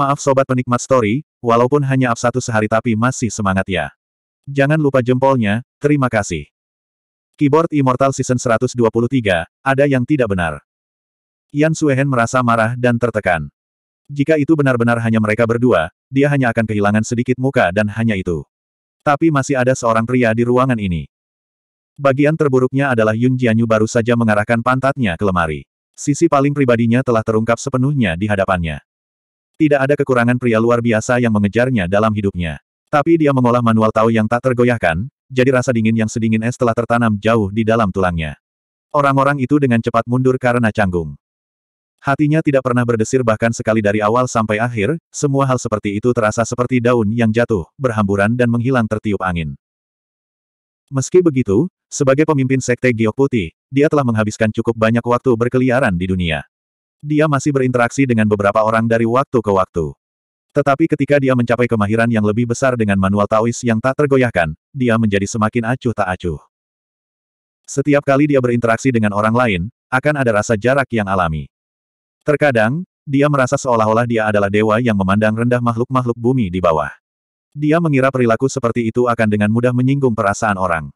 Maaf sobat penikmat story, walaupun hanya up satu sehari tapi masih semangat ya. Jangan lupa jempolnya, terima kasih. Keyboard Immortal Season 123, ada yang tidak benar. Yan Suehen merasa marah dan tertekan. Jika itu benar-benar hanya mereka berdua, dia hanya akan kehilangan sedikit muka dan hanya itu. Tapi masih ada seorang pria di ruangan ini. Bagian terburuknya adalah Yun Jianyu baru saja mengarahkan pantatnya ke lemari. Sisi paling pribadinya telah terungkap sepenuhnya di hadapannya. Tidak ada kekurangan pria luar biasa yang mengejarnya dalam hidupnya. Tapi dia mengolah manual tahu yang tak tergoyahkan, jadi rasa dingin yang sedingin es telah tertanam jauh di dalam tulangnya. Orang-orang itu dengan cepat mundur karena canggung. Hatinya tidak pernah berdesir bahkan sekali dari awal sampai akhir, semua hal seperti itu terasa seperti daun yang jatuh, berhamburan dan menghilang tertiup angin. Meski begitu, sebagai pemimpin Sekte Giok Putih, dia telah menghabiskan cukup banyak waktu berkeliaran di dunia. Dia masih berinteraksi dengan beberapa orang dari waktu ke waktu. Tetapi ketika dia mencapai kemahiran yang lebih besar dengan manual Taois yang tak tergoyahkan, dia menjadi semakin acuh tak acuh. Setiap kali dia berinteraksi dengan orang lain, akan ada rasa jarak yang alami. Terkadang, dia merasa seolah-olah dia adalah dewa yang memandang rendah makhluk-makhluk bumi di bawah. Dia mengira perilaku seperti itu akan dengan mudah menyinggung perasaan orang.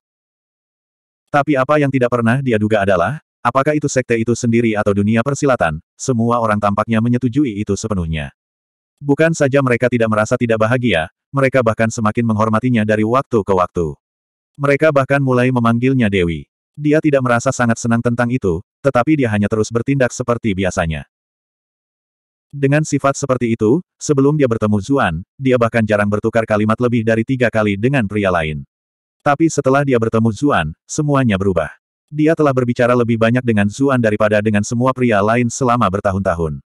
Tapi apa yang tidak pernah dia duga adalah, Apakah itu sekte itu sendiri atau dunia persilatan, semua orang tampaknya menyetujui itu sepenuhnya. Bukan saja mereka tidak merasa tidak bahagia, mereka bahkan semakin menghormatinya dari waktu ke waktu. Mereka bahkan mulai memanggilnya Dewi. Dia tidak merasa sangat senang tentang itu, tetapi dia hanya terus bertindak seperti biasanya. Dengan sifat seperti itu, sebelum dia bertemu Zuan, dia bahkan jarang bertukar kalimat lebih dari tiga kali dengan pria lain. Tapi setelah dia bertemu Zuan, semuanya berubah. Dia telah berbicara lebih banyak dengan Zuan daripada dengan semua pria lain selama bertahun-tahun.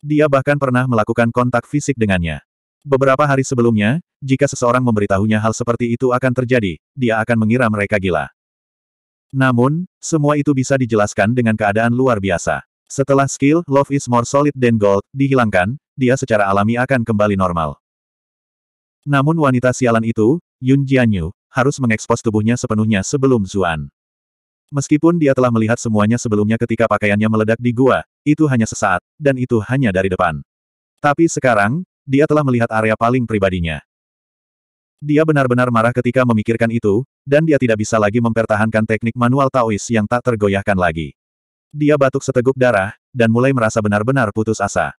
Dia bahkan pernah melakukan kontak fisik dengannya. Beberapa hari sebelumnya, jika seseorang memberitahunya hal seperti itu akan terjadi, dia akan mengira mereka gila. Namun, semua itu bisa dijelaskan dengan keadaan luar biasa. Setelah skill Love is more solid than gold dihilangkan, dia secara alami akan kembali normal. Namun wanita sialan itu, Yun Jianyu, harus mengekspos tubuhnya sepenuhnya sebelum Zuan. Meskipun dia telah melihat semuanya sebelumnya ketika pakaiannya meledak di gua, itu hanya sesaat, dan itu hanya dari depan. Tapi sekarang, dia telah melihat area paling pribadinya. Dia benar-benar marah ketika memikirkan itu, dan dia tidak bisa lagi mempertahankan teknik manual Taois yang tak tergoyahkan lagi. Dia batuk seteguk darah, dan mulai merasa benar-benar putus asa.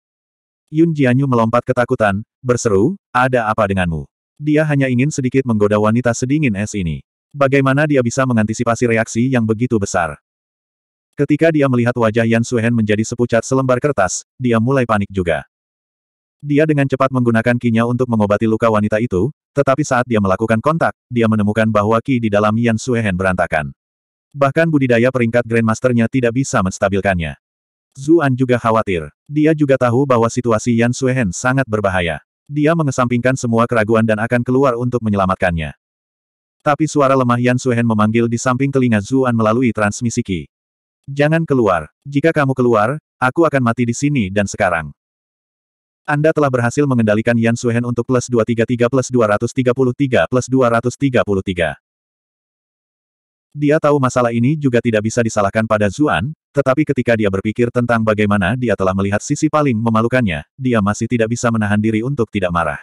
Yun Jianyu melompat ketakutan, berseru, ada apa denganmu? Dia hanya ingin sedikit menggoda wanita sedingin es ini. Bagaimana dia bisa mengantisipasi reaksi yang begitu besar? Ketika dia melihat wajah Yan Suhen menjadi sepucat selembar kertas, dia mulai panik juga. Dia dengan cepat menggunakan kinya untuk mengobati luka wanita itu, tetapi saat dia melakukan kontak, dia menemukan bahwa ki di dalam Yan Suhen berantakan. Bahkan budidaya peringkat Grandmasternya tidak bisa menstabilkannya. Zuan juga khawatir. Dia juga tahu bahwa situasi Yan Suhen sangat berbahaya. Dia mengesampingkan semua keraguan dan akan keluar untuk menyelamatkannya. Tapi suara lemah Yan Suhen memanggil di samping telinga Zuan melalui transmisi ki. Jangan keluar. Jika kamu keluar, aku akan mati di sini dan sekarang. Anda telah berhasil mengendalikan Yan Suhen untuk plus 233 plus 233 plus 233. Dia tahu masalah ini juga tidak bisa disalahkan pada Zuan, tetapi ketika dia berpikir tentang bagaimana dia telah melihat sisi paling memalukannya, dia masih tidak bisa menahan diri untuk tidak marah.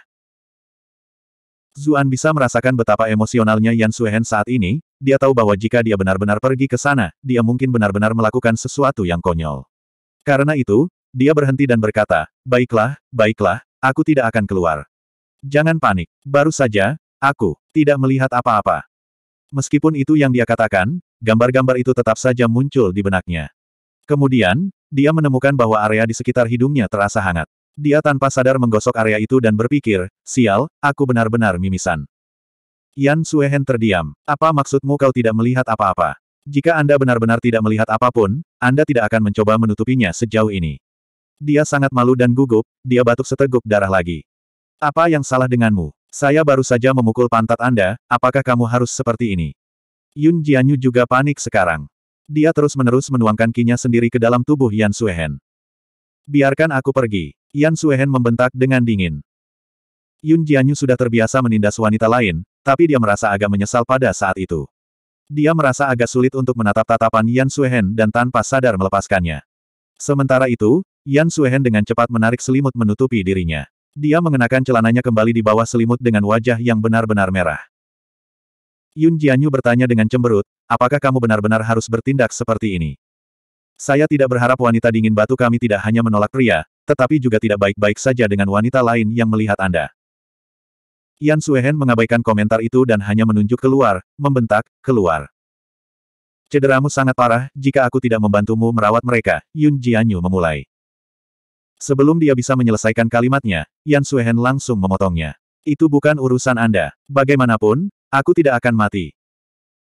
Zuan bisa merasakan betapa emosionalnya Yan Suehen saat ini, dia tahu bahwa jika dia benar-benar pergi ke sana, dia mungkin benar-benar melakukan sesuatu yang konyol. Karena itu, dia berhenti dan berkata, Baiklah, baiklah, aku tidak akan keluar. Jangan panik, baru saja, aku, tidak melihat apa-apa. Meskipun itu yang dia katakan, gambar-gambar itu tetap saja muncul di benaknya. Kemudian, dia menemukan bahwa area di sekitar hidungnya terasa hangat. Dia tanpa sadar menggosok area itu dan berpikir, sial, aku benar-benar mimisan. Yan Suehen terdiam. Apa maksudmu kau tidak melihat apa-apa? Jika Anda benar-benar tidak melihat apapun, Anda tidak akan mencoba menutupinya sejauh ini. Dia sangat malu dan gugup, dia batuk seteguk darah lagi. Apa yang salah denganmu? Saya baru saja memukul pantat Anda, apakah kamu harus seperti ini? Yun Jianyu juga panik sekarang. Dia terus-menerus menuangkan kinya sendiri ke dalam tubuh Yan Suehen. Biarkan aku pergi. Yan Suehen membentak dengan dingin. Yun Jianyu sudah terbiasa menindas wanita lain, tapi dia merasa agak menyesal pada saat itu. Dia merasa agak sulit untuk menatap tatapan Yan Suehen dan tanpa sadar melepaskannya. Sementara itu, Yan Suehen dengan cepat menarik selimut menutupi dirinya. Dia mengenakan celananya kembali di bawah selimut dengan wajah yang benar-benar merah. Yun Jianyu bertanya dengan cemberut, apakah kamu benar-benar harus bertindak seperti ini? Saya tidak berharap wanita dingin batu kami tidak hanya menolak pria, tetapi juga tidak baik-baik saja dengan wanita lain yang melihat Anda. Yan Suehen mengabaikan komentar itu dan hanya menunjuk keluar, membentak, keluar. Cederamu sangat parah, jika aku tidak membantumu merawat mereka, Yun Jianyu memulai. Sebelum dia bisa menyelesaikan kalimatnya, Yan Suehen langsung memotongnya. Itu bukan urusan Anda. Bagaimanapun, aku tidak akan mati.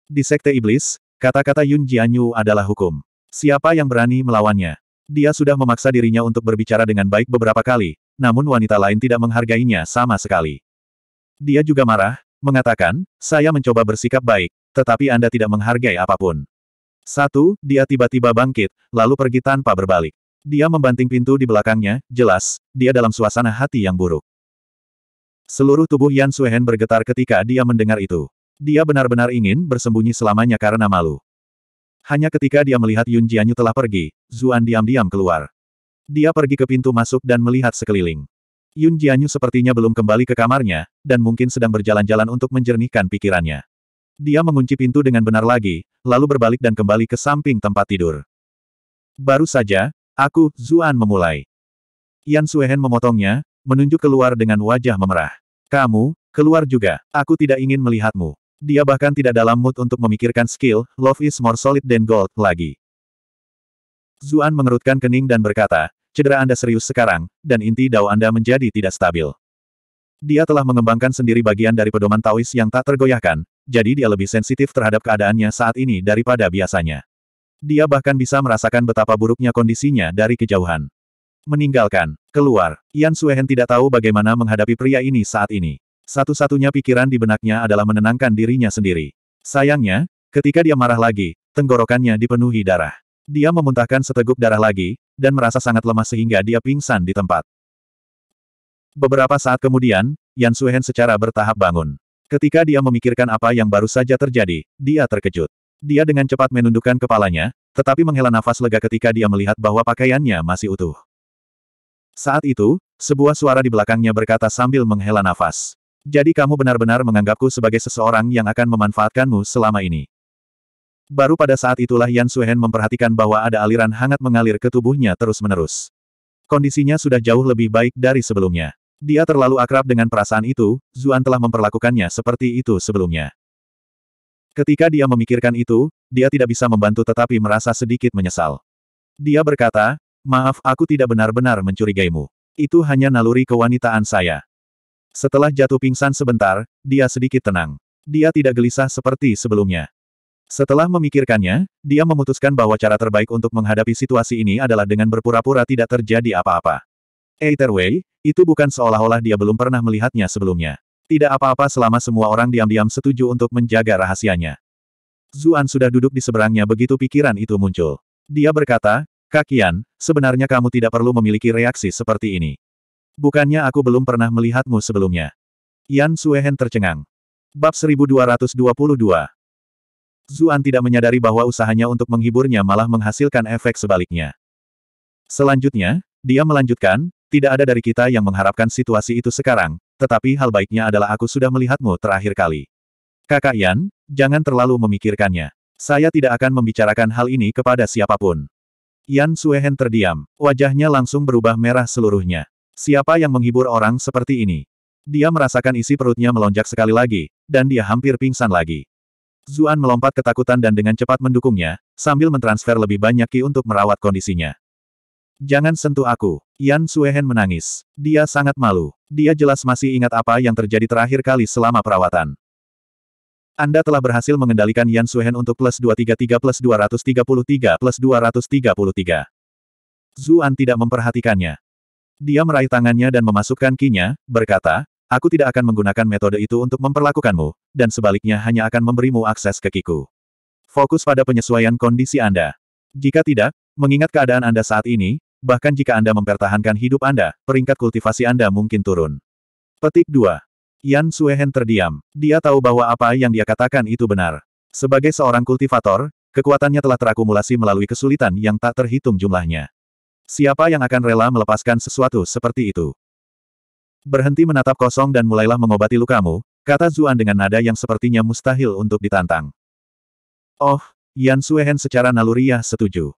Di Sekte Iblis, kata-kata Yun Jianyu adalah hukum. Siapa yang berani melawannya? Dia sudah memaksa dirinya untuk berbicara dengan baik beberapa kali, namun wanita lain tidak menghargainya sama sekali. Dia juga marah, mengatakan, saya mencoba bersikap baik, tetapi Anda tidak menghargai apapun. Satu, dia tiba-tiba bangkit, lalu pergi tanpa berbalik. Dia membanting pintu di belakangnya, jelas, dia dalam suasana hati yang buruk. Seluruh tubuh Yan Suhen bergetar ketika dia mendengar itu. Dia benar-benar ingin bersembunyi selamanya karena malu. Hanya ketika dia melihat Yun Jianyu telah pergi, Zuan diam-diam keluar. Dia pergi ke pintu masuk dan melihat sekeliling. Yun Jianyu sepertinya belum kembali ke kamarnya, dan mungkin sedang berjalan-jalan untuk menjernihkan pikirannya. Dia mengunci pintu dengan benar lagi, lalu berbalik dan kembali ke samping tempat tidur. Baru saja, aku, Zuan memulai. Yan Suehen memotongnya, menunjuk keluar dengan wajah memerah. Kamu, keluar juga, aku tidak ingin melihatmu. Dia bahkan tidak dalam mood untuk memikirkan skill, love is more solid than gold, lagi. Zuan mengerutkan kening dan berkata, cedera Anda serius sekarang, dan inti dao Anda menjadi tidak stabil. Dia telah mengembangkan sendiri bagian dari pedoman Taois yang tak tergoyahkan, jadi dia lebih sensitif terhadap keadaannya saat ini daripada biasanya. Dia bahkan bisa merasakan betapa buruknya kondisinya dari kejauhan. Meninggalkan, keluar, Yan Suehen tidak tahu bagaimana menghadapi pria ini saat ini. Satu-satunya pikiran di benaknya adalah menenangkan dirinya sendiri. Sayangnya, ketika dia marah lagi, tenggorokannya dipenuhi darah. Dia memuntahkan seteguk darah lagi, dan merasa sangat lemah sehingga dia pingsan di tempat. Beberapa saat kemudian, Yan Suhen secara bertahap bangun. Ketika dia memikirkan apa yang baru saja terjadi, dia terkejut. Dia dengan cepat menundukkan kepalanya, tetapi menghela nafas lega ketika dia melihat bahwa pakaiannya masih utuh. Saat itu, sebuah suara di belakangnya berkata sambil menghela nafas. Jadi kamu benar-benar menganggapku sebagai seseorang yang akan memanfaatkanmu selama ini. Baru pada saat itulah Yan Suhen memperhatikan bahwa ada aliran hangat mengalir ke tubuhnya terus-menerus. Kondisinya sudah jauh lebih baik dari sebelumnya. Dia terlalu akrab dengan perasaan itu, Zuan telah memperlakukannya seperti itu sebelumnya. Ketika dia memikirkan itu, dia tidak bisa membantu tetapi merasa sedikit menyesal. Dia berkata, maaf aku tidak benar-benar mencurigaimu. Itu hanya naluri kewanitaan saya. Setelah jatuh pingsan sebentar, dia sedikit tenang. Dia tidak gelisah seperti sebelumnya. Setelah memikirkannya, dia memutuskan bahwa cara terbaik untuk menghadapi situasi ini adalah dengan berpura-pura tidak terjadi apa-apa. Eh, Either itu bukan seolah-olah dia belum pernah melihatnya sebelumnya. Tidak apa-apa selama semua orang diam-diam setuju untuk menjaga rahasianya. Zuan sudah duduk di seberangnya begitu pikiran itu muncul. Dia berkata, Kakian, sebenarnya kamu tidak perlu memiliki reaksi seperti ini. Bukannya aku belum pernah melihatmu sebelumnya. Yan Suehen tercengang. Bab 1222 Zuan tidak menyadari bahwa usahanya untuk menghiburnya malah menghasilkan efek sebaliknya. Selanjutnya, dia melanjutkan, tidak ada dari kita yang mengharapkan situasi itu sekarang, tetapi hal baiknya adalah aku sudah melihatmu terakhir kali. Kakak Yan, jangan terlalu memikirkannya. Saya tidak akan membicarakan hal ini kepada siapapun. Yan Suehen terdiam, wajahnya langsung berubah merah seluruhnya. Siapa yang menghibur orang seperti ini? Dia merasakan isi perutnya melonjak sekali lagi, dan dia hampir pingsan lagi. Zuan melompat ketakutan dan dengan cepat mendukungnya, sambil mentransfer lebih banyak ki untuk merawat kondisinya. Jangan sentuh aku. Yan Suehen menangis. Dia sangat malu. Dia jelas masih ingat apa yang terjadi terakhir kali selama perawatan. Anda telah berhasil mengendalikan Yan Suhen untuk plus 233 plus 233 plus 233. Zuan tidak memperhatikannya. Dia meraih tangannya dan memasukkan kinya, berkata, Aku tidak akan menggunakan metode itu untuk memperlakukanmu, dan sebaliknya hanya akan memberimu akses ke kiku. Fokus pada penyesuaian kondisi Anda. Jika tidak, mengingat keadaan Anda saat ini, bahkan jika Anda mempertahankan hidup Anda, peringkat kultivasi Anda mungkin turun. Petik 2. Yan Suehen terdiam. Dia tahu bahwa apa yang dia katakan itu benar. Sebagai seorang kultivator, kekuatannya telah terakumulasi melalui kesulitan yang tak terhitung jumlahnya. Siapa yang akan rela melepaskan sesuatu seperti itu? Berhenti menatap kosong dan mulailah mengobati lukamu, kata Zuan dengan nada yang sepertinya mustahil untuk ditantang. Oh, Yan Suehen secara naluriah setuju.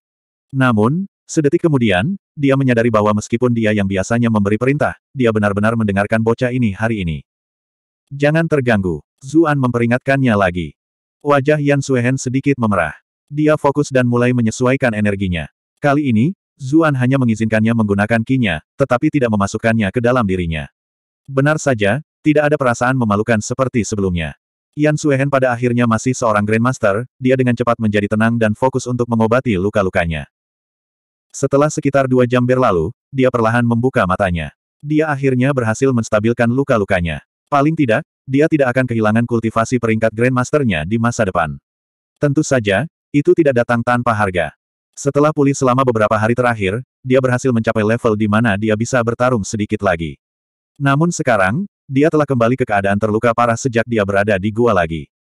Namun, sedetik kemudian, dia menyadari bahwa meskipun dia yang biasanya memberi perintah, dia benar-benar mendengarkan bocah ini hari ini. Jangan terganggu, Zuan memperingatkannya lagi. Wajah Yan Suehen sedikit memerah. Dia fokus dan mulai menyesuaikan energinya. Kali ini, Zuan hanya mengizinkannya menggunakan kinya, tetapi tidak memasukkannya ke dalam dirinya. Benar saja, tidak ada perasaan memalukan seperti sebelumnya. Yan Suehen pada akhirnya masih seorang Grandmaster, dia dengan cepat menjadi tenang dan fokus untuk mengobati luka-lukanya. Setelah sekitar dua jam berlalu, dia perlahan membuka matanya. Dia akhirnya berhasil menstabilkan luka-lukanya. Paling tidak, dia tidak akan kehilangan kultivasi peringkat Grandmasternya di masa depan. Tentu saja, itu tidak datang tanpa harga. Setelah pulih selama beberapa hari terakhir, dia berhasil mencapai level di mana dia bisa bertarung sedikit lagi. Namun sekarang, dia telah kembali ke keadaan terluka parah sejak dia berada di gua lagi.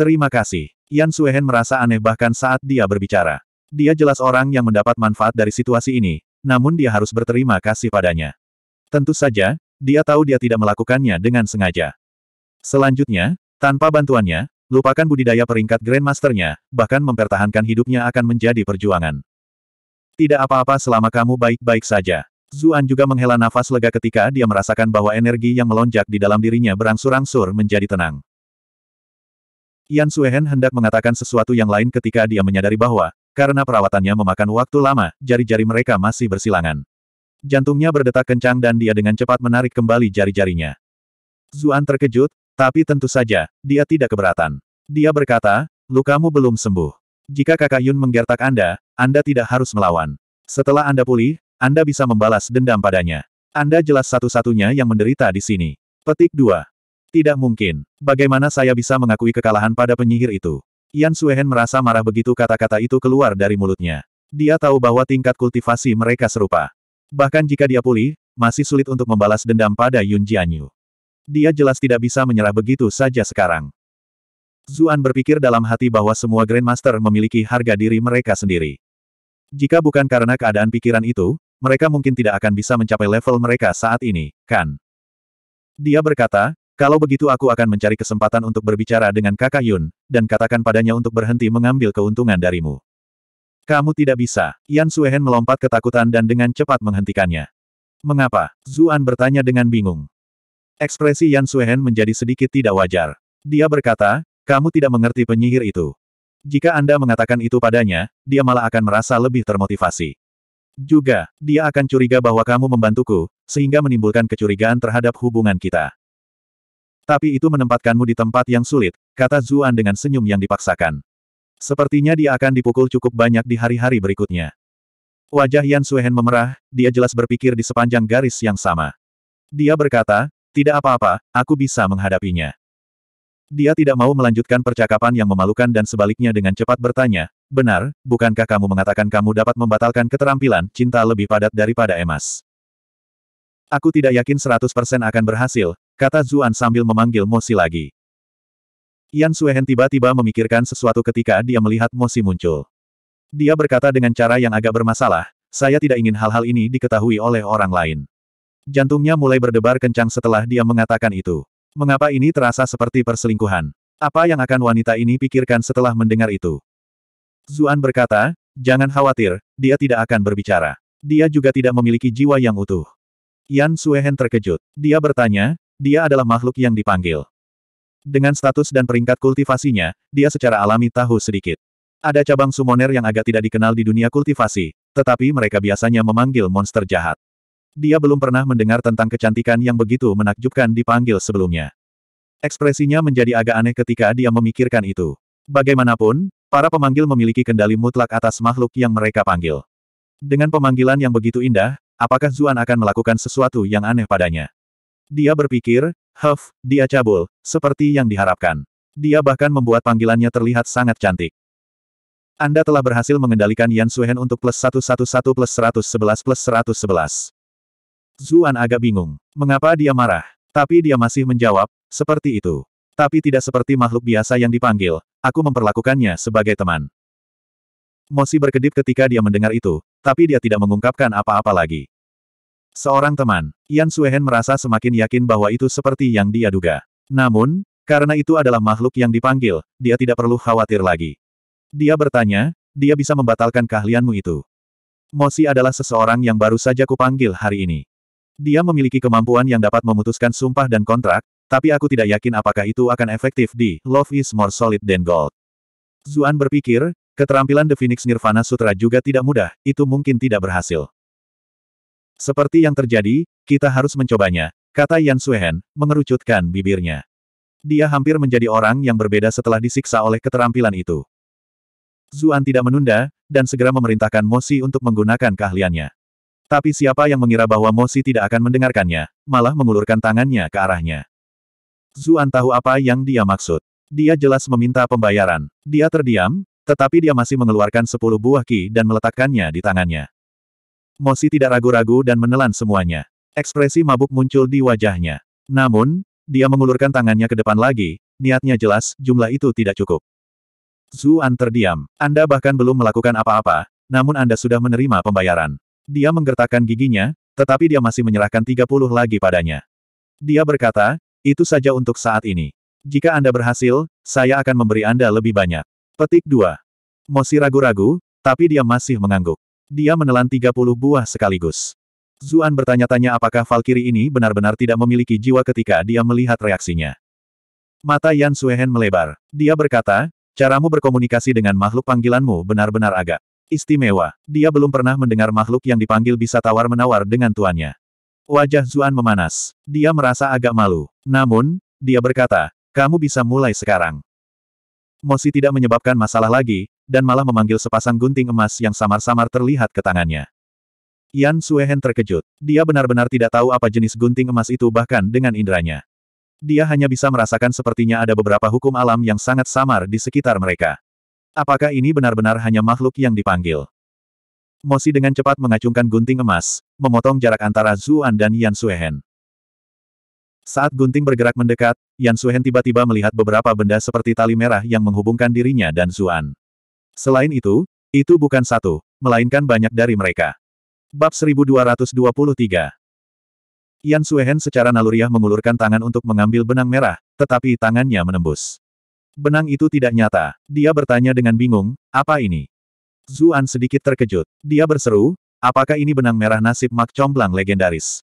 Terima kasih. Yan Suehen merasa aneh bahkan saat dia berbicara. Dia jelas orang yang mendapat manfaat dari situasi ini, namun dia harus berterima kasih padanya. Tentu saja, dia tahu dia tidak melakukannya dengan sengaja. Selanjutnya, tanpa bantuannya, Lupakan budidaya peringkat Grandmasternya, bahkan mempertahankan hidupnya akan menjadi perjuangan. Tidak apa-apa selama kamu baik-baik saja. Zuan juga menghela nafas lega ketika dia merasakan bahwa energi yang melonjak di dalam dirinya berangsur-angsur menjadi tenang. Yan Suehen hendak mengatakan sesuatu yang lain ketika dia menyadari bahwa, karena perawatannya memakan waktu lama, jari-jari mereka masih bersilangan. Jantungnya berdetak kencang dan dia dengan cepat menarik kembali jari-jarinya. Zuan terkejut, tapi tentu saja, dia tidak keberatan. Dia berkata, lukamu belum sembuh. Jika kakak Yun menggertak Anda, Anda tidak harus melawan. Setelah Anda pulih, Anda bisa membalas dendam padanya. Anda jelas satu-satunya yang menderita di sini. Petik 2. Tidak mungkin. Bagaimana saya bisa mengakui kekalahan pada penyihir itu? Yan Suehen merasa marah begitu kata-kata itu keluar dari mulutnya. Dia tahu bahwa tingkat kultivasi mereka serupa. Bahkan jika dia pulih, masih sulit untuk membalas dendam pada Yun Jianyu. Dia jelas tidak bisa menyerah begitu saja sekarang. Zuan berpikir dalam hati bahwa semua Grandmaster memiliki harga diri mereka sendiri. Jika bukan karena keadaan pikiran itu, mereka mungkin tidak akan bisa mencapai level mereka saat ini, kan? Dia berkata, kalau begitu aku akan mencari kesempatan untuk berbicara dengan kakak Yun, dan katakan padanya untuk berhenti mengambil keuntungan darimu. Kamu tidak bisa. Yan Suehen melompat ketakutan dan dengan cepat menghentikannya. Mengapa? Zuan bertanya dengan bingung. Ekspresi Yan Suehen menjadi sedikit tidak wajar. Dia berkata, kamu tidak mengerti penyihir itu. Jika Anda mengatakan itu padanya, dia malah akan merasa lebih termotivasi. Juga, dia akan curiga bahwa kamu membantuku, sehingga menimbulkan kecurigaan terhadap hubungan kita. Tapi itu menempatkanmu di tempat yang sulit, kata Zuan dengan senyum yang dipaksakan. Sepertinya dia akan dipukul cukup banyak di hari-hari berikutnya. Wajah Yan Suehen memerah, dia jelas berpikir di sepanjang garis yang sama. Dia berkata, tidak apa-apa, aku bisa menghadapinya. Dia tidak mau melanjutkan percakapan yang memalukan dan sebaliknya dengan cepat bertanya, Benar, bukankah kamu mengatakan kamu dapat membatalkan keterampilan cinta lebih padat daripada emas? Aku tidak yakin 100% akan berhasil, kata Zuan sambil memanggil Mosi lagi. Yan Suehen tiba-tiba memikirkan sesuatu ketika dia melihat Mosi muncul. Dia berkata dengan cara yang agak bermasalah, saya tidak ingin hal-hal ini diketahui oleh orang lain. Jantungnya mulai berdebar kencang setelah dia mengatakan itu. Mengapa ini terasa seperti perselingkuhan? Apa yang akan wanita ini pikirkan setelah mendengar itu? Zuan berkata, jangan khawatir, dia tidak akan berbicara. Dia juga tidak memiliki jiwa yang utuh. Yan Suehen terkejut. Dia bertanya, dia adalah makhluk yang dipanggil. Dengan status dan peringkat kultivasinya, dia secara alami tahu sedikit. Ada cabang sumoner yang agak tidak dikenal di dunia kultivasi, tetapi mereka biasanya memanggil monster jahat. Dia belum pernah mendengar tentang kecantikan yang begitu menakjubkan dipanggil sebelumnya. Ekspresinya menjadi agak aneh ketika dia memikirkan itu. Bagaimanapun, para pemanggil memiliki kendali mutlak atas makhluk yang mereka panggil. Dengan pemanggilan yang begitu indah, apakah Zuan akan melakukan sesuatu yang aneh padanya? Dia berpikir, huff, dia cabul, seperti yang diharapkan. Dia bahkan membuat panggilannya terlihat sangat cantik. Anda telah berhasil mengendalikan Yan Suhen untuk plus 111 plus 111 plus 111. Zuan agak bingung. Mengapa dia marah? Tapi dia masih menjawab, seperti itu. Tapi tidak seperti makhluk biasa yang dipanggil, aku memperlakukannya sebagai teman. Mosi berkedip ketika dia mendengar itu, tapi dia tidak mengungkapkan apa-apa lagi. Seorang teman, Yan Suehen merasa semakin yakin bahwa itu seperti yang dia duga. Namun, karena itu adalah makhluk yang dipanggil, dia tidak perlu khawatir lagi. Dia bertanya, dia bisa membatalkan keahlianmu itu. Mosi adalah seseorang yang baru saja kupanggil hari ini. Dia memiliki kemampuan yang dapat memutuskan sumpah dan kontrak, tapi aku tidak yakin apakah itu akan efektif di Love is more solid than gold. Zuan berpikir, keterampilan The Phoenix Nirvana Sutra juga tidak mudah, itu mungkin tidak berhasil. Seperti yang terjadi, kita harus mencobanya, kata Yan Suehen, mengerucutkan bibirnya. Dia hampir menjadi orang yang berbeda setelah disiksa oleh keterampilan itu. Zuan tidak menunda, dan segera memerintahkan Mosi untuk menggunakan keahliannya. Tapi siapa yang mengira bahwa Mosi tidak akan mendengarkannya, malah mengulurkan tangannya ke arahnya. Zuan tahu apa yang dia maksud. Dia jelas meminta pembayaran. Dia terdiam, tetapi dia masih mengeluarkan sepuluh buah ki dan meletakkannya di tangannya. Mosi tidak ragu-ragu dan menelan semuanya. Ekspresi mabuk muncul di wajahnya. Namun, dia mengulurkan tangannya ke depan lagi, niatnya jelas, jumlah itu tidak cukup. Zuan terdiam. Anda bahkan belum melakukan apa-apa, namun Anda sudah menerima pembayaran. Dia menggertakkan giginya, tetapi dia masih menyerahkan 30 lagi padanya. Dia berkata, itu saja untuk saat ini. Jika Anda berhasil, saya akan memberi Anda lebih banyak. Petik 2. Mosi ragu-ragu, tapi dia masih mengangguk. Dia menelan 30 buah sekaligus. Zuan bertanya-tanya apakah Valkyrie ini benar-benar tidak memiliki jiwa ketika dia melihat reaksinya. Mata Yan Suehen melebar. Dia berkata, caramu berkomunikasi dengan makhluk panggilanmu benar-benar agak Istimewa, dia belum pernah mendengar makhluk yang dipanggil bisa tawar-menawar dengan tuannya. Wajah Zuan memanas. Dia merasa agak malu. Namun, dia berkata, kamu bisa mulai sekarang. Mosi tidak menyebabkan masalah lagi, dan malah memanggil sepasang gunting emas yang samar-samar terlihat ke tangannya. Yan Suehen terkejut. Dia benar-benar tidak tahu apa jenis gunting emas itu bahkan dengan indranya. Dia hanya bisa merasakan sepertinya ada beberapa hukum alam yang sangat samar di sekitar mereka. Apakah ini benar-benar hanya makhluk yang dipanggil? Mosi dengan cepat mengacungkan gunting emas, memotong jarak antara Zuan dan Yan Suehen. Saat gunting bergerak mendekat, Yan Suhen tiba-tiba melihat beberapa benda seperti tali merah yang menghubungkan dirinya dan Zuan. Selain itu, itu bukan satu, melainkan banyak dari mereka. Bab 1223 Yan Suehen secara naluriah mengulurkan tangan untuk mengambil benang merah, tetapi tangannya menembus. Benang itu tidak nyata. Dia bertanya dengan bingung, apa ini? Zuan sedikit terkejut. Dia berseru, apakah ini benang merah nasib Mak Comblang legendaris?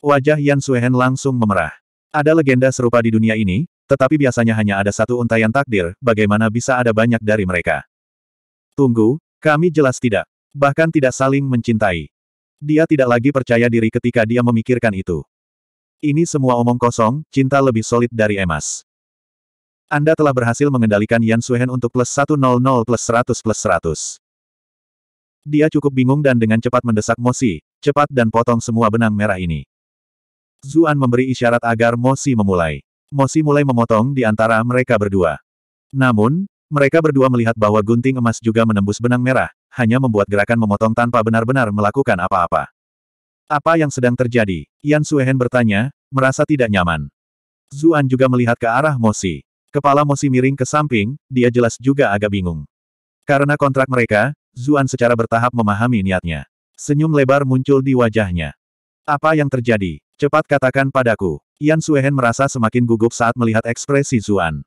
Wajah Yan Suehen langsung memerah. Ada legenda serupa di dunia ini, tetapi biasanya hanya ada satu untayan takdir, bagaimana bisa ada banyak dari mereka. Tunggu, kami jelas tidak. Bahkan tidak saling mencintai. Dia tidak lagi percaya diri ketika dia memikirkan itu. Ini semua omong kosong, cinta lebih solid dari emas. Anda telah berhasil mengendalikan Yan Suhen untuk plus 100 plus 100 plus 100. Dia cukup bingung dan dengan cepat mendesak Mosi, cepat dan potong semua benang merah ini. Zuan memberi isyarat agar Mosi memulai. Mosi mulai memotong di antara mereka berdua. Namun, mereka berdua melihat bahwa gunting emas juga menembus benang merah, hanya membuat gerakan memotong tanpa benar-benar melakukan apa-apa. Apa yang sedang terjadi? Yan Suhen bertanya, merasa tidak nyaman. Zuan juga melihat ke arah Mosi. Kepala Mosi miring ke samping, dia jelas juga agak bingung. Karena kontrak mereka, Zuan secara bertahap memahami niatnya. Senyum lebar muncul di wajahnya. Apa yang terjadi? Cepat katakan padaku. Yan Suehen merasa semakin gugup saat melihat ekspresi Zuan.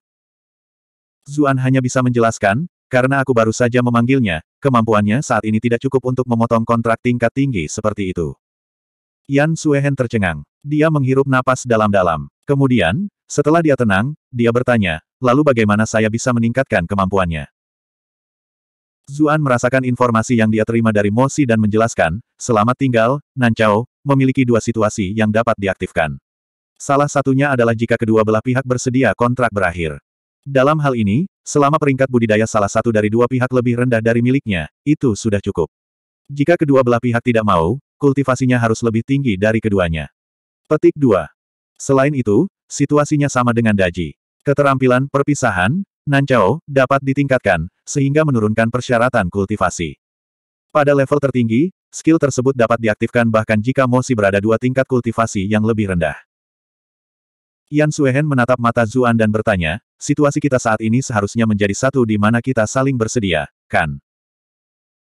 Zuan hanya bisa menjelaskan, karena aku baru saja memanggilnya, kemampuannya saat ini tidak cukup untuk memotong kontrak tingkat tinggi seperti itu. Yan Suehen tercengang. Dia menghirup napas dalam-dalam. Kemudian, setelah dia tenang, dia bertanya, lalu bagaimana saya bisa meningkatkan kemampuannya? Zuan merasakan informasi yang dia terima dari Mosi dan menjelaskan, selamat tinggal, Nancao, memiliki dua situasi yang dapat diaktifkan. Salah satunya adalah jika kedua belah pihak bersedia kontrak berakhir. Dalam hal ini, selama peringkat budidaya salah satu dari dua pihak lebih rendah dari miliknya, itu sudah cukup. Jika kedua belah pihak tidak mau, kultivasinya harus lebih tinggi dari keduanya. Petik 2. Selain itu, situasinya sama dengan Daji. Keterampilan perpisahan, Nancao, dapat ditingkatkan, sehingga menurunkan persyaratan kultivasi. Pada level tertinggi, skill tersebut dapat diaktifkan bahkan jika Mosi berada dua tingkat kultivasi yang lebih rendah. Yan Suehen menatap mata Zuan dan bertanya, situasi kita saat ini seharusnya menjadi satu di mana kita saling bersedia, kan?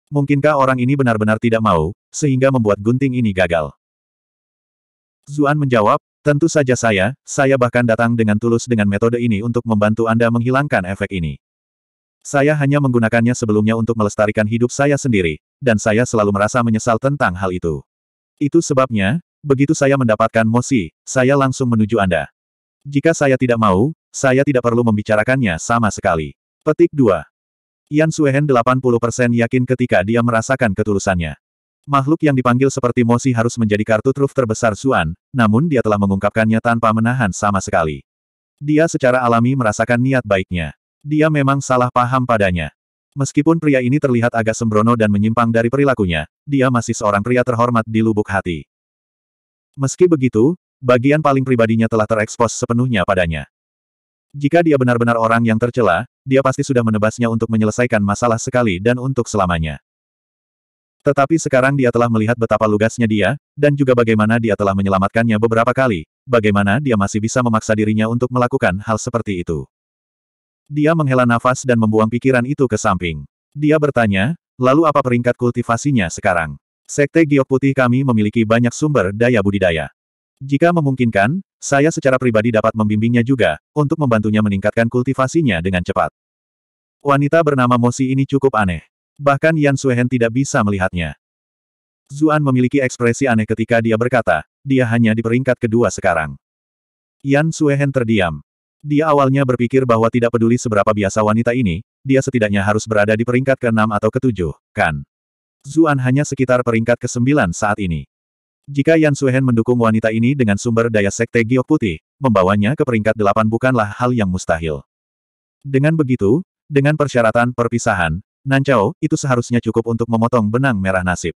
Mungkinkah orang ini benar-benar tidak mau, sehingga membuat gunting ini gagal? Zuan menjawab, Tentu saja saya, saya bahkan datang dengan tulus dengan metode ini untuk membantu Anda menghilangkan efek ini. Saya hanya menggunakannya sebelumnya untuk melestarikan hidup saya sendiri, dan saya selalu merasa menyesal tentang hal itu. Itu sebabnya, begitu saya mendapatkan mosi, saya langsung menuju Anda. Jika saya tidak mau, saya tidak perlu membicarakannya sama sekali. Petik 2. Yan Suehen 80% yakin ketika dia merasakan ketulusannya. Makhluk yang dipanggil seperti Mosi harus menjadi kartu truf terbesar Suan, namun dia telah mengungkapkannya tanpa menahan sama sekali. Dia secara alami merasakan niat baiknya. Dia memang salah paham padanya. Meskipun pria ini terlihat agak sembrono dan menyimpang dari perilakunya, dia masih seorang pria terhormat di lubuk hati. Meski begitu, bagian paling pribadinya telah terekspos sepenuhnya padanya. Jika dia benar-benar orang yang tercela, dia pasti sudah menebasnya untuk menyelesaikan masalah sekali dan untuk selamanya. Tetapi sekarang dia telah melihat betapa lugasnya dia, dan juga bagaimana dia telah menyelamatkannya beberapa kali, bagaimana dia masih bisa memaksa dirinya untuk melakukan hal seperti itu. Dia menghela nafas dan membuang pikiran itu ke samping. Dia bertanya, lalu apa peringkat kultivasinya sekarang? Sekte Giok Putih kami memiliki banyak sumber daya budidaya. Jika memungkinkan, saya secara pribadi dapat membimbingnya juga, untuk membantunya meningkatkan kultivasinya dengan cepat. Wanita bernama Mosi ini cukup aneh. Bahkan Yan Suehen tidak bisa melihatnya. Zuan memiliki ekspresi aneh ketika dia berkata, dia hanya di peringkat kedua sekarang. Yan Suehen terdiam. Dia awalnya berpikir bahwa tidak peduli seberapa biasa wanita ini, dia setidaknya harus berada di peringkat ke-6 atau ke-7, kan? Zuan hanya sekitar peringkat ke-9 saat ini. Jika Yan Suehen mendukung wanita ini dengan sumber daya sekte giok putih, membawanya ke peringkat delapan bukanlah hal yang mustahil. Dengan begitu, dengan persyaratan perpisahan, Nancao, itu seharusnya cukup untuk memotong benang merah nasib.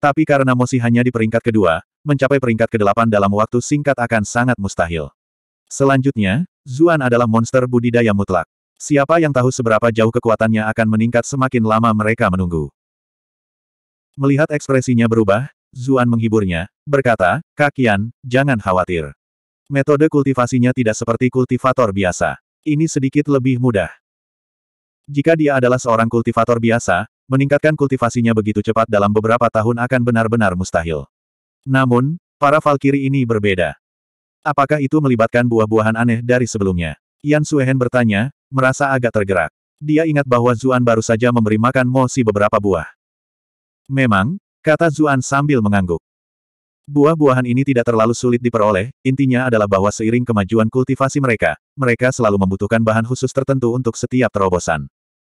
Tapi karena Mosi hanya di peringkat kedua, mencapai peringkat kedelapan dalam waktu singkat akan sangat mustahil. Selanjutnya, Zuan adalah monster budidaya mutlak. Siapa yang tahu seberapa jauh kekuatannya akan meningkat semakin lama mereka menunggu. Melihat ekspresinya berubah, Zuan menghiburnya, berkata, Kakian, jangan khawatir. Metode kultivasinya tidak seperti kultivator biasa. Ini sedikit lebih mudah. Jika dia adalah seorang kultivator biasa, meningkatkan kultivasinya begitu cepat dalam beberapa tahun akan benar-benar mustahil. Namun, para Valkyrie ini berbeda. Apakah itu melibatkan buah-buahan aneh dari sebelumnya? Yan Suehen bertanya, merasa agak tergerak. Dia ingat bahwa Zuan baru saja memberi makan Mo Si beberapa buah. Memang, kata Zuan sambil mengangguk. Buah-buahan ini tidak terlalu sulit diperoleh, intinya adalah bahwa seiring kemajuan kultivasi mereka, mereka selalu membutuhkan bahan khusus tertentu untuk setiap terobosan.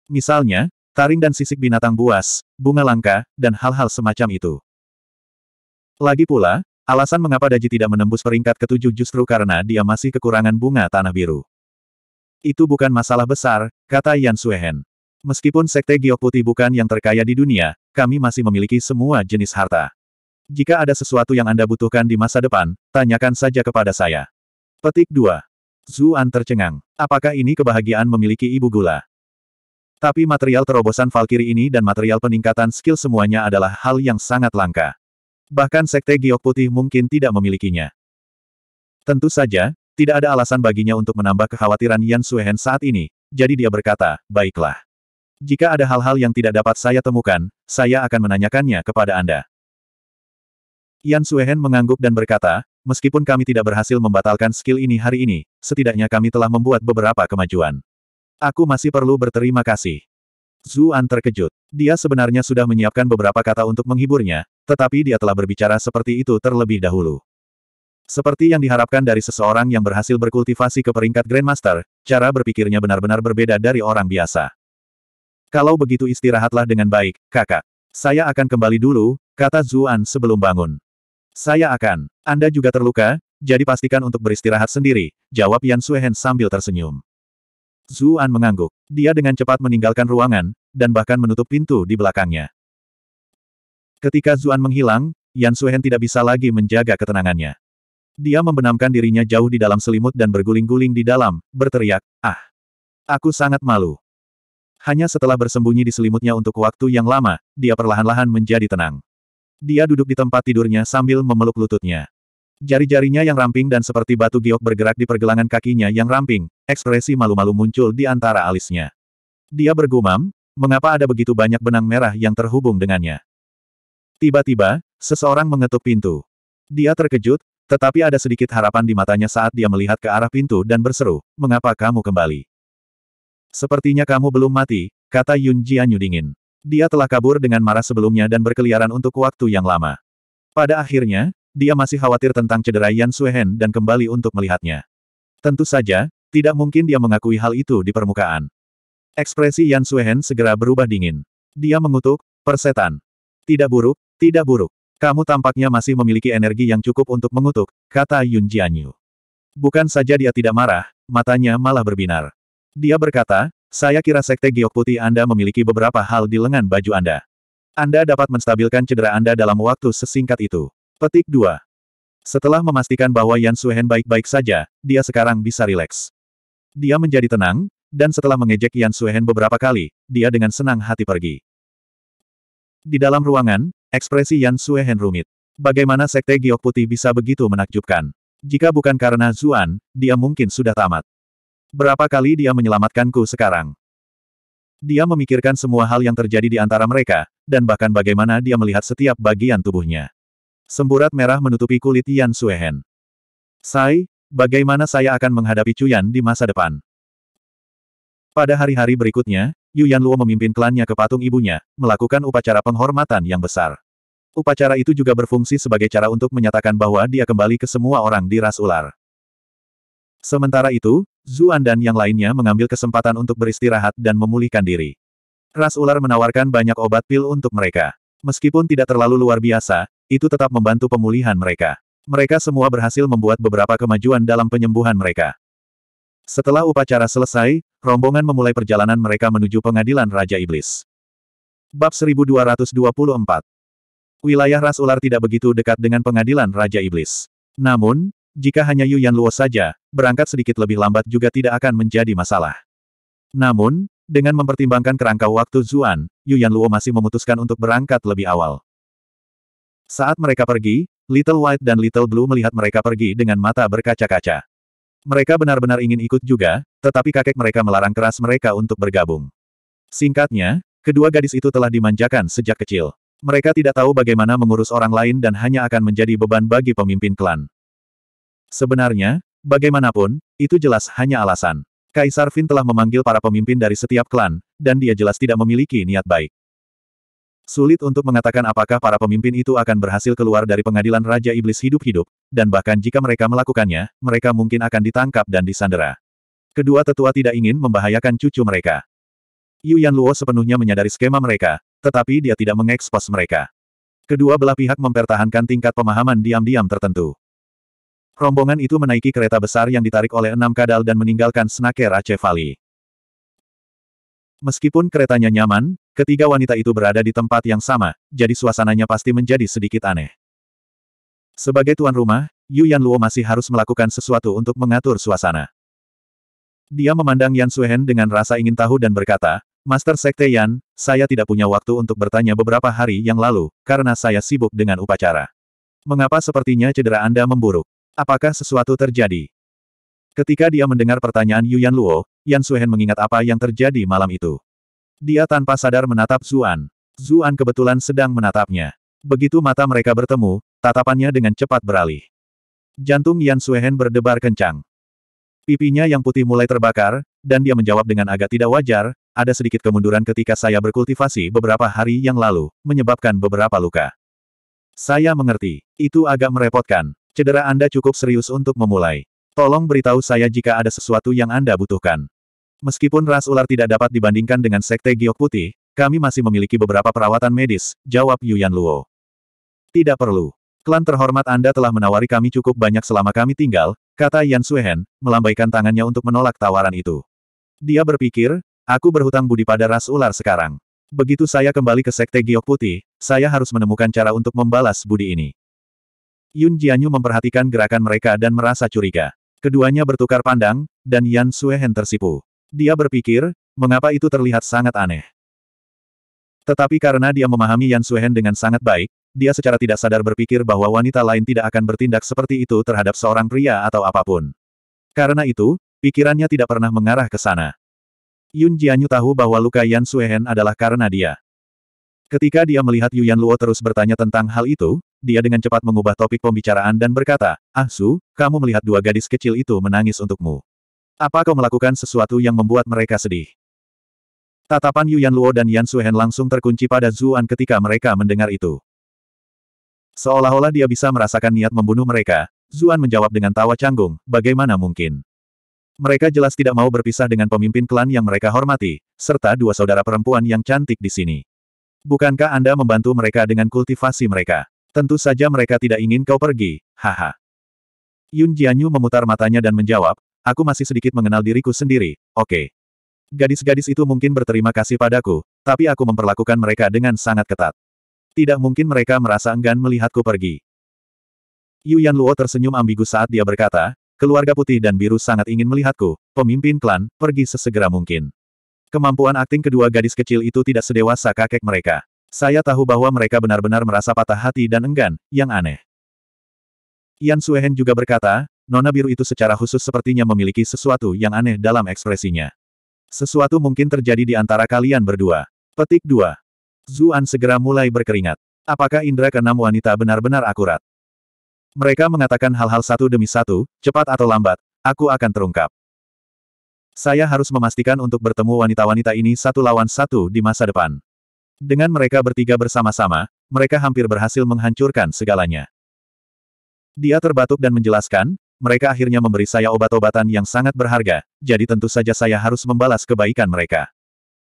Misalnya, taring dan sisik binatang buas, bunga langka, dan hal-hal semacam itu. Lagi pula, alasan mengapa Daji tidak menembus peringkat ketujuh justru karena dia masih kekurangan bunga tanah biru. Itu bukan masalah besar, kata Yan Suehen. Meskipun Sekte Giok Putih bukan yang terkaya di dunia, kami masih memiliki semua jenis harta. Jika ada sesuatu yang Anda butuhkan di masa depan, tanyakan saja kepada saya. Petik 2. Zuan tercengang. Apakah ini kebahagiaan memiliki ibu gula? Tapi material terobosan Valkyrie ini dan material peningkatan skill semuanya adalah hal yang sangat langka. Bahkan Sekte Giok Putih mungkin tidak memilikinya. Tentu saja, tidak ada alasan baginya untuk menambah kekhawatiran Yan Suehen saat ini, jadi dia berkata, baiklah. Jika ada hal-hal yang tidak dapat saya temukan, saya akan menanyakannya kepada Anda. Yan Suehen mengangguk dan berkata, meskipun kami tidak berhasil membatalkan skill ini hari ini, setidaknya kami telah membuat beberapa kemajuan. Aku masih perlu berterima kasih. Zuan terkejut. Dia sebenarnya sudah menyiapkan beberapa kata untuk menghiburnya, tetapi dia telah berbicara seperti itu terlebih dahulu. Seperti yang diharapkan dari seseorang yang berhasil berkultivasi ke peringkat Grandmaster, cara berpikirnya benar-benar berbeda dari orang biasa. Kalau begitu istirahatlah dengan baik, kakak. Saya akan kembali dulu, kata Zuan sebelum bangun. Saya akan. Anda juga terluka, jadi pastikan untuk beristirahat sendiri, jawab Yan Suehen sambil tersenyum. Zuan mengangguk. Dia dengan cepat meninggalkan ruangan, dan bahkan menutup pintu di belakangnya. Ketika Zuan menghilang, Yan Suhen tidak bisa lagi menjaga ketenangannya. Dia membenamkan dirinya jauh di dalam selimut dan berguling-guling di dalam, berteriak, Ah! Aku sangat malu. Hanya setelah bersembunyi di selimutnya untuk waktu yang lama, dia perlahan-lahan menjadi tenang. Dia duduk di tempat tidurnya sambil memeluk lututnya. Jari-jarinya yang ramping dan seperti batu giok bergerak di pergelangan kakinya yang ramping, ekspresi malu-malu muncul di antara alisnya. Dia bergumam, mengapa ada begitu banyak benang merah yang terhubung dengannya. Tiba-tiba, seseorang mengetuk pintu. Dia terkejut, tetapi ada sedikit harapan di matanya saat dia melihat ke arah pintu dan berseru, mengapa kamu kembali? Sepertinya kamu belum mati, kata Yun Jianyu dingin. Dia telah kabur dengan marah sebelumnya dan berkeliaran untuk waktu yang lama. Pada akhirnya, dia masih khawatir tentang cedera Yan Suehen dan kembali untuk melihatnya. Tentu saja, tidak mungkin dia mengakui hal itu di permukaan. Ekspresi Yan Suehen segera berubah dingin. Dia mengutuk, persetan. Tidak buruk, tidak buruk. Kamu tampaknya masih memiliki energi yang cukup untuk mengutuk, kata Yun Jianyu. Bukan saja dia tidak marah, matanya malah berbinar. Dia berkata, saya kira Sekte Giok Putih Anda memiliki beberapa hal di lengan baju Anda. Anda dapat menstabilkan cedera Anda dalam waktu sesingkat itu. Petik 2. Setelah memastikan bahwa Yan Suhen baik-baik saja, dia sekarang bisa rileks. Dia menjadi tenang, dan setelah mengejek Yan Suhen beberapa kali, dia dengan senang hati pergi. Di dalam ruangan, ekspresi Yan Suhen rumit. Bagaimana Sekte Giok Putih bisa begitu menakjubkan? Jika bukan karena Zuan, dia mungkin sudah tamat. Berapa kali dia menyelamatkanku sekarang? Dia memikirkan semua hal yang terjadi di antara mereka, dan bahkan bagaimana dia melihat setiap bagian tubuhnya. Semburat merah menutupi kulit Yan Suehen. Sai, bagaimana saya akan menghadapi Cuyan di masa depan? Pada hari-hari berikutnya, Yu Luo memimpin klannya ke patung ibunya, melakukan upacara penghormatan yang besar. Upacara itu juga berfungsi sebagai cara untuk menyatakan bahwa dia kembali ke semua orang di ras ular. Sementara itu, Zuan dan yang lainnya mengambil kesempatan untuk beristirahat dan memulihkan diri. Ras ular menawarkan banyak obat pil untuk mereka. Meskipun tidak terlalu luar biasa, itu tetap membantu pemulihan mereka. Mereka semua berhasil membuat beberapa kemajuan dalam penyembuhan mereka. Setelah upacara selesai, rombongan memulai perjalanan mereka menuju pengadilan Raja Iblis. Bab 1224 Wilayah Ras Ular tidak begitu dekat dengan pengadilan Raja Iblis. Namun, jika hanya Yu Yan Luo saja, berangkat sedikit lebih lambat juga tidak akan menjadi masalah. Namun, dengan mempertimbangkan kerangka waktu Zuan, Yu Yan Luo masih memutuskan untuk berangkat lebih awal. Saat mereka pergi, Little White dan Little Blue melihat mereka pergi dengan mata berkaca-kaca. Mereka benar-benar ingin ikut juga, tetapi kakek mereka melarang keras mereka untuk bergabung. Singkatnya, kedua gadis itu telah dimanjakan sejak kecil. Mereka tidak tahu bagaimana mengurus orang lain dan hanya akan menjadi beban bagi pemimpin klan. Sebenarnya, bagaimanapun, itu jelas hanya alasan. Kaisar Vin telah memanggil para pemimpin dari setiap klan, dan dia jelas tidak memiliki niat baik. Sulit untuk mengatakan apakah para pemimpin itu akan berhasil keluar dari pengadilan Raja Iblis hidup-hidup, dan bahkan jika mereka melakukannya, mereka mungkin akan ditangkap dan disandera. Kedua tetua tidak ingin membahayakan cucu mereka. Yu Luo sepenuhnya menyadari skema mereka, tetapi dia tidak mengekspos mereka. Kedua belah pihak mempertahankan tingkat pemahaman diam-diam tertentu. Rombongan itu menaiki kereta besar yang ditarik oleh enam kadal dan meninggalkan Snaker Aceh Valley. Meskipun keretanya nyaman, ketiga wanita itu berada di tempat yang sama, jadi suasananya pasti menjadi sedikit aneh. Sebagai tuan rumah, Yu Yan Luo masih harus melakukan sesuatu untuk mengatur suasana. Dia memandang Yan Suhen dengan rasa ingin tahu dan berkata, Master Sekte Yan, saya tidak punya waktu untuk bertanya beberapa hari yang lalu, karena saya sibuk dengan upacara. Mengapa sepertinya cedera Anda memburuk? Apakah sesuatu terjadi? Ketika dia mendengar pertanyaan Yuan Luo, Yan Suhen mengingat apa yang terjadi malam itu. Dia tanpa sadar menatap Zuan. Zuan kebetulan sedang menatapnya. Begitu mata mereka bertemu, tatapannya dengan cepat beralih. Jantung Yan Suhen berdebar kencang. Pipinya yang putih mulai terbakar, dan dia menjawab dengan agak tidak wajar, ada sedikit kemunduran ketika saya berkultivasi beberapa hari yang lalu, menyebabkan beberapa luka. Saya mengerti, itu agak merepotkan. Cedera Anda cukup serius untuk memulai. Tolong beritahu saya jika ada sesuatu yang Anda butuhkan. Meskipun ras ular tidak dapat dibandingkan dengan sekte giok putih, kami masih memiliki beberapa perawatan medis, jawab Yuan Luo. Tidak perlu. Klan terhormat Anda telah menawari kami cukup banyak selama kami tinggal, kata Yan Suehen, melambaikan tangannya untuk menolak tawaran itu. Dia berpikir, aku berhutang budi pada ras ular sekarang. Begitu saya kembali ke Sekte Giok Putih, saya harus menemukan cara untuk membalas budi ini. Yun Jianyu memperhatikan gerakan mereka dan merasa curiga. Keduanya bertukar pandang, dan Yan Suehen tersipu. Dia berpikir, mengapa itu terlihat sangat aneh. Tetapi karena dia memahami Yan Suehen dengan sangat baik, dia secara tidak sadar berpikir bahwa wanita lain tidak akan bertindak seperti itu terhadap seorang pria atau apapun. Karena itu, pikirannya tidak pernah mengarah ke sana. Yun Jianyu tahu bahwa luka Yan Suehen adalah karena dia. Ketika dia melihat Yuan Luo terus bertanya tentang hal itu, dia dengan cepat mengubah topik pembicaraan dan berkata, Ah Su, kamu melihat dua gadis kecil itu menangis untukmu. Apa kau melakukan sesuatu yang membuat mereka sedih? Tatapan Yuan Luo dan Yan Suhen langsung terkunci pada Zuan ketika mereka mendengar itu. Seolah-olah dia bisa merasakan niat membunuh mereka, Zuan menjawab dengan tawa canggung, bagaimana mungkin? Mereka jelas tidak mau berpisah dengan pemimpin klan yang mereka hormati, serta dua saudara perempuan yang cantik di sini. Bukankah Anda membantu mereka dengan kultivasi mereka? Tentu saja mereka tidak ingin kau pergi, haha. Yun Jianyu memutar matanya dan menjawab, aku masih sedikit mengenal diriku sendiri, oke. Okay. Gadis-gadis itu mungkin berterima kasih padaku, tapi aku memperlakukan mereka dengan sangat ketat. Tidak mungkin mereka merasa enggan melihatku pergi. Yu Yan Luo tersenyum ambigu saat dia berkata, keluarga putih dan biru sangat ingin melihatku, pemimpin klan, pergi sesegera mungkin. Kemampuan akting kedua gadis kecil itu tidak sedewasa kakek mereka. Saya tahu bahwa mereka benar-benar merasa patah hati dan enggan, yang aneh. Yan Suehen juga berkata, Nona biru itu secara khusus sepertinya memiliki sesuatu yang aneh dalam ekspresinya. Sesuatu mungkin terjadi di antara kalian berdua. Petik 2. Zuan segera mulai berkeringat. Apakah indera keenam wanita benar-benar akurat? Mereka mengatakan hal-hal satu demi satu, cepat atau lambat, aku akan terungkap. Saya harus memastikan untuk bertemu wanita-wanita ini satu lawan satu di masa depan. Dengan mereka bertiga bersama-sama, mereka hampir berhasil menghancurkan segalanya. Dia terbatuk dan menjelaskan, mereka akhirnya memberi saya obat-obatan yang sangat berharga, jadi tentu saja saya harus membalas kebaikan mereka.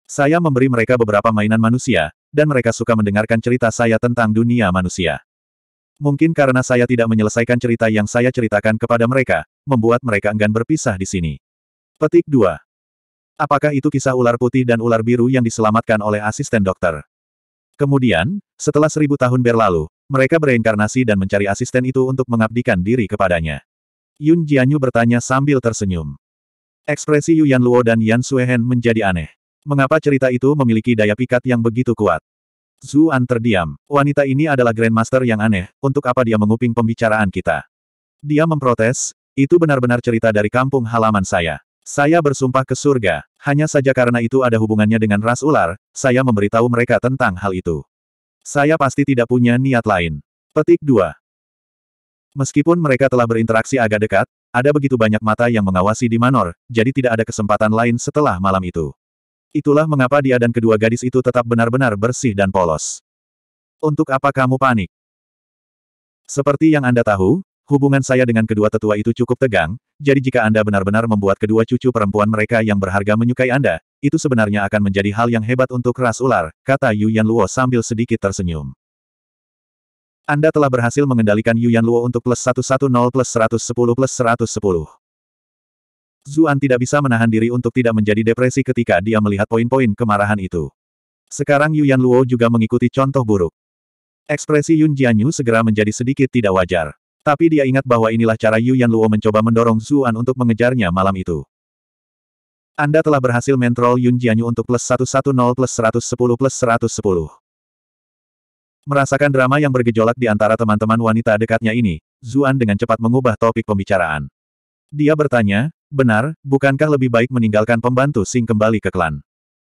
Saya memberi mereka beberapa mainan manusia, dan mereka suka mendengarkan cerita saya tentang dunia manusia. Mungkin karena saya tidak menyelesaikan cerita yang saya ceritakan kepada mereka, membuat mereka enggan berpisah di sini. Petik 2. Apakah itu kisah ular putih dan ular biru yang diselamatkan oleh asisten dokter? Kemudian, setelah seribu tahun berlalu, mereka bereinkarnasi dan mencari asisten itu untuk mengabdikan diri kepadanya. Yun Jianyu bertanya sambil tersenyum. Ekspresi Yu Yan Luo dan Yan Suehen menjadi aneh. Mengapa cerita itu memiliki daya pikat yang begitu kuat? Zuan terdiam. Wanita ini adalah Grandmaster yang aneh, untuk apa dia menguping pembicaraan kita? Dia memprotes, itu benar-benar cerita dari kampung halaman saya. Saya bersumpah ke surga, hanya saja karena itu ada hubungannya dengan ras ular, saya memberitahu mereka tentang hal itu. Saya pasti tidak punya niat lain. Petik 2. Meskipun mereka telah berinteraksi agak dekat, ada begitu banyak mata yang mengawasi di Manor, jadi tidak ada kesempatan lain setelah malam itu. Itulah mengapa dia dan kedua gadis itu tetap benar-benar bersih dan polos. Untuk apa kamu panik? Seperti yang Anda tahu, Hubungan saya dengan kedua tetua itu cukup tegang, jadi jika Anda benar-benar membuat kedua cucu perempuan mereka yang berharga menyukai Anda, itu sebenarnya akan menjadi hal yang hebat untuk ras ular, kata Yuan Luo sambil sedikit tersenyum. Anda telah berhasil mengendalikan Yuan Luo untuk plus 110 plus 110 plus 110. Zuan tidak bisa menahan diri untuk tidak menjadi depresi ketika dia melihat poin-poin kemarahan itu. Sekarang Yuan Luo juga mengikuti contoh buruk. Ekspresi Yun Jianyu segera menjadi sedikit tidak wajar. Tapi dia ingat bahwa inilah cara Yu Yan Luo mencoba mendorong Zuan untuk mengejarnya malam itu. Anda telah berhasil mentrol Yun Jianyu untuk plus 110 plus 110 plus 110. Merasakan drama yang bergejolak di antara teman-teman wanita dekatnya ini, Zuan dengan cepat mengubah topik pembicaraan. Dia bertanya, benar, bukankah lebih baik meninggalkan pembantu Sing kembali ke klan?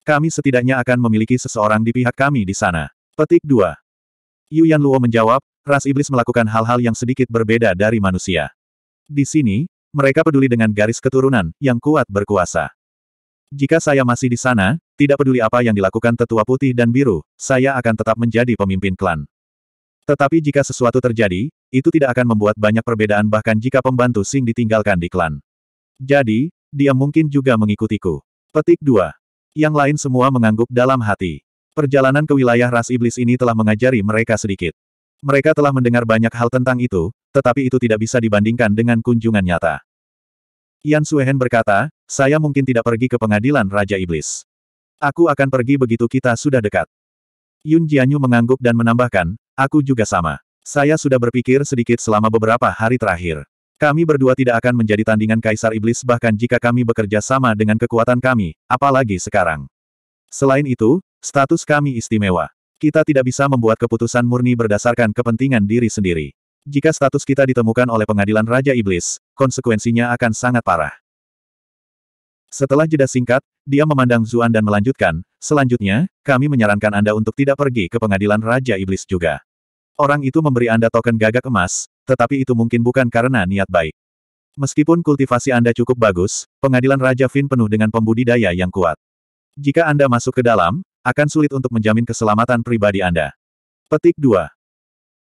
Kami setidaknya akan memiliki seseorang di pihak kami di sana. Petik 2. Yu Yan Luo menjawab, ras iblis melakukan hal-hal yang sedikit berbeda dari manusia. Di sini, mereka peduli dengan garis keturunan yang kuat berkuasa. Jika saya masih di sana, tidak peduli apa yang dilakukan tetua putih dan biru, saya akan tetap menjadi pemimpin klan. Tetapi jika sesuatu terjadi, itu tidak akan membuat banyak perbedaan bahkan jika pembantu Sing ditinggalkan di klan. Jadi, dia mungkin juga mengikutiku. Petik 2. Yang lain semua mengangguk dalam hati. Perjalanan ke wilayah ras iblis ini telah mengajari mereka sedikit. Mereka telah mendengar banyak hal tentang itu, tetapi itu tidak bisa dibandingkan dengan kunjungan nyata. Yan Suehen berkata, saya mungkin tidak pergi ke pengadilan Raja Iblis. Aku akan pergi begitu kita sudah dekat. Yun Jianyu mengangguk dan menambahkan, aku juga sama. Saya sudah berpikir sedikit selama beberapa hari terakhir. Kami berdua tidak akan menjadi tandingan Kaisar Iblis bahkan jika kami bekerja sama dengan kekuatan kami, apalagi sekarang. Selain itu, status kami istimewa. Kita tidak bisa membuat keputusan murni berdasarkan kepentingan diri sendiri. Jika status kita ditemukan oleh pengadilan Raja Iblis, konsekuensinya akan sangat parah. Setelah jeda singkat, dia memandang Zuan dan melanjutkan, selanjutnya, kami menyarankan Anda untuk tidak pergi ke pengadilan Raja Iblis juga. Orang itu memberi Anda token gagak emas, tetapi itu mungkin bukan karena niat baik. Meskipun kultivasi Anda cukup bagus, pengadilan Raja Fin penuh dengan pembudidaya yang kuat. Jika Anda masuk ke dalam, akan sulit untuk menjamin keselamatan pribadi Anda. Petik 2.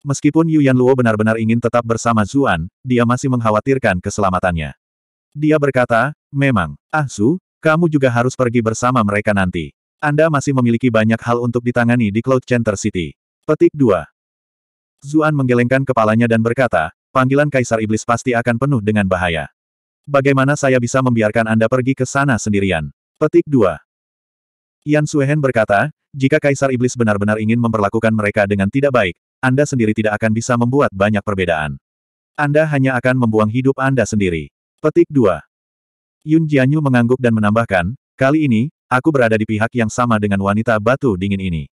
Meskipun Yuan Luo benar-benar ingin tetap bersama Zuan, dia masih mengkhawatirkan keselamatannya. Dia berkata, memang, Ah Su, kamu juga harus pergi bersama mereka nanti. Anda masih memiliki banyak hal untuk ditangani di Cloud Center City. Petik 2. Zuan menggelengkan kepalanya dan berkata, panggilan Kaisar Iblis pasti akan penuh dengan bahaya. Bagaimana saya bisa membiarkan Anda pergi ke sana sendirian? Petik 2. Yan Suehen berkata, jika Kaisar Iblis benar-benar ingin memperlakukan mereka dengan tidak baik, Anda sendiri tidak akan bisa membuat banyak perbedaan. Anda hanya akan membuang hidup Anda sendiri. Petik 2. Yun Jianyu mengangguk dan menambahkan, kali ini, aku berada di pihak yang sama dengan wanita batu dingin ini.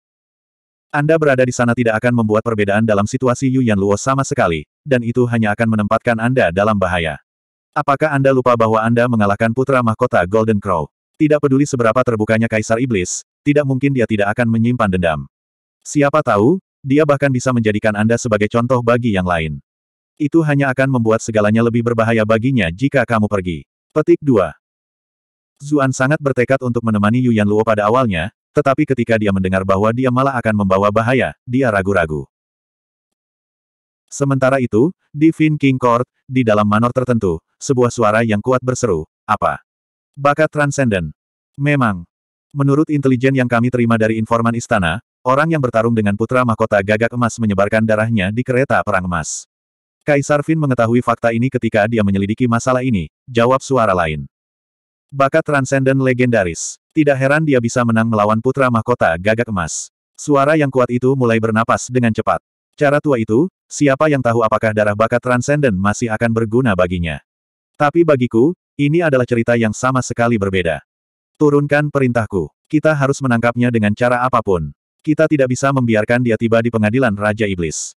Anda berada di sana tidak akan membuat perbedaan dalam situasi Yu Yan Luo sama sekali, dan itu hanya akan menempatkan Anda dalam bahaya. Apakah Anda lupa bahwa Anda mengalahkan putra mahkota Golden Crow? Tidak peduli seberapa terbukanya Kaisar Iblis, tidak mungkin dia tidak akan menyimpan dendam. Siapa tahu, dia bahkan bisa menjadikan Anda sebagai contoh bagi yang lain. Itu hanya akan membuat segalanya lebih berbahaya baginya jika kamu pergi. Petik 2. Zuan sangat bertekad untuk menemani Yuan Luo pada awalnya, tetapi ketika dia mendengar bahwa dia malah akan membawa bahaya, dia ragu-ragu. Sementara itu, di Fin King Court, di dalam manor tertentu, sebuah suara yang kuat berseru, apa? Bakat Transcendent. Memang. Menurut intelijen yang kami terima dari informan istana, orang yang bertarung dengan putra mahkota gagak emas menyebarkan darahnya di kereta perang emas. Kaisar Finn mengetahui fakta ini ketika dia menyelidiki masalah ini, jawab suara lain. Bakat Transcendent legendaris. Tidak heran dia bisa menang melawan putra mahkota gagak emas. Suara yang kuat itu mulai bernapas dengan cepat. Cara tua itu, siapa yang tahu apakah darah bakat Transcendent masih akan berguna baginya. Tapi bagiku, ini adalah cerita yang sama sekali berbeda. Turunkan perintahku. Kita harus menangkapnya dengan cara apapun. Kita tidak bisa membiarkan dia tiba di pengadilan Raja Iblis.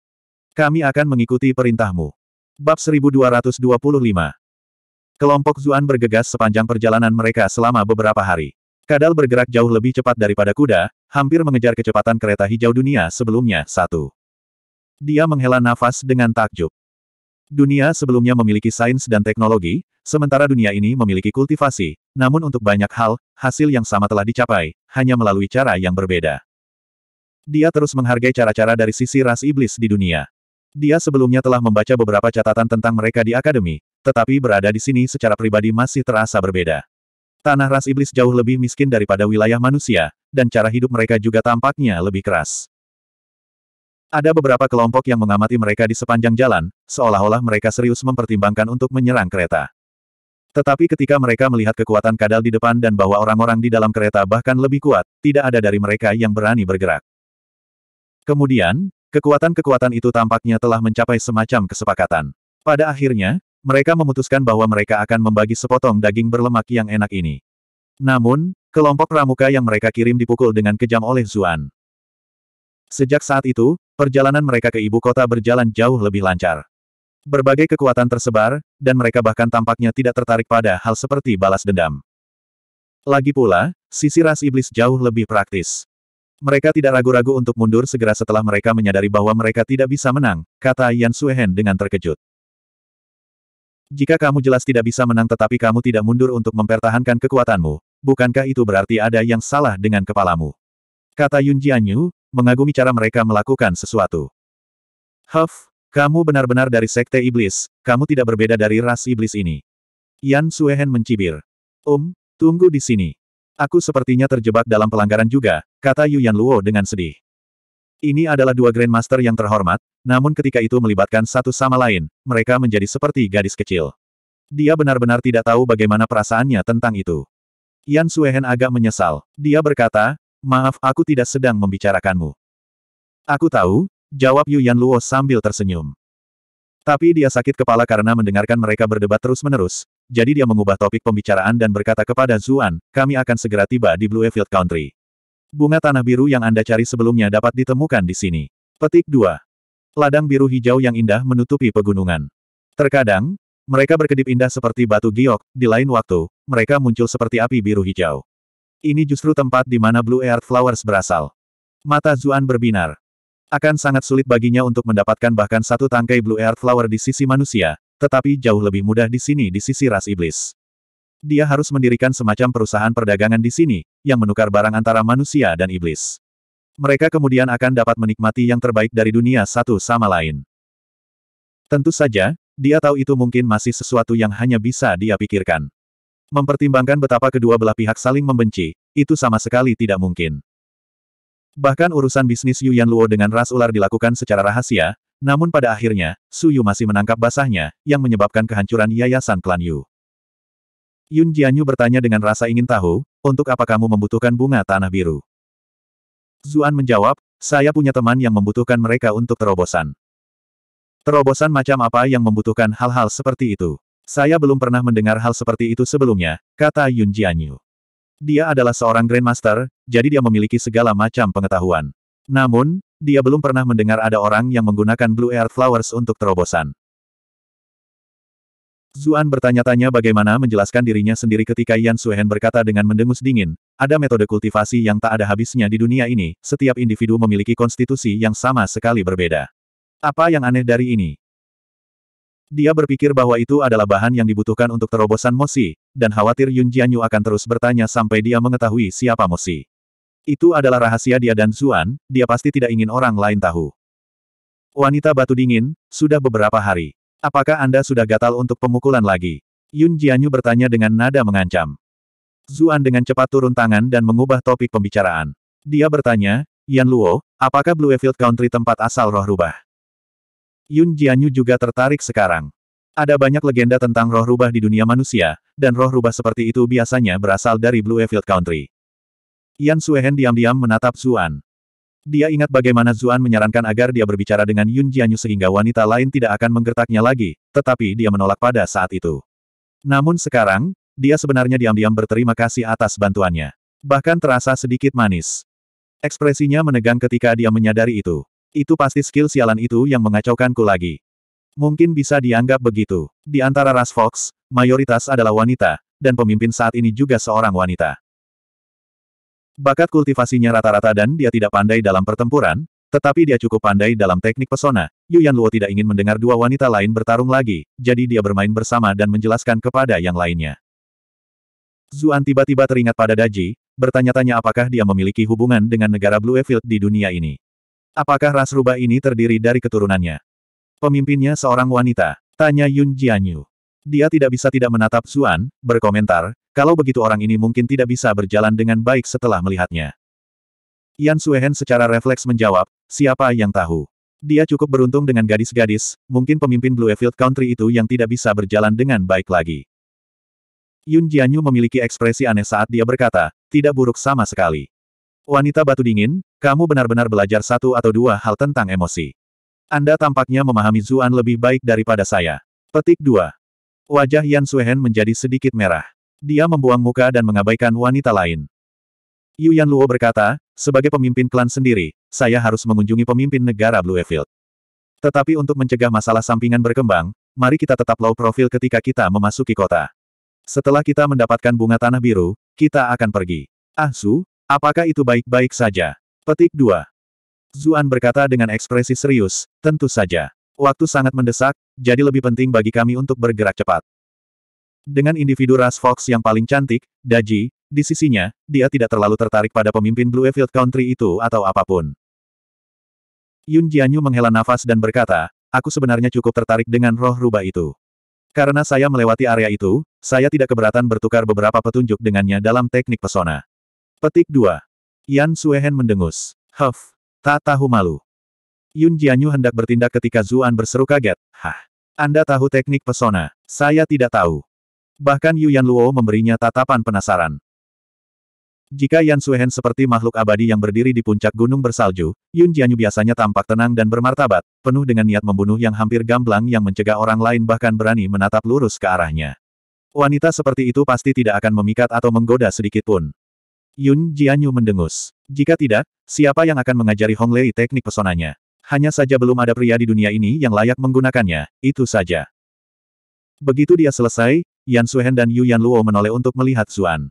Kami akan mengikuti perintahmu. Bab 1225 Kelompok Zuan bergegas sepanjang perjalanan mereka selama beberapa hari. Kadal bergerak jauh lebih cepat daripada kuda, hampir mengejar kecepatan kereta hijau dunia sebelumnya, satu. Dia menghela nafas dengan takjub. Dunia sebelumnya memiliki sains dan teknologi, sementara dunia ini memiliki kultivasi. Namun untuk banyak hal, hasil yang sama telah dicapai, hanya melalui cara yang berbeda. Dia terus menghargai cara-cara dari sisi ras iblis di dunia. Dia sebelumnya telah membaca beberapa catatan tentang mereka di akademi, tetapi berada di sini secara pribadi masih terasa berbeda. Tanah ras iblis jauh lebih miskin daripada wilayah manusia, dan cara hidup mereka juga tampaknya lebih keras. Ada beberapa kelompok yang mengamati mereka di sepanjang jalan, seolah-olah mereka serius mempertimbangkan untuk menyerang kereta. Tetapi ketika mereka melihat kekuatan kadal di depan dan bahwa orang-orang di dalam kereta bahkan lebih kuat, tidak ada dari mereka yang berani bergerak. Kemudian, kekuatan-kekuatan itu tampaknya telah mencapai semacam kesepakatan. Pada akhirnya, mereka memutuskan bahwa mereka akan membagi sepotong daging berlemak yang enak ini. Namun, kelompok pramuka yang mereka kirim dipukul dengan kejam oleh Zuan. Sejak saat itu, Perjalanan mereka ke ibu kota berjalan jauh lebih lancar. Berbagai kekuatan tersebar, dan mereka bahkan tampaknya tidak tertarik pada hal seperti balas dendam. Lagi pula, sisi ras iblis jauh lebih praktis. Mereka tidak ragu-ragu untuk mundur segera setelah mereka menyadari bahwa mereka tidak bisa menang, kata Yan Suehen dengan terkejut. Jika kamu jelas tidak bisa menang tetapi kamu tidak mundur untuk mempertahankan kekuatanmu, bukankah itu berarti ada yang salah dengan kepalamu? Kata Yun Jianyu, mengagumi cara mereka melakukan sesuatu. Huff, kamu benar-benar dari sekte iblis, kamu tidak berbeda dari ras iblis ini. Yan Suehen mencibir. Om, um, tunggu di sini. Aku sepertinya terjebak dalam pelanggaran juga, kata Yu Yan Luo dengan sedih. Ini adalah dua Grandmaster yang terhormat, namun ketika itu melibatkan satu sama lain, mereka menjadi seperti gadis kecil. Dia benar-benar tidak tahu bagaimana perasaannya tentang itu. Yan Suehen agak menyesal. Dia berkata, maaf aku tidak sedang membicarakanmu. Aku tahu, jawab Yuan Luo sambil tersenyum. Tapi dia sakit kepala karena mendengarkan mereka berdebat terus-menerus, jadi dia mengubah topik pembicaraan dan berkata kepada Zuan, kami akan segera tiba di Blue Bluefield Country. Bunga tanah biru yang Anda cari sebelumnya dapat ditemukan di sini. Petik 2. Ladang biru hijau yang indah menutupi pegunungan. Terkadang, mereka berkedip indah seperti batu giok, di lain waktu, mereka muncul seperti api biru hijau. Ini justru tempat di mana Blue Earth Flowers berasal. Mata Zuan berbinar. Akan sangat sulit baginya untuk mendapatkan bahkan satu tangkai Blue Earth Flower di sisi manusia, tetapi jauh lebih mudah di sini di sisi ras iblis. Dia harus mendirikan semacam perusahaan perdagangan di sini, yang menukar barang antara manusia dan iblis. Mereka kemudian akan dapat menikmati yang terbaik dari dunia satu sama lain. Tentu saja, dia tahu itu mungkin masih sesuatu yang hanya bisa dia pikirkan. Mempertimbangkan betapa kedua belah pihak saling membenci, itu sama sekali tidak mungkin. Bahkan urusan bisnis Yuan Luo dengan ras ular dilakukan secara rahasia, namun pada akhirnya, Su Yu masih menangkap basahnya, yang menyebabkan kehancuran yayasan klan Yu. Yun Jianyu bertanya dengan rasa ingin tahu, untuk apa kamu membutuhkan bunga tanah biru? Zuan menjawab, saya punya teman yang membutuhkan mereka untuk terobosan. Terobosan macam apa yang membutuhkan hal-hal seperti itu? Saya belum pernah mendengar hal seperti itu sebelumnya, kata Yun Jianyu. Dia adalah seorang Grandmaster, jadi dia memiliki segala macam pengetahuan. Namun, dia belum pernah mendengar ada orang yang menggunakan Blue Air Flowers untuk terobosan. Zuan bertanya-tanya bagaimana menjelaskan dirinya sendiri ketika Yan Suhen berkata dengan mendengus dingin, ada metode kultivasi yang tak ada habisnya di dunia ini, setiap individu memiliki konstitusi yang sama sekali berbeda. Apa yang aneh dari ini? Dia berpikir bahwa itu adalah bahan yang dibutuhkan untuk terobosan Mosi, dan khawatir Yun Jianyu akan terus bertanya sampai dia mengetahui siapa Mosi. Itu adalah rahasia dia dan Zuan, dia pasti tidak ingin orang lain tahu. Wanita batu dingin, sudah beberapa hari. Apakah Anda sudah gatal untuk pemukulan lagi? Yun Jianyu bertanya dengan nada mengancam. Zuan dengan cepat turun tangan dan mengubah topik pembicaraan. Dia bertanya, Yan Luo, apakah Bluefield Country tempat asal roh rubah? Yun Jianyu juga tertarik sekarang. Ada banyak legenda tentang roh rubah di dunia manusia, dan roh rubah seperti itu biasanya berasal dari Blue Evil Country. Yan Suehen diam-diam menatap Zuan. Dia ingat bagaimana Zuan menyarankan agar dia berbicara dengan Yun Jianyu sehingga wanita lain tidak akan menggertaknya lagi, tetapi dia menolak pada saat itu. Namun sekarang, dia sebenarnya diam-diam berterima kasih atas bantuannya. Bahkan terasa sedikit manis. Ekspresinya menegang ketika dia menyadari itu. Itu pasti skill sialan itu yang mengacaukanku lagi. Mungkin bisa dianggap begitu. Di antara ras Fox, mayoritas adalah wanita, dan pemimpin saat ini juga seorang wanita. Bakat kultivasinya rata-rata dan dia tidak pandai dalam pertempuran, tetapi dia cukup pandai dalam teknik pesona. Yu Yan Luo tidak ingin mendengar dua wanita lain bertarung lagi, jadi dia bermain bersama dan menjelaskan kepada yang lainnya. Zuan tiba-tiba teringat pada Daji, bertanya-tanya apakah dia memiliki hubungan dengan negara Bluefield di dunia ini. Apakah ras rubah ini terdiri dari keturunannya? Pemimpinnya seorang wanita, tanya Yun Jianyu. Dia tidak bisa tidak menatap Zuan, berkomentar, kalau begitu orang ini mungkin tidak bisa berjalan dengan baik setelah melihatnya. Yan Suehen secara refleks menjawab, siapa yang tahu? Dia cukup beruntung dengan gadis-gadis, mungkin pemimpin Bluefield Country itu yang tidak bisa berjalan dengan baik lagi. Yun Jianyu memiliki ekspresi aneh saat dia berkata, tidak buruk sama sekali. Wanita batu dingin, kamu benar-benar belajar satu atau dua hal tentang emosi. Anda tampaknya memahami Zuan lebih baik daripada saya. Petik 2. Wajah Yan Suehen menjadi sedikit merah. Dia membuang muka dan mengabaikan wanita lain. Yu Yan Luo berkata, sebagai pemimpin klan sendiri, saya harus mengunjungi pemimpin negara Bluefield. Tetapi untuk mencegah masalah sampingan berkembang, mari kita tetap low profil ketika kita memasuki kota. Setelah kita mendapatkan bunga tanah biru, kita akan pergi. Ah Su, Apakah itu baik-baik saja? Petik 2. Zuan berkata dengan ekspresi serius, tentu saja. Waktu sangat mendesak, jadi lebih penting bagi kami untuk bergerak cepat. Dengan individu ras Fox yang paling cantik, Daji, di sisinya, dia tidak terlalu tertarik pada pemimpin Bluefield Country itu atau apapun. Yun Jianyu menghela nafas dan berkata, aku sebenarnya cukup tertarik dengan roh rubah itu. Karena saya melewati area itu, saya tidak keberatan bertukar beberapa petunjuk dengannya dalam teknik pesona. Petik 2. Yan Suehen mendengus. Huff. Tak tahu malu. Yun Jianyu hendak bertindak ketika Zuan berseru kaget. Hah. Anda tahu teknik pesona. Saya tidak tahu. Bahkan Yu Yan Luo memberinya tatapan penasaran. Jika Yan Suehen seperti makhluk abadi yang berdiri di puncak gunung bersalju, Yun Jianyu biasanya tampak tenang dan bermartabat, penuh dengan niat membunuh yang hampir gamblang yang mencegah orang lain bahkan berani menatap lurus ke arahnya. Wanita seperti itu pasti tidak akan memikat atau menggoda sedikitpun. Yun Jianyu mendengus. Jika tidak, siapa yang akan mengajari Hong Lei teknik pesonanya? Hanya saja belum ada pria di dunia ini yang layak menggunakannya, itu saja. Begitu dia selesai, Yan Suhen dan Yu Yan Luo menoleh untuk melihat Zuan.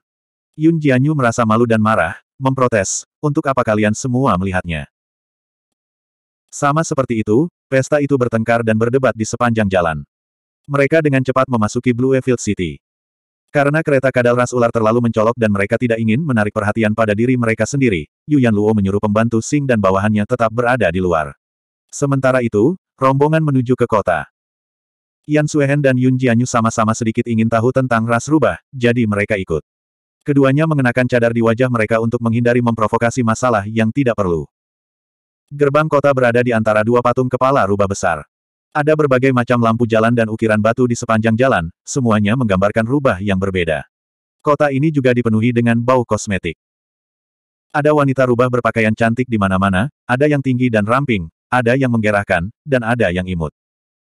Yun Jianyu merasa malu dan marah, memprotes, untuk apa kalian semua melihatnya? Sama seperti itu, pesta itu bertengkar dan berdebat di sepanjang jalan. Mereka dengan cepat memasuki Blue Field City. Karena kereta kadal ras ular terlalu mencolok dan mereka tidak ingin menarik perhatian pada diri mereka sendiri, Yuan Luo menyuruh pembantu Sing dan bawahannya tetap berada di luar. Sementara itu, rombongan menuju ke kota. Yan Suehen dan Yun Jianyu sama-sama sedikit ingin tahu tentang ras rubah, jadi mereka ikut. Keduanya mengenakan cadar di wajah mereka untuk menghindari memprovokasi masalah yang tidak perlu. Gerbang kota berada di antara dua patung kepala rubah besar. Ada berbagai macam lampu jalan dan ukiran batu di sepanjang jalan, semuanya menggambarkan rubah yang berbeda. Kota ini juga dipenuhi dengan bau kosmetik. Ada wanita rubah berpakaian cantik di mana-mana, ada yang tinggi dan ramping, ada yang menggerahkan, dan ada yang imut.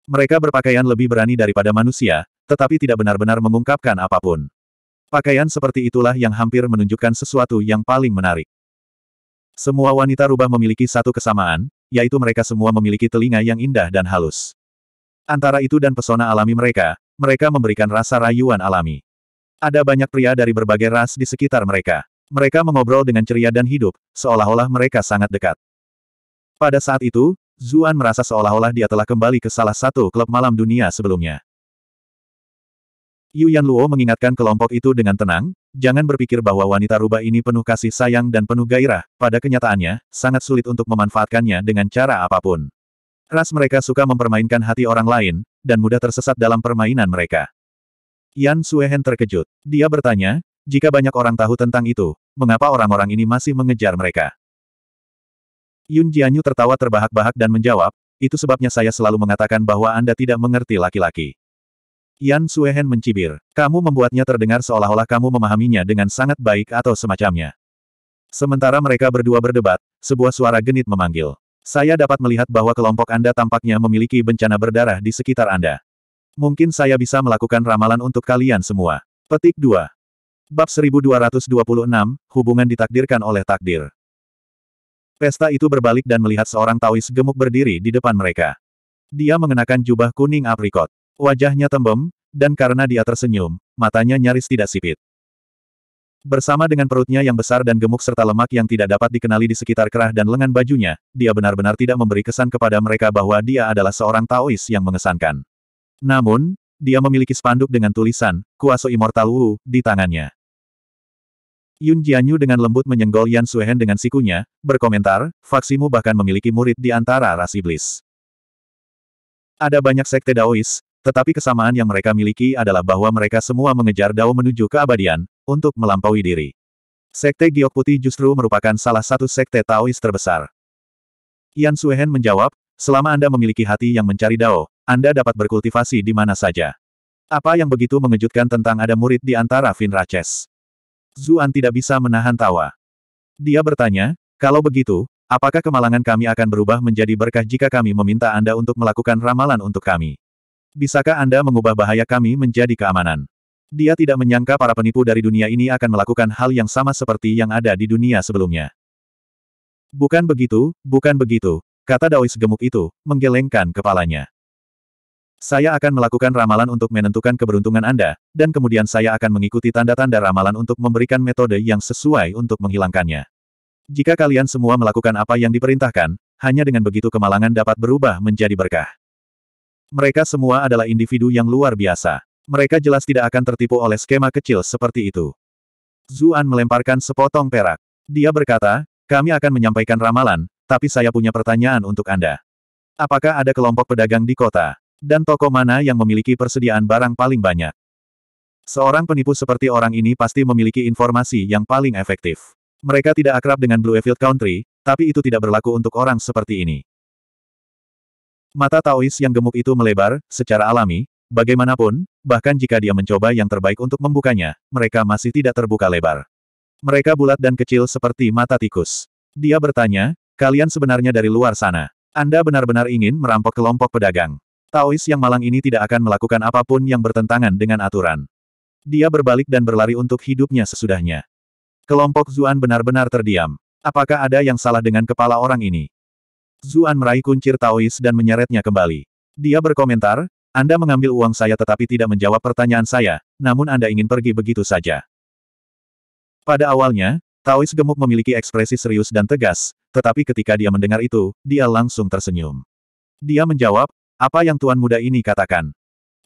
Mereka berpakaian lebih berani daripada manusia, tetapi tidak benar-benar mengungkapkan apapun. Pakaian seperti itulah yang hampir menunjukkan sesuatu yang paling menarik. Semua wanita rubah memiliki satu kesamaan, yaitu mereka semua memiliki telinga yang indah dan halus. Antara itu dan pesona alami mereka, mereka memberikan rasa rayuan alami. Ada banyak pria dari berbagai ras di sekitar mereka. Mereka mengobrol dengan ceria dan hidup, seolah-olah mereka sangat dekat. Pada saat itu, Zuan merasa seolah-olah dia telah kembali ke salah satu klub malam dunia sebelumnya. Yu Luo mengingatkan kelompok itu dengan tenang, jangan berpikir bahwa wanita rubah ini penuh kasih sayang dan penuh gairah, pada kenyataannya, sangat sulit untuk memanfaatkannya dengan cara apapun. Ras mereka suka mempermainkan hati orang lain, dan mudah tersesat dalam permainan mereka. Yan Suehen terkejut. Dia bertanya, jika banyak orang tahu tentang itu, mengapa orang-orang ini masih mengejar mereka? Yun Jianyu tertawa terbahak-bahak dan menjawab, itu sebabnya saya selalu mengatakan bahwa Anda tidak mengerti laki-laki. Yan Suehen mencibir. Kamu membuatnya terdengar seolah-olah kamu memahaminya dengan sangat baik atau semacamnya. Sementara mereka berdua berdebat, sebuah suara genit memanggil. Saya dapat melihat bahwa kelompok Anda tampaknya memiliki bencana berdarah di sekitar Anda. Mungkin saya bisa melakukan ramalan untuk kalian semua. Petik 2. Bab 1226, Hubungan ditakdirkan oleh takdir. Pesta itu berbalik dan melihat seorang Taois gemuk berdiri di depan mereka. Dia mengenakan jubah kuning aprikot. Wajahnya tembem, dan karena dia tersenyum, matanya nyaris tidak sipit. Bersama dengan perutnya yang besar dan gemuk serta lemak yang tidak dapat dikenali di sekitar kerah dan lengan bajunya, dia benar-benar tidak memberi kesan kepada mereka bahwa dia adalah seorang Taois yang mengesankan. Namun, dia memiliki spanduk dengan tulisan, Kuaso Immortal Wu, di tangannya. Yun Jianyu dengan lembut menyenggol Yan Suehen dengan sikunya, berkomentar, faksimu bahkan memiliki murid di antara ras iblis. Ada banyak sekte Daois, tetapi kesamaan yang mereka miliki adalah bahwa mereka semua mengejar Dao menuju keabadian, untuk melampaui diri. Sekte Giok Putih justru merupakan salah satu sekte Taois terbesar. Yan Suehen menjawab, selama Anda memiliki hati yang mencari Dao, Anda dapat berkultivasi di mana saja. Apa yang begitu mengejutkan tentang ada murid di antara Finraces? Zuan tidak bisa menahan tawa. Dia bertanya, kalau begitu, Apakah kemalangan kami akan berubah menjadi berkah jika kami meminta Anda untuk melakukan ramalan untuk kami? Bisakah Anda mengubah bahaya kami menjadi keamanan? Dia tidak menyangka para penipu dari dunia ini akan melakukan hal yang sama seperti yang ada di dunia sebelumnya. Bukan begitu, bukan begitu, kata Daois gemuk itu, menggelengkan kepalanya. Saya akan melakukan ramalan untuk menentukan keberuntungan Anda, dan kemudian saya akan mengikuti tanda-tanda ramalan untuk memberikan metode yang sesuai untuk menghilangkannya. Jika kalian semua melakukan apa yang diperintahkan, hanya dengan begitu kemalangan dapat berubah menjadi berkah. Mereka semua adalah individu yang luar biasa. Mereka jelas tidak akan tertipu oleh skema kecil seperti itu. Zuan melemparkan sepotong perak. Dia berkata, kami akan menyampaikan ramalan, tapi saya punya pertanyaan untuk Anda. Apakah ada kelompok pedagang di kota? Dan toko mana yang memiliki persediaan barang paling banyak? Seorang penipu seperti orang ini pasti memiliki informasi yang paling efektif. Mereka tidak akrab dengan Bluefield Country, tapi itu tidak berlaku untuk orang seperti ini. Mata Taois yang gemuk itu melebar, secara alami, bagaimanapun, bahkan jika dia mencoba yang terbaik untuk membukanya, mereka masih tidak terbuka lebar. Mereka bulat dan kecil seperti mata tikus. Dia bertanya, kalian sebenarnya dari luar sana. Anda benar-benar ingin merampok kelompok pedagang. Taois yang malang ini tidak akan melakukan apapun yang bertentangan dengan aturan. Dia berbalik dan berlari untuk hidupnya sesudahnya. Kelompok Zuan benar-benar terdiam. Apakah ada yang salah dengan kepala orang ini? Zuan meraih kuncir Taois dan menyeretnya kembali. Dia berkomentar, Anda mengambil uang saya tetapi tidak menjawab pertanyaan saya, namun Anda ingin pergi begitu saja. Pada awalnya, Taois gemuk memiliki ekspresi serius dan tegas, tetapi ketika dia mendengar itu, dia langsung tersenyum. Dia menjawab, apa yang tuan muda ini katakan?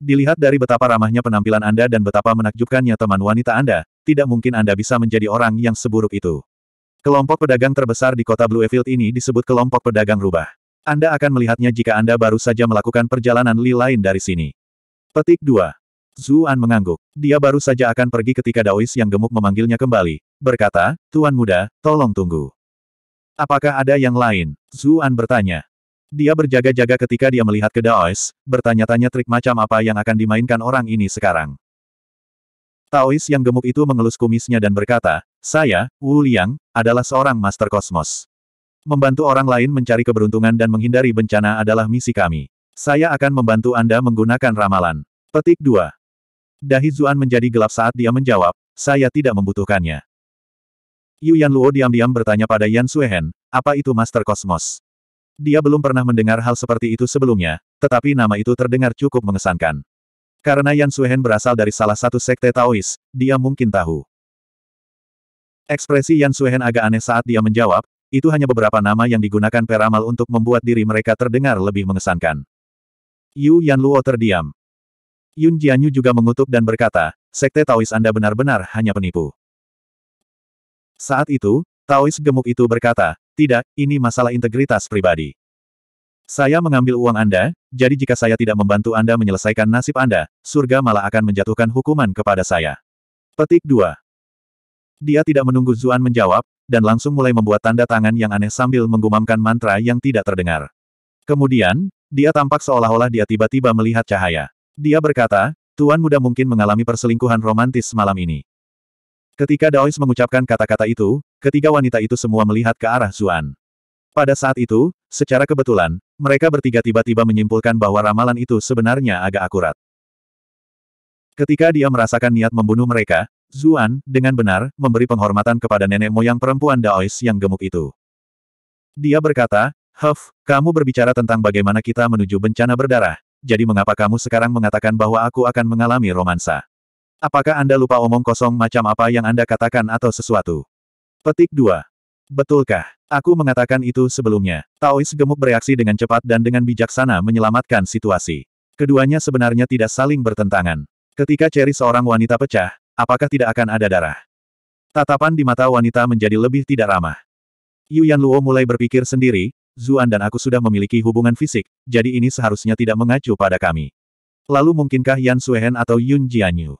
Dilihat dari betapa ramahnya penampilan Anda dan betapa menakjubkannya teman wanita Anda, tidak mungkin Anda bisa menjadi orang yang seburuk itu. Kelompok pedagang terbesar di kota Bluefield ini disebut kelompok pedagang rubah. Anda akan melihatnya jika Anda baru saja melakukan perjalanan Li lain dari sini. Petik 2. Zuan mengangguk. Dia baru saja akan pergi ketika Daois yang gemuk memanggilnya kembali, berkata, Tuan muda, tolong tunggu. Apakah ada yang lain? Zuan bertanya. Dia berjaga-jaga ketika dia melihat ke Daois, bertanya-tanya trik macam apa yang akan dimainkan orang ini sekarang. Taois yang gemuk itu mengelus kumisnya dan berkata, saya, Wu Liang, adalah seorang master kosmos. Membantu orang lain mencari keberuntungan dan menghindari bencana adalah misi kami. Saya akan membantu Anda menggunakan ramalan. Petik 2. Dahi Zuan menjadi gelap saat dia menjawab, saya tidak membutuhkannya. Yu Yan Luo diam-diam bertanya pada Yan Suehen, apa itu Master Kosmos? Dia belum pernah mendengar hal seperti itu sebelumnya, tetapi nama itu terdengar cukup mengesankan. Karena Yan Suehen berasal dari salah satu sekte Taois, dia mungkin tahu. Ekspresi Yan Suehen agak aneh saat dia menjawab, itu hanya beberapa nama yang digunakan peramal untuk membuat diri mereka terdengar lebih mengesankan. Yu Yan Luo terdiam. Yun Jianyu juga mengutuk dan berkata, Sekte Taois Anda benar-benar hanya penipu. Saat itu, Taois gemuk itu berkata, tidak, ini masalah integritas pribadi. Saya mengambil uang Anda, jadi jika saya tidak membantu Anda menyelesaikan nasib Anda, surga malah akan menjatuhkan hukuman kepada saya. Petik 2. Dia tidak menunggu Zuan menjawab, dan langsung mulai membuat tanda tangan yang aneh sambil menggumamkan mantra yang tidak terdengar. Kemudian, dia tampak seolah-olah dia tiba-tiba melihat cahaya. Dia berkata, Tuan muda mungkin mengalami perselingkuhan romantis malam ini. Ketika Daois mengucapkan kata-kata itu, ketiga wanita itu semua melihat ke arah Zuan. Pada saat itu, secara kebetulan, mereka bertiga tiba-tiba menyimpulkan bahwa ramalan itu sebenarnya agak akurat. Ketika dia merasakan niat membunuh mereka, Zuan, dengan benar, memberi penghormatan kepada nenek moyang perempuan Daois yang gemuk itu. Dia berkata, Huff, kamu berbicara tentang bagaimana kita menuju bencana berdarah, jadi mengapa kamu sekarang mengatakan bahwa aku akan mengalami romansa? Apakah Anda lupa omong kosong macam apa yang Anda katakan atau sesuatu? Petik 2. Betulkah? Aku mengatakan itu sebelumnya. Taois gemuk bereaksi dengan cepat dan dengan bijaksana menyelamatkan situasi. Keduanya sebenarnya tidak saling bertentangan. Ketika Cherry seorang wanita pecah, Apakah tidak akan ada darah? Tatapan di mata wanita menjadi lebih tidak ramah. Yuan Luo mulai berpikir sendiri, Zuan dan aku sudah memiliki hubungan fisik, jadi ini seharusnya tidak mengacu pada kami. Lalu mungkinkah Yan Suehen atau Yun Jianyu?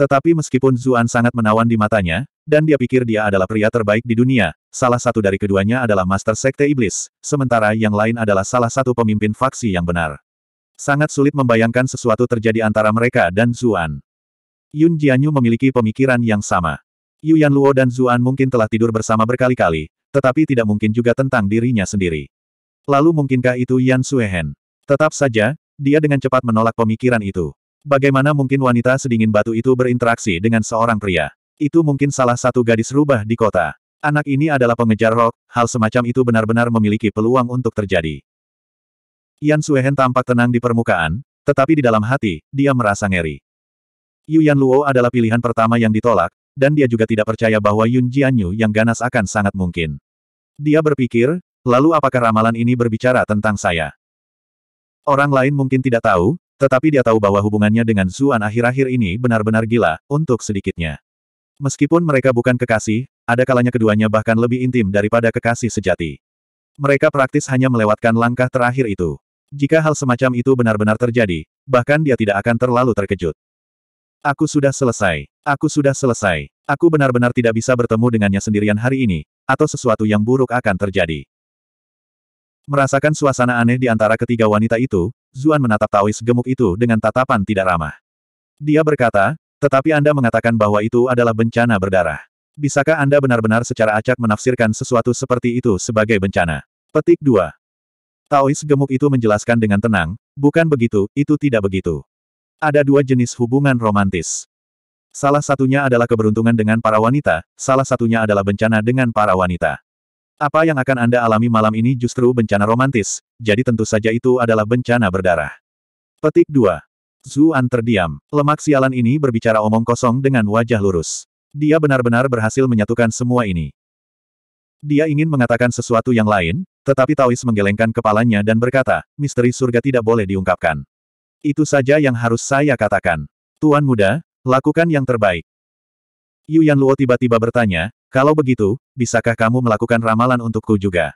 Tetapi meskipun Zuan sangat menawan di matanya, dan dia pikir dia adalah pria terbaik di dunia, salah satu dari keduanya adalah Master Sekte Iblis, sementara yang lain adalah salah satu pemimpin faksi yang benar. Sangat sulit membayangkan sesuatu terjadi antara mereka dan Zuan. Yun Jianyu memiliki pemikiran yang sama. Yu Luo dan Zuan mungkin telah tidur bersama berkali-kali, tetapi tidak mungkin juga tentang dirinya sendiri. Lalu mungkinkah itu Yan Suehen? Tetap saja, dia dengan cepat menolak pemikiran itu. Bagaimana mungkin wanita sedingin batu itu berinteraksi dengan seorang pria? Itu mungkin salah satu gadis rubah di kota. Anak ini adalah pengejar rok, hal semacam itu benar-benar memiliki peluang untuk terjadi. Yan Suehen tampak tenang di permukaan, tetapi di dalam hati, dia merasa ngeri. Yu Yan Luo adalah pilihan pertama yang ditolak, dan dia juga tidak percaya bahwa Yun Jianyu yang ganas akan sangat mungkin. Dia berpikir, lalu apakah ramalan ini berbicara tentang saya? Orang lain mungkin tidak tahu, tetapi dia tahu bahwa hubungannya dengan Zuan akhir-akhir ini benar-benar gila, untuk sedikitnya. Meskipun mereka bukan kekasih, ada kalanya keduanya bahkan lebih intim daripada kekasih sejati. Mereka praktis hanya melewatkan langkah terakhir itu. Jika hal semacam itu benar-benar terjadi, bahkan dia tidak akan terlalu terkejut. Aku sudah selesai. Aku sudah selesai. Aku benar-benar tidak bisa bertemu dengannya sendirian hari ini, atau sesuatu yang buruk akan terjadi. Merasakan suasana aneh di antara ketiga wanita itu, Zuan menatap Taois gemuk itu dengan tatapan tidak ramah. Dia berkata, tetapi Anda mengatakan bahwa itu adalah bencana berdarah. Bisakah Anda benar-benar secara acak menafsirkan sesuatu seperti itu sebagai bencana? Petik 2. Taois gemuk itu menjelaskan dengan tenang, bukan begitu, itu tidak begitu. Ada dua jenis hubungan romantis. Salah satunya adalah keberuntungan dengan para wanita, salah satunya adalah bencana dengan para wanita. Apa yang akan Anda alami malam ini justru bencana romantis, jadi tentu saja itu adalah bencana berdarah. Petik 2. Zuan terdiam. Lemak sialan ini berbicara omong kosong dengan wajah lurus. Dia benar-benar berhasil menyatukan semua ini. Dia ingin mengatakan sesuatu yang lain, tetapi Taois menggelengkan kepalanya dan berkata, misteri surga tidak boleh diungkapkan. Itu saja yang harus saya katakan. Tuan muda, lakukan yang terbaik. Yu Yan Luo tiba-tiba bertanya, kalau begitu, bisakah kamu melakukan ramalan untukku juga?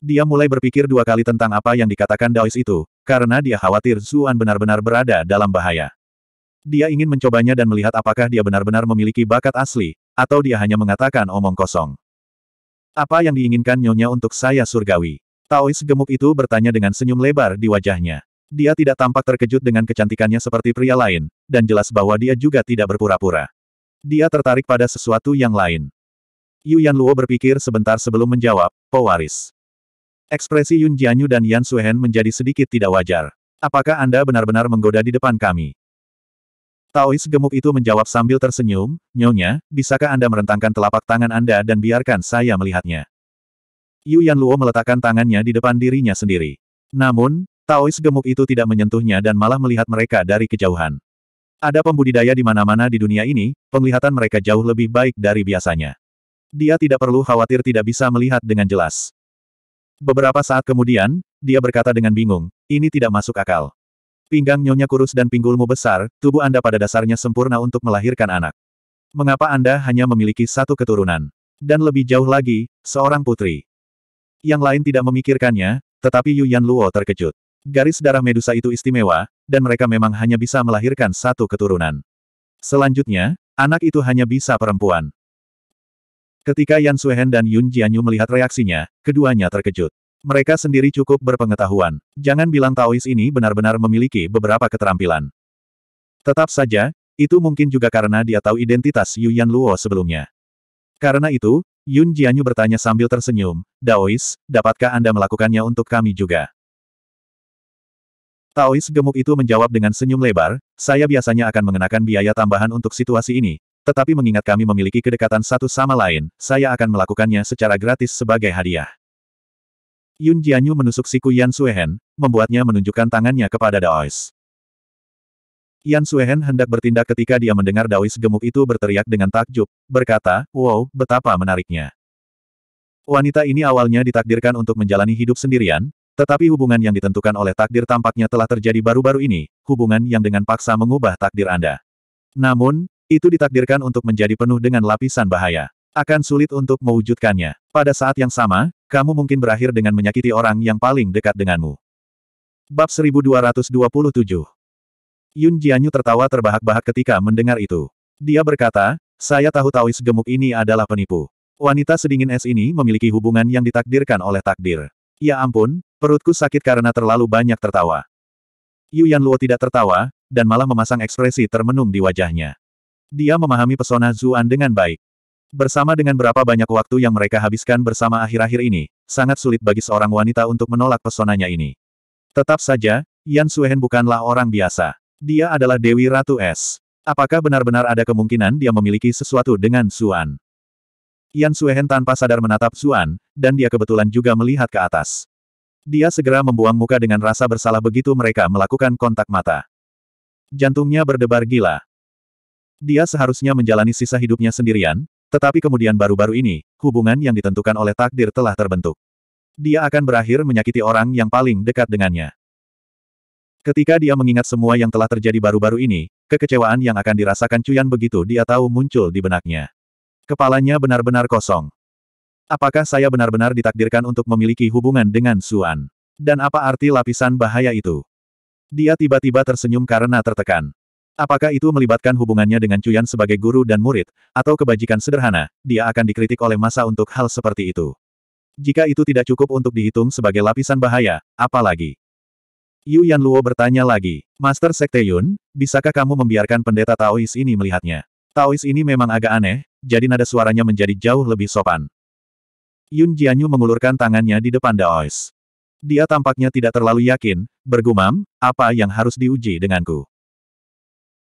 Dia mulai berpikir dua kali tentang apa yang dikatakan Daois itu, karena dia khawatir Zuan benar-benar berada dalam bahaya. Dia ingin mencobanya dan melihat apakah dia benar-benar memiliki bakat asli, atau dia hanya mengatakan omong kosong. Apa yang diinginkan Nyonya untuk saya surgawi? Taois gemuk itu bertanya dengan senyum lebar di wajahnya. Dia tidak tampak terkejut dengan kecantikannya seperti pria lain, dan jelas bahwa dia juga tidak berpura-pura. Dia tertarik pada sesuatu yang lain. Yu Yan Luo berpikir sebentar sebelum menjawab, pewaris. Ekspresi Yun Jianyu dan Yan Suhen menjadi sedikit tidak wajar. Apakah Anda benar-benar menggoda di depan kami? Taois gemuk itu menjawab sambil tersenyum, Nyonya, bisakah Anda merentangkan telapak tangan Anda dan biarkan saya melihatnya? Yu Yan Luo meletakkan tangannya di depan dirinya sendiri. Namun, Taois gemuk itu tidak menyentuhnya dan malah melihat mereka dari kejauhan. Ada pembudidaya di mana-mana di dunia ini, penglihatan mereka jauh lebih baik dari biasanya. Dia tidak perlu khawatir tidak bisa melihat dengan jelas. Beberapa saat kemudian, dia berkata dengan bingung, ini tidak masuk akal. Pinggang nyonya kurus dan pinggulmu besar, tubuh Anda pada dasarnya sempurna untuk melahirkan anak. Mengapa Anda hanya memiliki satu keturunan? Dan lebih jauh lagi, seorang putri. Yang lain tidak memikirkannya, tetapi Yu Yan Luo terkejut. Garis darah Medusa itu istimewa, dan mereka memang hanya bisa melahirkan satu keturunan. Selanjutnya, anak itu hanya bisa perempuan. Ketika Yan Suhen dan Yun Jianyu melihat reaksinya, keduanya terkejut. Mereka sendiri cukup berpengetahuan. Jangan bilang Taois ini benar-benar memiliki beberapa keterampilan. Tetap saja, itu mungkin juga karena dia tahu identitas Yu Yan Luo sebelumnya. Karena itu, Yun Jianyu bertanya sambil tersenyum, Daois, dapatkah Anda melakukannya untuk kami juga? Taois gemuk itu menjawab dengan senyum lebar, saya biasanya akan mengenakan biaya tambahan untuk situasi ini, tetapi mengingat kami memiliki kedekatan satu sama lain, saya akan melakukannya secara gratis sebagai hadiah. Yun Jianyu menusuk siku Yan Suehen, membuatnya menunjukkan tangannya kepada Daois. Yan Suehen hendak bertindak ketika dia mendengar Daois gemuk itu berteriak dengan takjub, berkata, wow, betapa menariknya. Wanita ini awalnya ditakdirkan untuk menjalani hidup sendirian, tetapi hubungan yang ditentukan oleh takdir tampaknya telah terjadi baru-baru ini, hubungan yang dengan paksa mengubah takdir Anda. Namun, itu ditakdirkan untuk menjadi penuh dengan lapisan bahaya. Akan sulit untuk mewujudkannya. Pada saat yang sama, kamu mungkin berakhir dengan menyakiti orang yang paling dekat denganmu. Bab 1227 Yun Jianyu tertawa terbahak-bahak ketika mendengar itu. Dia berkata, saya tahu Taois gemuk ini adalah penipu. Wanita sedingin es ini memiliki hubungan yang ditakdirkan oleh takdir. Ya ampun, Perutku sakit karena terlalu banyak tertawa. Yu Yan Luo tidak tertawa, dan malah memasang ekspresi termenung di wajahnya. Dia memahami pesona Zuan dengan baik. Bersama dengan berapa banyak waktu yang mereka habiskan bersama akhir-akhir ini, sangat sulit bagi seorang wanita untuk menolak pesonanya ini. Tetap saja, Yan Suhen bukanlah orang biasa. Dia adalah Dewi Ratu Es. Apakah benar-benar ada kemungkinan dia memiliki sesuatu dengan Zuan? Yan Suhen tanpa sadar menatap Zuan, dan dia kebetulan juga melihat ke atas. Dia segera membuang muka dengan rasa bersalah begitu mereka melakukan kontak mata. Jantungnya berdebar gila. Dia seharusnya menjalani sisa hidupnya sendirian, tetapi kemudian baru-baru ini, hubungan yang ditentukan oleh takdir telah terbentuk. Dia akan berakhir menyakiti orang yang paling dekat dengannya. Ketika dia mengingat semua yang telah terjadi baru-baru ini, kekecewaan yang akan dirasakan Cuyan begitu dia tahu muncul di benaknya. Kepalanya benar-benar kosong. Apakah saya benar-benar ditakdirkan untuk memiliki hubungan dengan Suan? Dan apa arti lapisan bahaya itu? Dia tiba-tiba tersenyum karena tertekan. Apakah itu melibatkan hubungannya dengan Cuyan sebagai guru dan murid, atau kebajikan sederhana, dia akan dikritik oleh masa untuk hal seperti itu. Jika itu tidak cukup untuk dihitung sebagai lapisan bahaya, apalagi? Yu Yan Luo bertanya lagi, Master Sekte Yun, bisakah kamu membiarkan pendeta Taois ini melihatnya? Taois ini memang agak aneh, jadi nada suaranya menjadi jauh lebih sopan. Yun Jianyu mengulurkan tangannya di depan Daois. Dia tampaknya tidak terlalu yakin, bergumam, apa yang harus diuji denganku.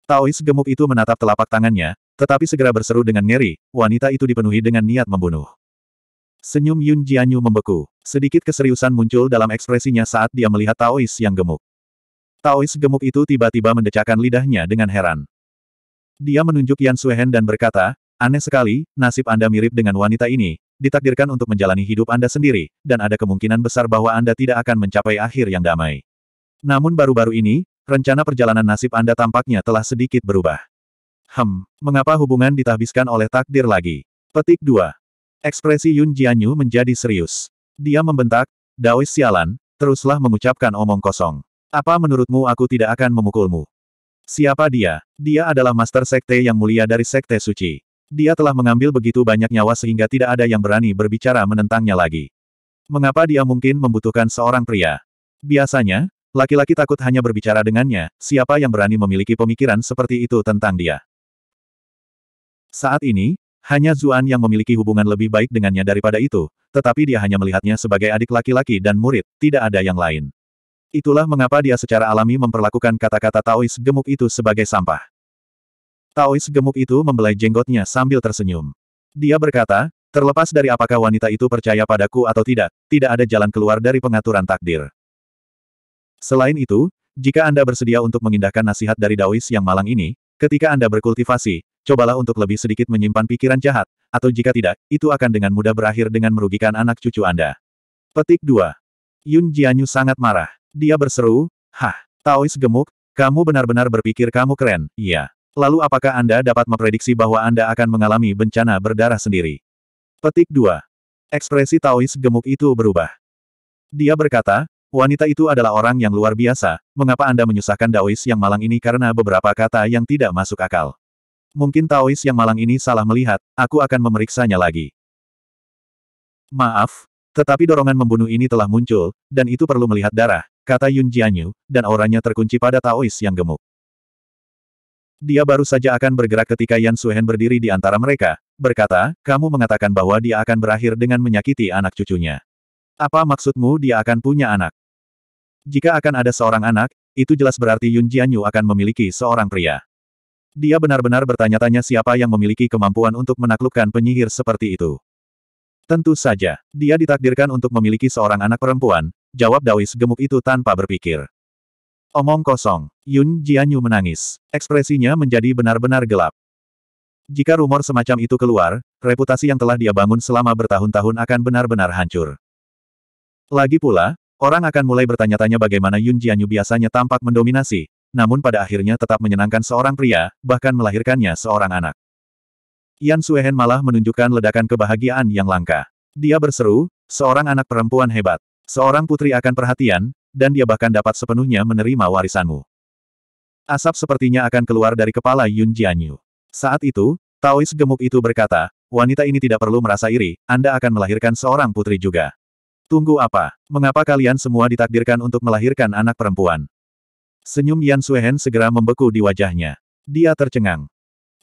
Taois gemuk itu menatap telapak tangannya, tetapi segera berseru dengan ngeri, wanita itu dipenuhi dengan niat membunuh. Senyum Yun Jianyu membeku. Sedikit keseriusan muncul dalam ekspresinya saat dia melihat Taois yang gemuk. Taois gemuk itu tiba-tiba mendecakkan lidahnya dengan heran. Dia menunjuk Yan Suehen dan berkata, aneh sekali, nasib Anda mirip dengan wanita ini, ditakdirkan untuk menjalani hidup Anda sendiri, dan ada kemungkinan besar bahwa Anda tidak akan mencapai akhir yang damai. Namun baru-baru ini, rencana perjalanan nasib Anda tampaknya telah sedikit berubah. Hem, mengapa hubungan ditahbiskan oleh takdir lagi? Petik 2. Ekspresi Yun Jianyu menjadi serius. Dia membentak, Daois sialan, teruslah mengucapkan omong kosong. Apa menurutmu aku tidak akan memukulmu? Siapa dia? Dia adalah Master Sekte yang mulia dari Sekte Suci. Dia telah mengambil begitu banyak nyawa sehingga tidak ada yang berani berbicara menentangnya lagi. Mengapa dia mungkin membutuhkan seorang pria? Biasanya, laki-laki takut hanya berbicara dengannya, siapa yang berani memiliki pemikiran seperti itu tentang dia. Saat ini, hanya Zuan yang memiliki hubungan lebih baik dengannya daripada itu, tetapi dia hanya melihatnya sebagai adik laki-laki dan murid, tidak ada yang lain. Itulah mengapa dia secara alami memperlakukan kata-kata Taois gemuk itu sebagai sampah. Taois gemuk itu membelai jenggotnya sambil tersenyum. Dia berkata, terlepas dari apakah wanita itu percaya padaku atau tidak, tidak ada jalan keluar dari pengaturan takdir. Selain itu, jika Anda bersedia untuk mengindahkan nasihat dari Daois yang malang ini, ketika Anda berkultivasi, cobalah untuk lebih sedikit menyimpan pikiran jahat, atau jika tidak, itu akan dengan mudah berakhir dengan merugikan anak cucu Anda. Petik 2. Yun Jianyu sangat marah. Dia berseru, Hah, Taois gemuk, kamu benar-benar berpikir kamu keren, iya. Lalu apakah Anda dapat memprediksi bahwa Anda akan mengalami bencana berdarah sendiri? Petik 2. Ekspresi Taois gemuk itu berubah. Dia berkata, wanita itu adalah orang yang luar biasa, mengapa Anda menyusahkan Taois yang malang ini karena beberapa kata yang tidak masuk akal? Mungkin Taois yang malang ini salah melihat, aku akan memeriksanya lagi. Maaf, tetapi dorongan membunuh ini telah muncul, dan itu perlu melihat darah, kata Yun Jianyu, dan auranya terkunci pada Taois yang gemuk. Dia baru saja akan bergerak ketika Yan Suhen berdiri di antara mereka, berkata, kamu mengatakan bahwa dia akan berakhir dengan menyakiti anak cucunya. Apa maksudmu dia akan punya anak? Jika akan ada seorang anak, itu jelas berarti Yun Jianyu akan memiliki seorang pria. Dia benar-benar bertanya-tanya siapa yang memiliki kemampuan untuk menaklukkan penyihir seperti itu. Tentu saja, dia ditakdirkan untuk memiliki seorang anak perempuan, jawab Dawis gemuk itu tanpa berpikir. Omong kosong. Yun Jianyu menangis. Ekspresinya menjadi benar-benar gelap. Jika rumor semacam itu keluar, reputasi yang telah dia bangun selama bertahun-tahun akan benar-benar hancur. Lagi pula, orang akan mulai bertanya-tanya bagaimana Yun Jianyu biasanya tampak mendominasi, namun pada akhirnya tetap menyenangkan seorang pria, bahkan melahirkannya seorang anak. Yan Suehen malah menunjukkan ledakan kebahagiaan yang langka. Dia berseru, seorang anak perempuan hebat. Seorang putri akan perhatian, dan dia bahkan dapat sepenuhnya menerima warisanmu. Asap sepertinya akan keluar dari kepala Yun Jianyu. Saat itu, Taois gemuk itu berkata, wanita ini tidak perlu merasa iri, Anda akan melahirkan seorang putri juga. Tunggu apa? Mengapa kalian semua ditakdirkan untuk melahirkan anak perempuan? Senyum Yan Suehen segera membeku di wajahnya. Dia tercengang.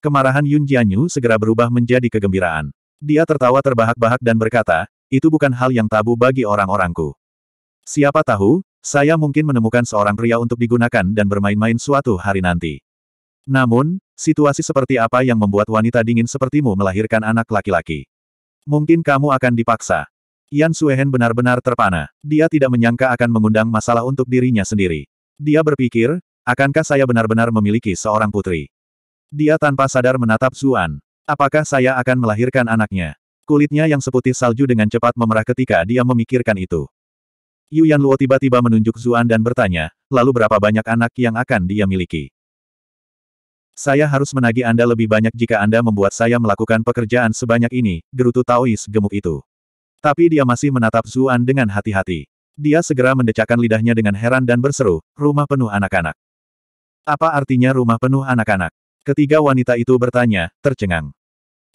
Kemarahan Yun Jianyu segera berubah menjadi kegembiraan. Dia tertawa terbahak-bahak dan berkata, itu bukan hal yang tabu bagi orang-orangku. Siapa tahu, saya mungkin menemukan seorang pria untuk digunakan dan bermain-main suatu hari nanti. Namun, situasi seperti apa yang membuat wanita dingin sepertimu melahirkan anak laki-laki? Mungkin kamu akan dipaksa. Yan Suehen benar-benar terpana. Dia tidak menyangka akan mengundang masalah untuk dirinya sendiri. Dia berpikir, akankah saya benar-benar memiliki seorang putri? Dia tanpa sadar menatap Zuan. Apakah saya akan melahirkan anaknya? Kulitnya yang seputih salju dengan cepat memerah ketika dia memikirkan itu. Yu Luo tiba-tiba menunjuk Zuan dan bertanya, lalu berapa banyak anak yang akan dia miliki? Saya harus menagih Anda lebih banyak jika Anda membuat saya melakukan pekerjaan sebanyak ini, gerutu Taois gemuk itu. Tapi dia masih menatap Zuan dengan hati-hati. Dia segera mendecakkan lidahnya dengan heran dan berseru, rumah penuh anak-anak. Apa artinya rumah penuh anak-anak? Ketiga wanita itu bertanya, tercengang.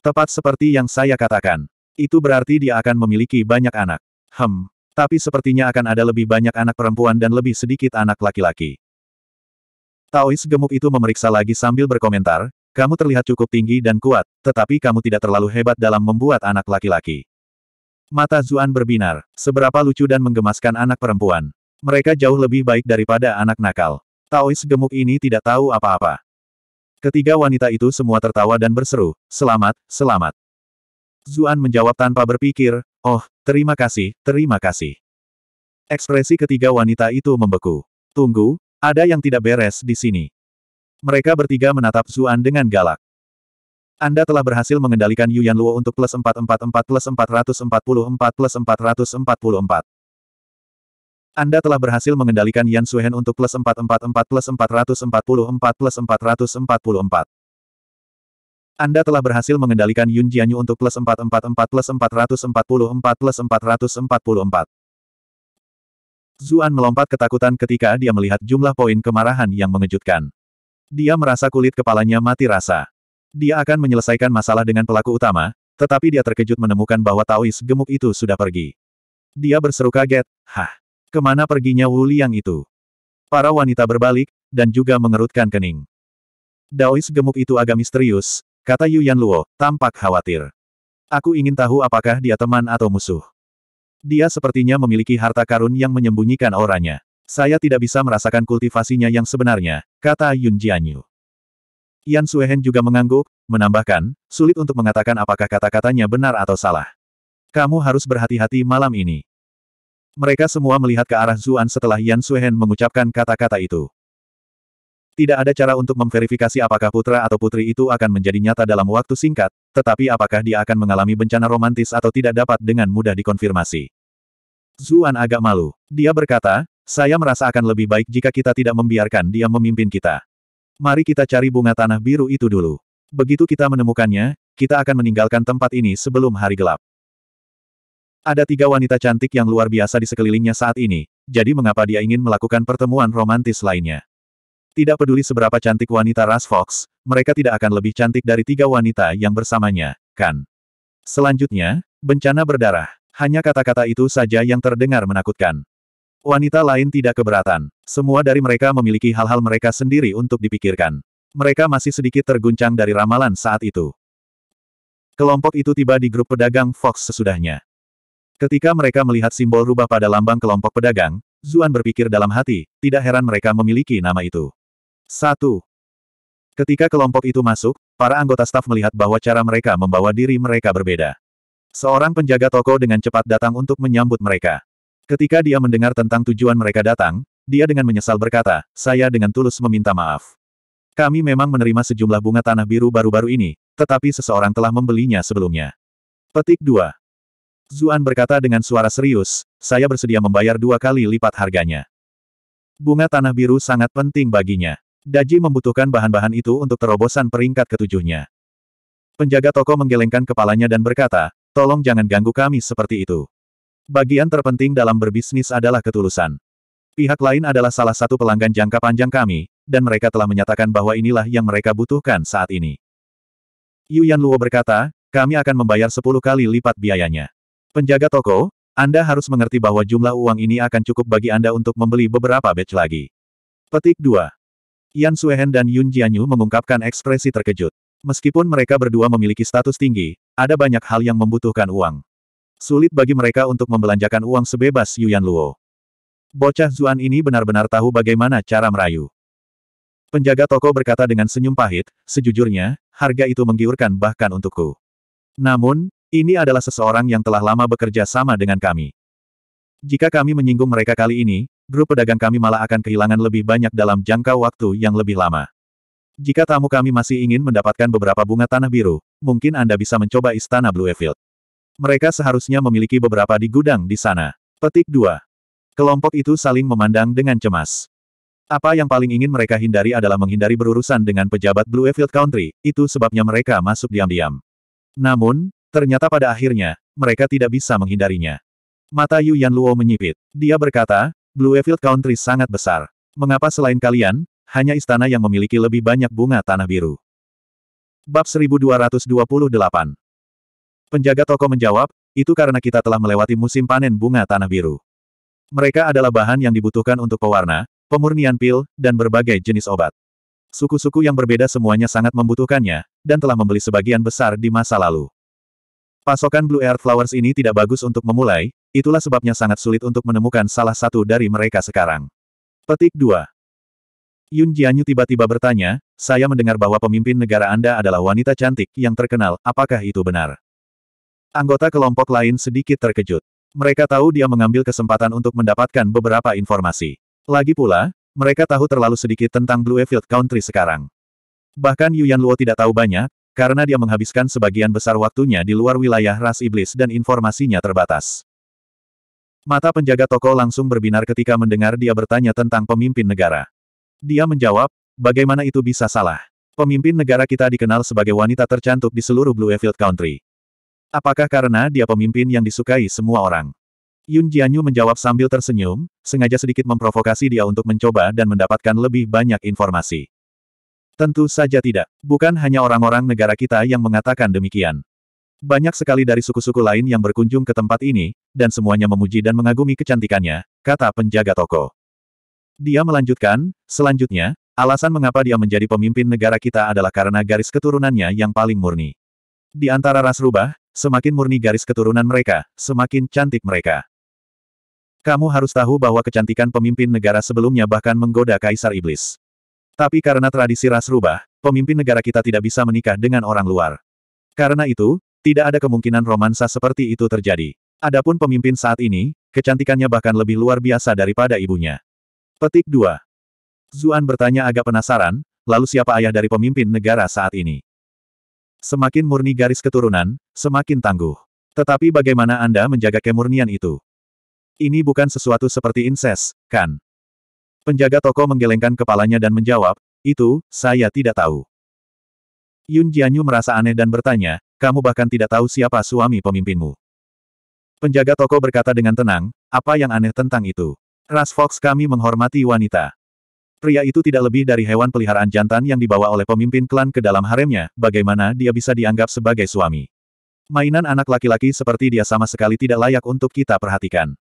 Tepat seperti yang saya katakan. Itu berarti dia akan memiliki banyak anak. Hem, tapi sepertinya akan ada lebih banyak anak perempuan dan lebih sedikit anak laki-laki. Taois gemuk itu memeriksa lagi sambil berkomentar, kamu terlihat cukup tinggi dan kuat, tetapi kamu tidak terlalu hebat dalam membuat anak laki-laki. Mata Zuan berbinar, seberapa lucu dan menggemaskan anak perempuan. Mereka jauh lebih baik daripada anak nakal. Taois gemuk ini tidak tahu apa-apa. Ketiga wanita itu semua tertawa dan berseru, selamat, selamat. Zuan menjawab tanpa berpikir, oh, Terima kasih, terima kasih. Ekspresi ketiga wanita itu membeku. Tunggu, ada yang tidak beres di sini. Mereka bertiga menatap Zuan dengan galak. Anda telah berhasil mengendalikan Yuan Luo untuk plus 444 plus 444 plus 444. Anda telah berhasil mengendalikan Yan Suhen untuk plus 444 plus 444 plus 444. Anda telah berhasil mengendalikan Yun Jianyu untuk plus 444 plus 444 plus 444. Zuan melompat ketakutan ketika dia melihat jumlah poin kemarahan yang mengejutkan. Dia merasa kulit kepalanya mati rasa. Dia akan menyelesaikan masalah dengan pelaku utama, tetapi dia terkejut menemukan bahwa Taois gemuk itu sudah pergi. Dia berseru kaget, Hah! Kemana perginya Wu Liang itu? Para wanita berbalik, dan juga mengerutkan kening. Daois gemuk itu agak misterius, Kata Yuan Luo, tampak khawatir. Aku ingin tahu apakah dia teman atau musuh. Dia sepertinya memiliki harta karun yang menyembunyikan auranya. Saya tidak bisa merasakan kultivasinya yang sebenarnya, kata Yun Jianyu. Yan Suehen juga mengangguk, menambahkan, sulit untuk mengatakan apakah kata-katanya benar atau salah. Kamu harus berhati-hati malam ini. Mereka semua melihat ke arah Zuan setelah Yan Suehen mengucapkan kata-kata itu. Tidak ada cara untuk memverifikasi apakah putra atau putri itu akan menjadi nyata dalam waktu singkat, tetapi apakah dia akan mengalami bencana romantis atau tidak dapat dengan mudah dikonfirmasi. Zuan agak malu. Dia berkata, saya merasa akan lebih baik jika kita tidak membiarkan dia memimpin kita. Mari kita cari bunga tanah biru itu dulu. Begitu kita menemukannya, kita akan meninggalkan tempat ini sebelum hari gelap. Ada tiga wanita cantik yang luar biasa di sekelilingnya saat ini, jadi mengapa dia ingin melakukan pertemuan romantis lainnya? Tidak peduli seberapa cantik wanita Ras Fox, mereka tidak akan lebih cantik dari tiga wanita yang bersamanya, kan? Selanjutnya, bencana berdarah. Hanya kata-kata itu saja yang terdengar menakutkan. Wanita lain tidak keberatan. Semua dari mereka memiliki hal-hal mereka sendiri untuk dipikirkan. Mereka masih sedikit terguncang dari ramalan saat itu. Kelompok itu tiba di grup pedagang Fox sesudahnya. Ketika mereka melihat simbol rubah pada lambang kelompok pedagang, Zuan berpikir dalam hati, tidak heran mereka memiliki nama itu. Satu. Ketika kelompok itu masuk, para anggota staf melihat bahwa cara mereka membawa diri mereka berbeda. Seorang penjaga toko dengan cepat datang untuk menyambut mereka. Ketika dia mendengar tentang tujuan mereka datang, dia dengan menyesal berkata, saya dengan tulus meminta maaf. Kami memang menerima sejumlah bunga tanah biru baru-baru ini, tetapi seseorang telah membelinya sebelumnya. Petik 2. Zuan berkata dengan suara serius, saya bersedia membayar dua kali lipat harganya. Bunga tanah biru sangat penting baginya. Daji membutuhkan bahan-bahan itu untuk terobosan peringkat ketujuhnya. Penjaga toko menggelengkan kepalanya dan berkata, tolong jangan ganggu kami seperti itu. Bagian terpenting dalam berbisnis adalah ketulusan. Pihak lain adalah salah satu pelanggan jangka panjang kami, dan mereka telah menyatakan bahwa inilah yang mereka butuhkan saat ini. Yuan Luo berkata, kami akan membayar 10 kali lipat biayanya. Penjaga toko, Anda harus mengerti bahwa jumlah uang ini akan cukup bagi Anda untuk membeli beberapa batch lagi. Petik 2. Yan Suehen dan Yun Jianyu mengungkapkan ekspresi terkejut. Meskipun mereka berdua memiliki status tinggi, ada banyak hal yang membutuhkan uang. Sulit bagi mereka untuk membelanjakan uang sebebas Yuan Luo. Bocah Zuan ini benar-benar tahu bagaimana cara merayu. Penjaga toko berkata dengan senyum pahit, sejujurnya, harga itu menggiurkan bahkan untukku. Namun, ini adalah seseorang yang telah lama bekerja sama dengan kami. Jika kami menyinggung mereka kali ini, grup pedagang kami malah akan kehilangan lebih banyak dalam jangka waktu yang lebih lama. Jika tamu kami masih ingin mendapatkan beberapa bunga tanah biru, mungkin Anda bisa mencoba Istana Blue Bluefield. Mereka seharusnya memiliki beberapa di gudang di sana. Petik 2. Kelompok itu saling memandang dengan cemas. Apa yang paling ingin mereka hindari adalah menghindari berurusan dengan pejabat Blue Bluefield Country, itu sebabnya mereka masuk diam-diam. Namun, ternyata pada akhirnya, mereka tidak bisa menghindarinya. Mata Yu Yan Luo menyipit. Dia berkata, Bluefield Country sangat besar. Mengapa selain kalian, hanya istana yang memiliki lebih banyak bunga tanah biru? Bab 1228 Penjaga toko menjawab, itu karena kita telah melewati musim panen bunga tanah biru. Mereka adalah bahan yang dibutuhkan untuk pewarna, pemurnian pil, dan berbagai jenis obat. Suku-suku yang berbeda semuanya sangat membutuhkannya, dan telah membeli sebagian besar di masa lalu. Pasokan Blue Air Flowers ini tidak bagus untuk memulai, Itulah sebabnya sangat sulit untuk menemukan salah satu dari mereka sekarang. Petik 2. Yun Jianyu tiba-tiba bertanya, saya mendengar bahwa pemimpin negara Anda adalah wanita cantik yang terkenal, apakah itu benar? Anggota kelompok lain sedikit terkejut. Mereka tahu dia mengambil kesempatan untuk mendapatkan beberapa informasi. Lagi pula, mereka tahu terlalu sedikit tentang Bluefield Country sekarang. Bahkan Yuan Luo tidak tahu banyak, karena dia menghabiskan sebagian besar waktunya di luar wilayah ras iblis dan informasinya terbatas. Mata penjaga toko langsung berbinar ketika mendengar dia bertanya tentang pemimpin negara. Dia menjawab, bagaimana itu bisa salah? Pemimpin negara kita dikenal sebagai wanita tercantik di seluruh Bluefield Country. Apakah karena dia pemimpin yang disukai semua orang? Yun Jianyu menjawab sambil tersenyum, sengaja sedikit memprovokasi dia untuk mencoba dan mendapatkan lebih banyak informasi. Tentu saja tidak. Bukan hanya orang-orang negara kita yang mengatakan demikian. Banyak sekali dari suku-suku lain yang berkunjung ke tempat ini, dan semuanya memuji dan mengagumi kecantikannya, kata penjaga toko. Dia melanjutkan, selanjutnya, alasan mengapa dia menjadi pemimpin negara kita adalah karena garis keturunannya yang paling murni. Di antara ras rubah, semakin murni garis keturunan mereka, semakin cantik mereka. Kamu harus tahu bahwa kecantikan pemimpin negara sebelumnya bahkan menggoda Kaisar Iblis. Tapi karena tradisi ras rubah, pemimpin negara kita tidak bisa menikah dengan orang luar. Karena itu, tidak ada kemungkinan romansa seperti itu terjadi. Adapun pemimpin saat ini, kecantikannya bahkan lebih luar biasa daripada ibunya. Petik 2. Zuan bertanya agak penasaran, lalu siapa ayah dari pemimpin negara saat ini? Semakin murni garis keturunan, semakin tangguh. Tetapi bagaimana Anda menjaga kemurnian itu? Ini bukan sesuatu seperti inses, kan? Penjaga toko menggelengkan kepalanya dan menjawab, itu, saya tidak tahu. Yun Jianyu merasa aneh dan bertanya, kamu bahkan tidak tahu siapa suami pemimpinmu. Penjaga toko berkata dengan tenang, apa yang aneh tentang itu? Ras Fox kami menghormati wanita. Pria itu tidak lebih dari hewan peliharaan jantan yang dibawa oleh pemimpin klan ke dalam haremnya, bagaimana dia bisa dianggap sebagai suami. Mainan anak laki-laki seperti dia sama sekali tidak layak untuk kita perhatikan.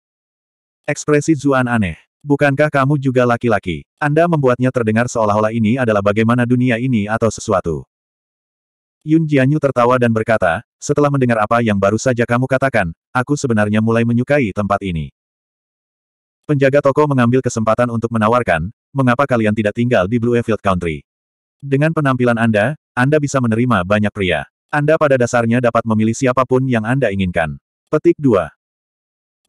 Ekspresi Zuan aneh. Bukankah kamu juga laki-laki? Anda membuatnya terdengar seolah-olah ini adalah bagaimana dunia ini atau sesuatu. Yun Jianyu tertawa dan berkata, setelah mendengar apa yang baru saja kamu katakan, aku sebenarnya mulai menyukai tempat ini. Penjaga toko mengambil kesempatan untuk menawarkan, mengapa kalian tidak tinggal di Blue Bluefield Country? Dengan penampilan Anda, Anda bisa menerima banyak pria. Anda pada dasarnya dapat memilih siapapun yang Anda inginkan. Petik 2.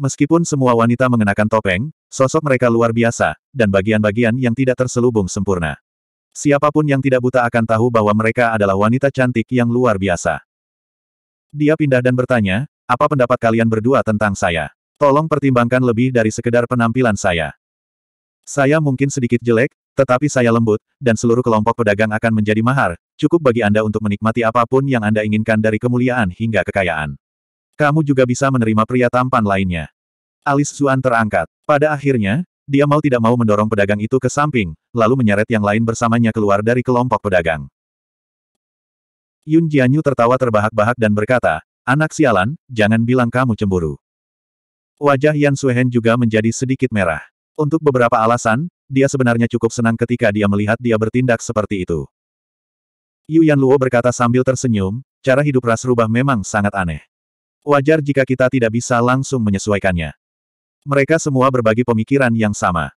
Meskipun semua wanita mengenakan topeng, sosok mereka luar biasa, dan bagian-bagian yang tidak terselubung sempurna. Siapapun yang tidak buta akan tahu bahwa mereka adalah wanita cantik yang luar biasa. Dia pindah dan bertanya, apa pendapat kalian berdua tentang saya? Tolong pertimbangkan lebih dari sekedar penampilan saya. Saya mungkin sedikit jelek, tetapi saya lembut, dan seluruh kelompok pedagang akan menjadi mahar, cukup bagi Anda untuk menikmati apapun yang Anda inginkan dari kemuliaan hingga kekayaan. Kamu juga bisa menerima pria tampan lainnya. Alis Suan terangkat. Pada akhirnya, dia mau tidak mau mendorong pedagang itu ke samping, lalu menyeret yang lain bersamanya keluar dari kelompok pedagang. Yun Jianyu tertawa terbahak-bahak dan berkata, Anak sialan, jangan bilang kamu cemburu. Wajah Yan Suhen juga menjadi sedikit merah. Untuk beberapa alasan, dia sebenarnya cukup senang ketika dia melihat dia bertindak seperti itu. Yu Yan Luo berkata sambil tersenyum, cara hidup ras rubah memang sangat aneh. Wajar jika kita tidak bisa langsung menyesuaikannya. Mereka semua berbagi pemikiran yang sama.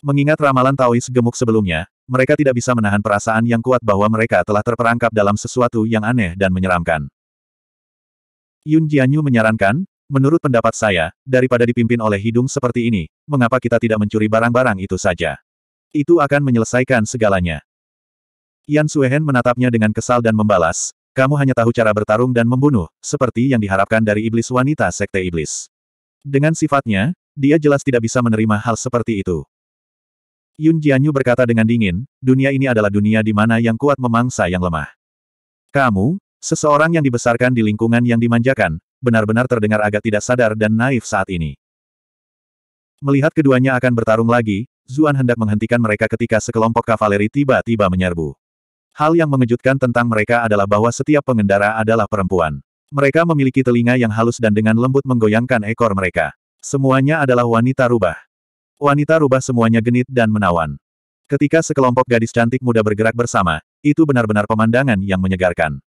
Mengingat ramalan Taois gemuk sebelumnya, mereka tidak bisa menahan perasaan yang kuat bahwa mereka telah terperangkap dalam sesuatu yang aneh dan menyeramkan. Yun Jianyu menyarankan, menurut pendapat saya, daripada dipimpin oleh hidung seperti ini, mengapa kita tidak mencuri barang-barang itu saja? Itu akan menyelesaikan segalanya. Yan Suehen menatapnya dengan kesal dan membalas, kamu hanya tahu cara bertarung dan membunuh, seperti yang diharapkan dari iblis wanita sekte iblis. Dengan sifatnya, dia jelas tidak bisa menerima hal seperti itu. Yun Jianyu berkata dengan dingin, dunia ini adalah dunia di mana yang kuat memangsa yang lemah. Kamu, seseorang yang dibesarkan di lingkungan yang dimanjakan, benar-benar terdengar agak tidak sadar dan naif saat ini. Melihat keduanya akan bertarung lagi, Zuan hendak menghentikan mereka ketika sekelompok kavaleri tiba-tiba menyerbu. Hal yang mengejutkan tentang mereka adalah bahwa setiap pengendara adalah perempuan. Mereka memiliki telinga yang halus dan dengan lembut menggoyangkan ekor mereka. Semuanya adalah wanita rubah. Wanita rubah semuanya genit dan menawan. Ketika sekelompok gadis cantik muda bergerak bersama, itu benar-benar pemandangan yang menyegarkan.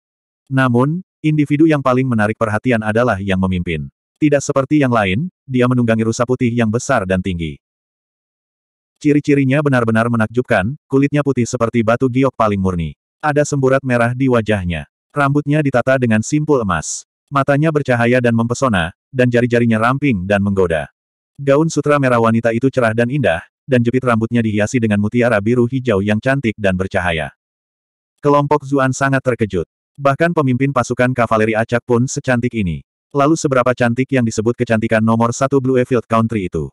Namun, individu yang paling menarik perhatian adalah yang memimpin. Tidak seperti yang lain, dia menunggangi rusa putih yang besar dan tinggi. Ciri-cirinya benar-benar menakjubkan, kulitnya putih seperti batu giok paling murni. Ada semburat merah di wajahnya. Rambutnya ditata dengan simpul emas. Matanya bercahaya dan mempesona, dan jari-jarinya ramping dan menggoda. Gaun sutra merah wanita itu cerah dan indah, dan jepit rambutnya dihiasi dengan mutiara biru hijau yang cantik dan bercahaya. Kelompok Zuan sangat terkejut. Bahkan pemimpin pasukan kavaleri acak pun secantik ini. Lalu seberapa cantik yang disebut kecantikan nomor satu Blue Bluefield Country itu?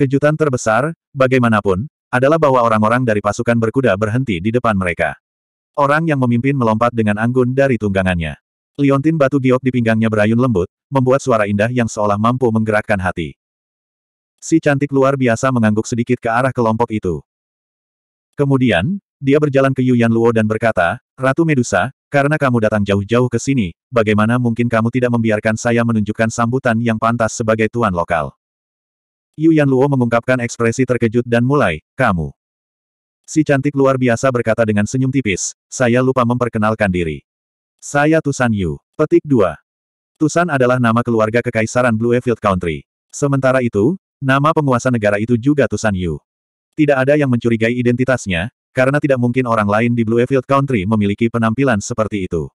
Kejutan terbesar, bagaimanapun, adalah bahwa orang-orang dari pasukan berkuda berhenti di depan mereka. Orang yang memimpin melompat dengan anggun dari tunggangannya. Liontin batu giok di pinggangnya berayun lembut, membuat suara indah yang seolah mampu menggerakkan hati. Si cantik luar biasa mengangguk sedikit ke arah kelompok itu. Kemudian, dia berjalan ke Yuyan Luo dan berkata, Ratu Medusa, karena kamu datang jauh-jauh ke sini, bagaimana mungkin kamu tidak membiarkan saya menunjukkan sambutan yang pantas sebagai tuan lokal? Yuyan Luo mengungkapkan ekspresi terkejut dan mulai, kamu. Si cantik luar biasa berkata dengan senyum tipis, saya lupa memperkenalkan diri. Saya Tusan Yu. Petik 2. Tusan adalah nama keluarga kekaisaran Bluefield Country. Sementara itu, nama penguasa negara itu juga Tusan Yu. Tidak ada yang mencurigai identitasnya, karena tidak mungkin orang lain di Bluefield Country memiliki penampilan seperti itu.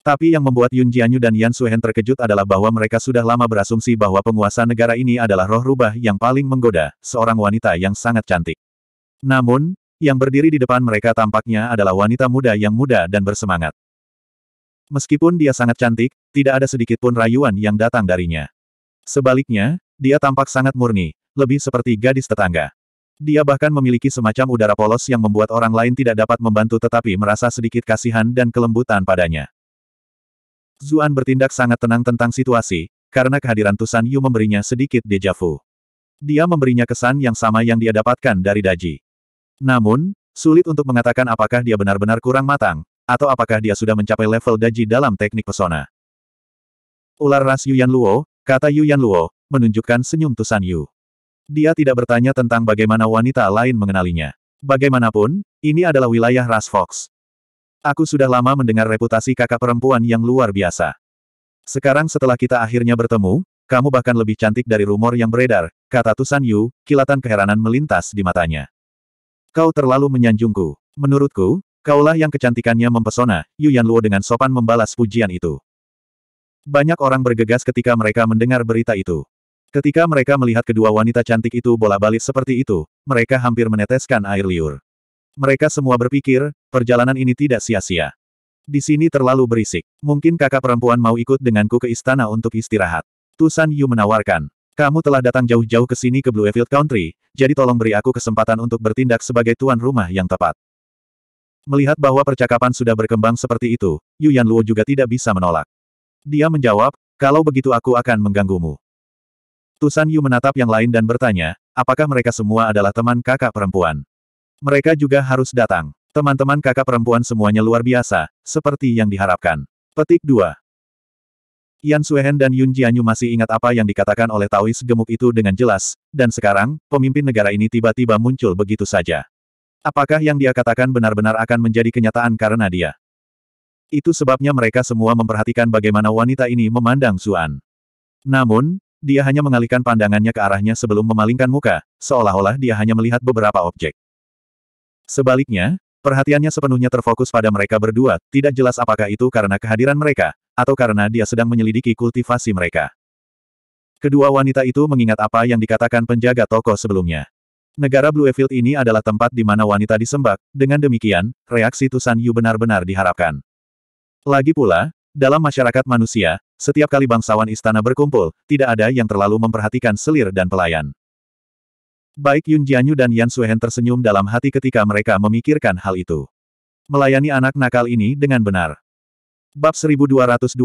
Tapi yang membuat Yun Jianyu dan Yan Suhen terkejut adalah bahwa mereka sudah lama berasumsi bahwa penguasa negara ini adalah roh rubah yang paling menggoda, seorang wanita yang sangat cantik. Namun, yang berdiri di depan mereka tampaknya adalah wanita muda yang muda dan bersemangat. Meskipun dia sangat cantik, tidak ada sedikit pun rayuan yang datang darinya. Sebaliknya, dia tampak sangat murni, lebih seperti gadis tetangga. Dia bahkan memiliki semacam udara polos yang membuat orang lain tidak dapat membantu tetapi merasa sedikit kasihan dan kelembutan padanya. Zuan bertindak sangat tenang tentang situasi, karena kehadiran Tusan Yu memberinya sedikit dejavu. Dia memberinya kesan yang sama yang dia dapatkan dari Daji. Namun, sulit untuk mengatakan apakah dia benar-benar kurang matang, atau apakah dia sudah mencapai level daji dalam teknik pesona. Ular ras Yuan Luo, kata Yuan Luo, menunjukkan senyum Tusan Yu. Dia tidak bertanya tentang bagaimana wanita lain mengenalinya. Bagaimanapun, ini adalah wilayah ras Fox. Aku sudah lama mendengar reputasi kakak perempuan yang luar biasa. Sekarang setelah kita akhirnya bertemu, kamu bahkan lebih cantik dari rumor yang beredar, kata Tusan Yu, kilatan keheranan melintas di matanya. Kau terlalu menyanjungku. Menurutku, kaulah yang kecantikannya mempesona, Yu Yan Luo dengan sopan membalas pujian itu. Banyak orang bergegas ketika mereka mendengar berita itu. Ketika mereka melihat kedua wanita cantik itu bola balik seperti itu, mereka hampir meneteskan air liur. Mereka semua berpikir, perjalanan ini tidak sia-sia. Di sini terlalu berisik. Mungkin kakak perempuan mau ikut denganku ke istana untuk istirahat. Tusan Yu menawarkan. Kamu telah datang jauh-jauh ke sini ke Bluefield Country, jadi tolong beri aku kesempatan untuk bertindak sebagai tuan rumah yang tepat. Melihat bahwa percakapan sudah berkembang seperti itu, Yu Luo juga tidak bisa menolak. Dia menjawab, kalau begitu aku akan mengganggumu. Tusan Yu menatap yang lain dan bertanya, apakah mereka semua adalah teman kakak perempuan? Mereka juga harus datang. Teman-teman kakak perempuan semuanya luar biasa, seperti yang diharapkan. Petik 2. Yan Suehen dan Yun Jianyu masih ingat apa yang dikatakan oleh Taois gemuk itu dengan jelas, dan sekarang, pemimpin negara ini tiba-tiba muncul begitu saja. Apakah yang dia katakan benar-benar akan menjadi kenyataan karena dia? Itu sebabnya mereka semua memperhatikan bagaimana wanita ini memandang Suan. Namun, dia hanya mengalihkan pandangannya ke arahnya sebelum memalingkan muka, seolah-olah dia hanya melihat beberapa objek. Sebaliknya, perhatiannya sepenuhnya terfokus pada mereka berdua, tidak jelas apakah itu karena kehadiran mereka, atau karena dia sedang menyelidiki kultivasi mereka. Kedua wanita itu mengingat apa yang dikatakan penjaga toko sebelumnya. Negara Bluefield ini adalah tempat di mana wanita disembah, dengan demikian, reaksi Tusan Yu benar-benar diharapkan. Lagi pula, dalam masyarakat manusia, setiap kali bangsawan istana berkumpul, tidak ada yang terlalu memperhatikan selir dan pelayan. Baik Yun Jianyu dan Yan Suhen tersenyum dalam hati ketika mereka memikirkan hal itu. Melayani anak nakal ini dengan benar. Bab 1229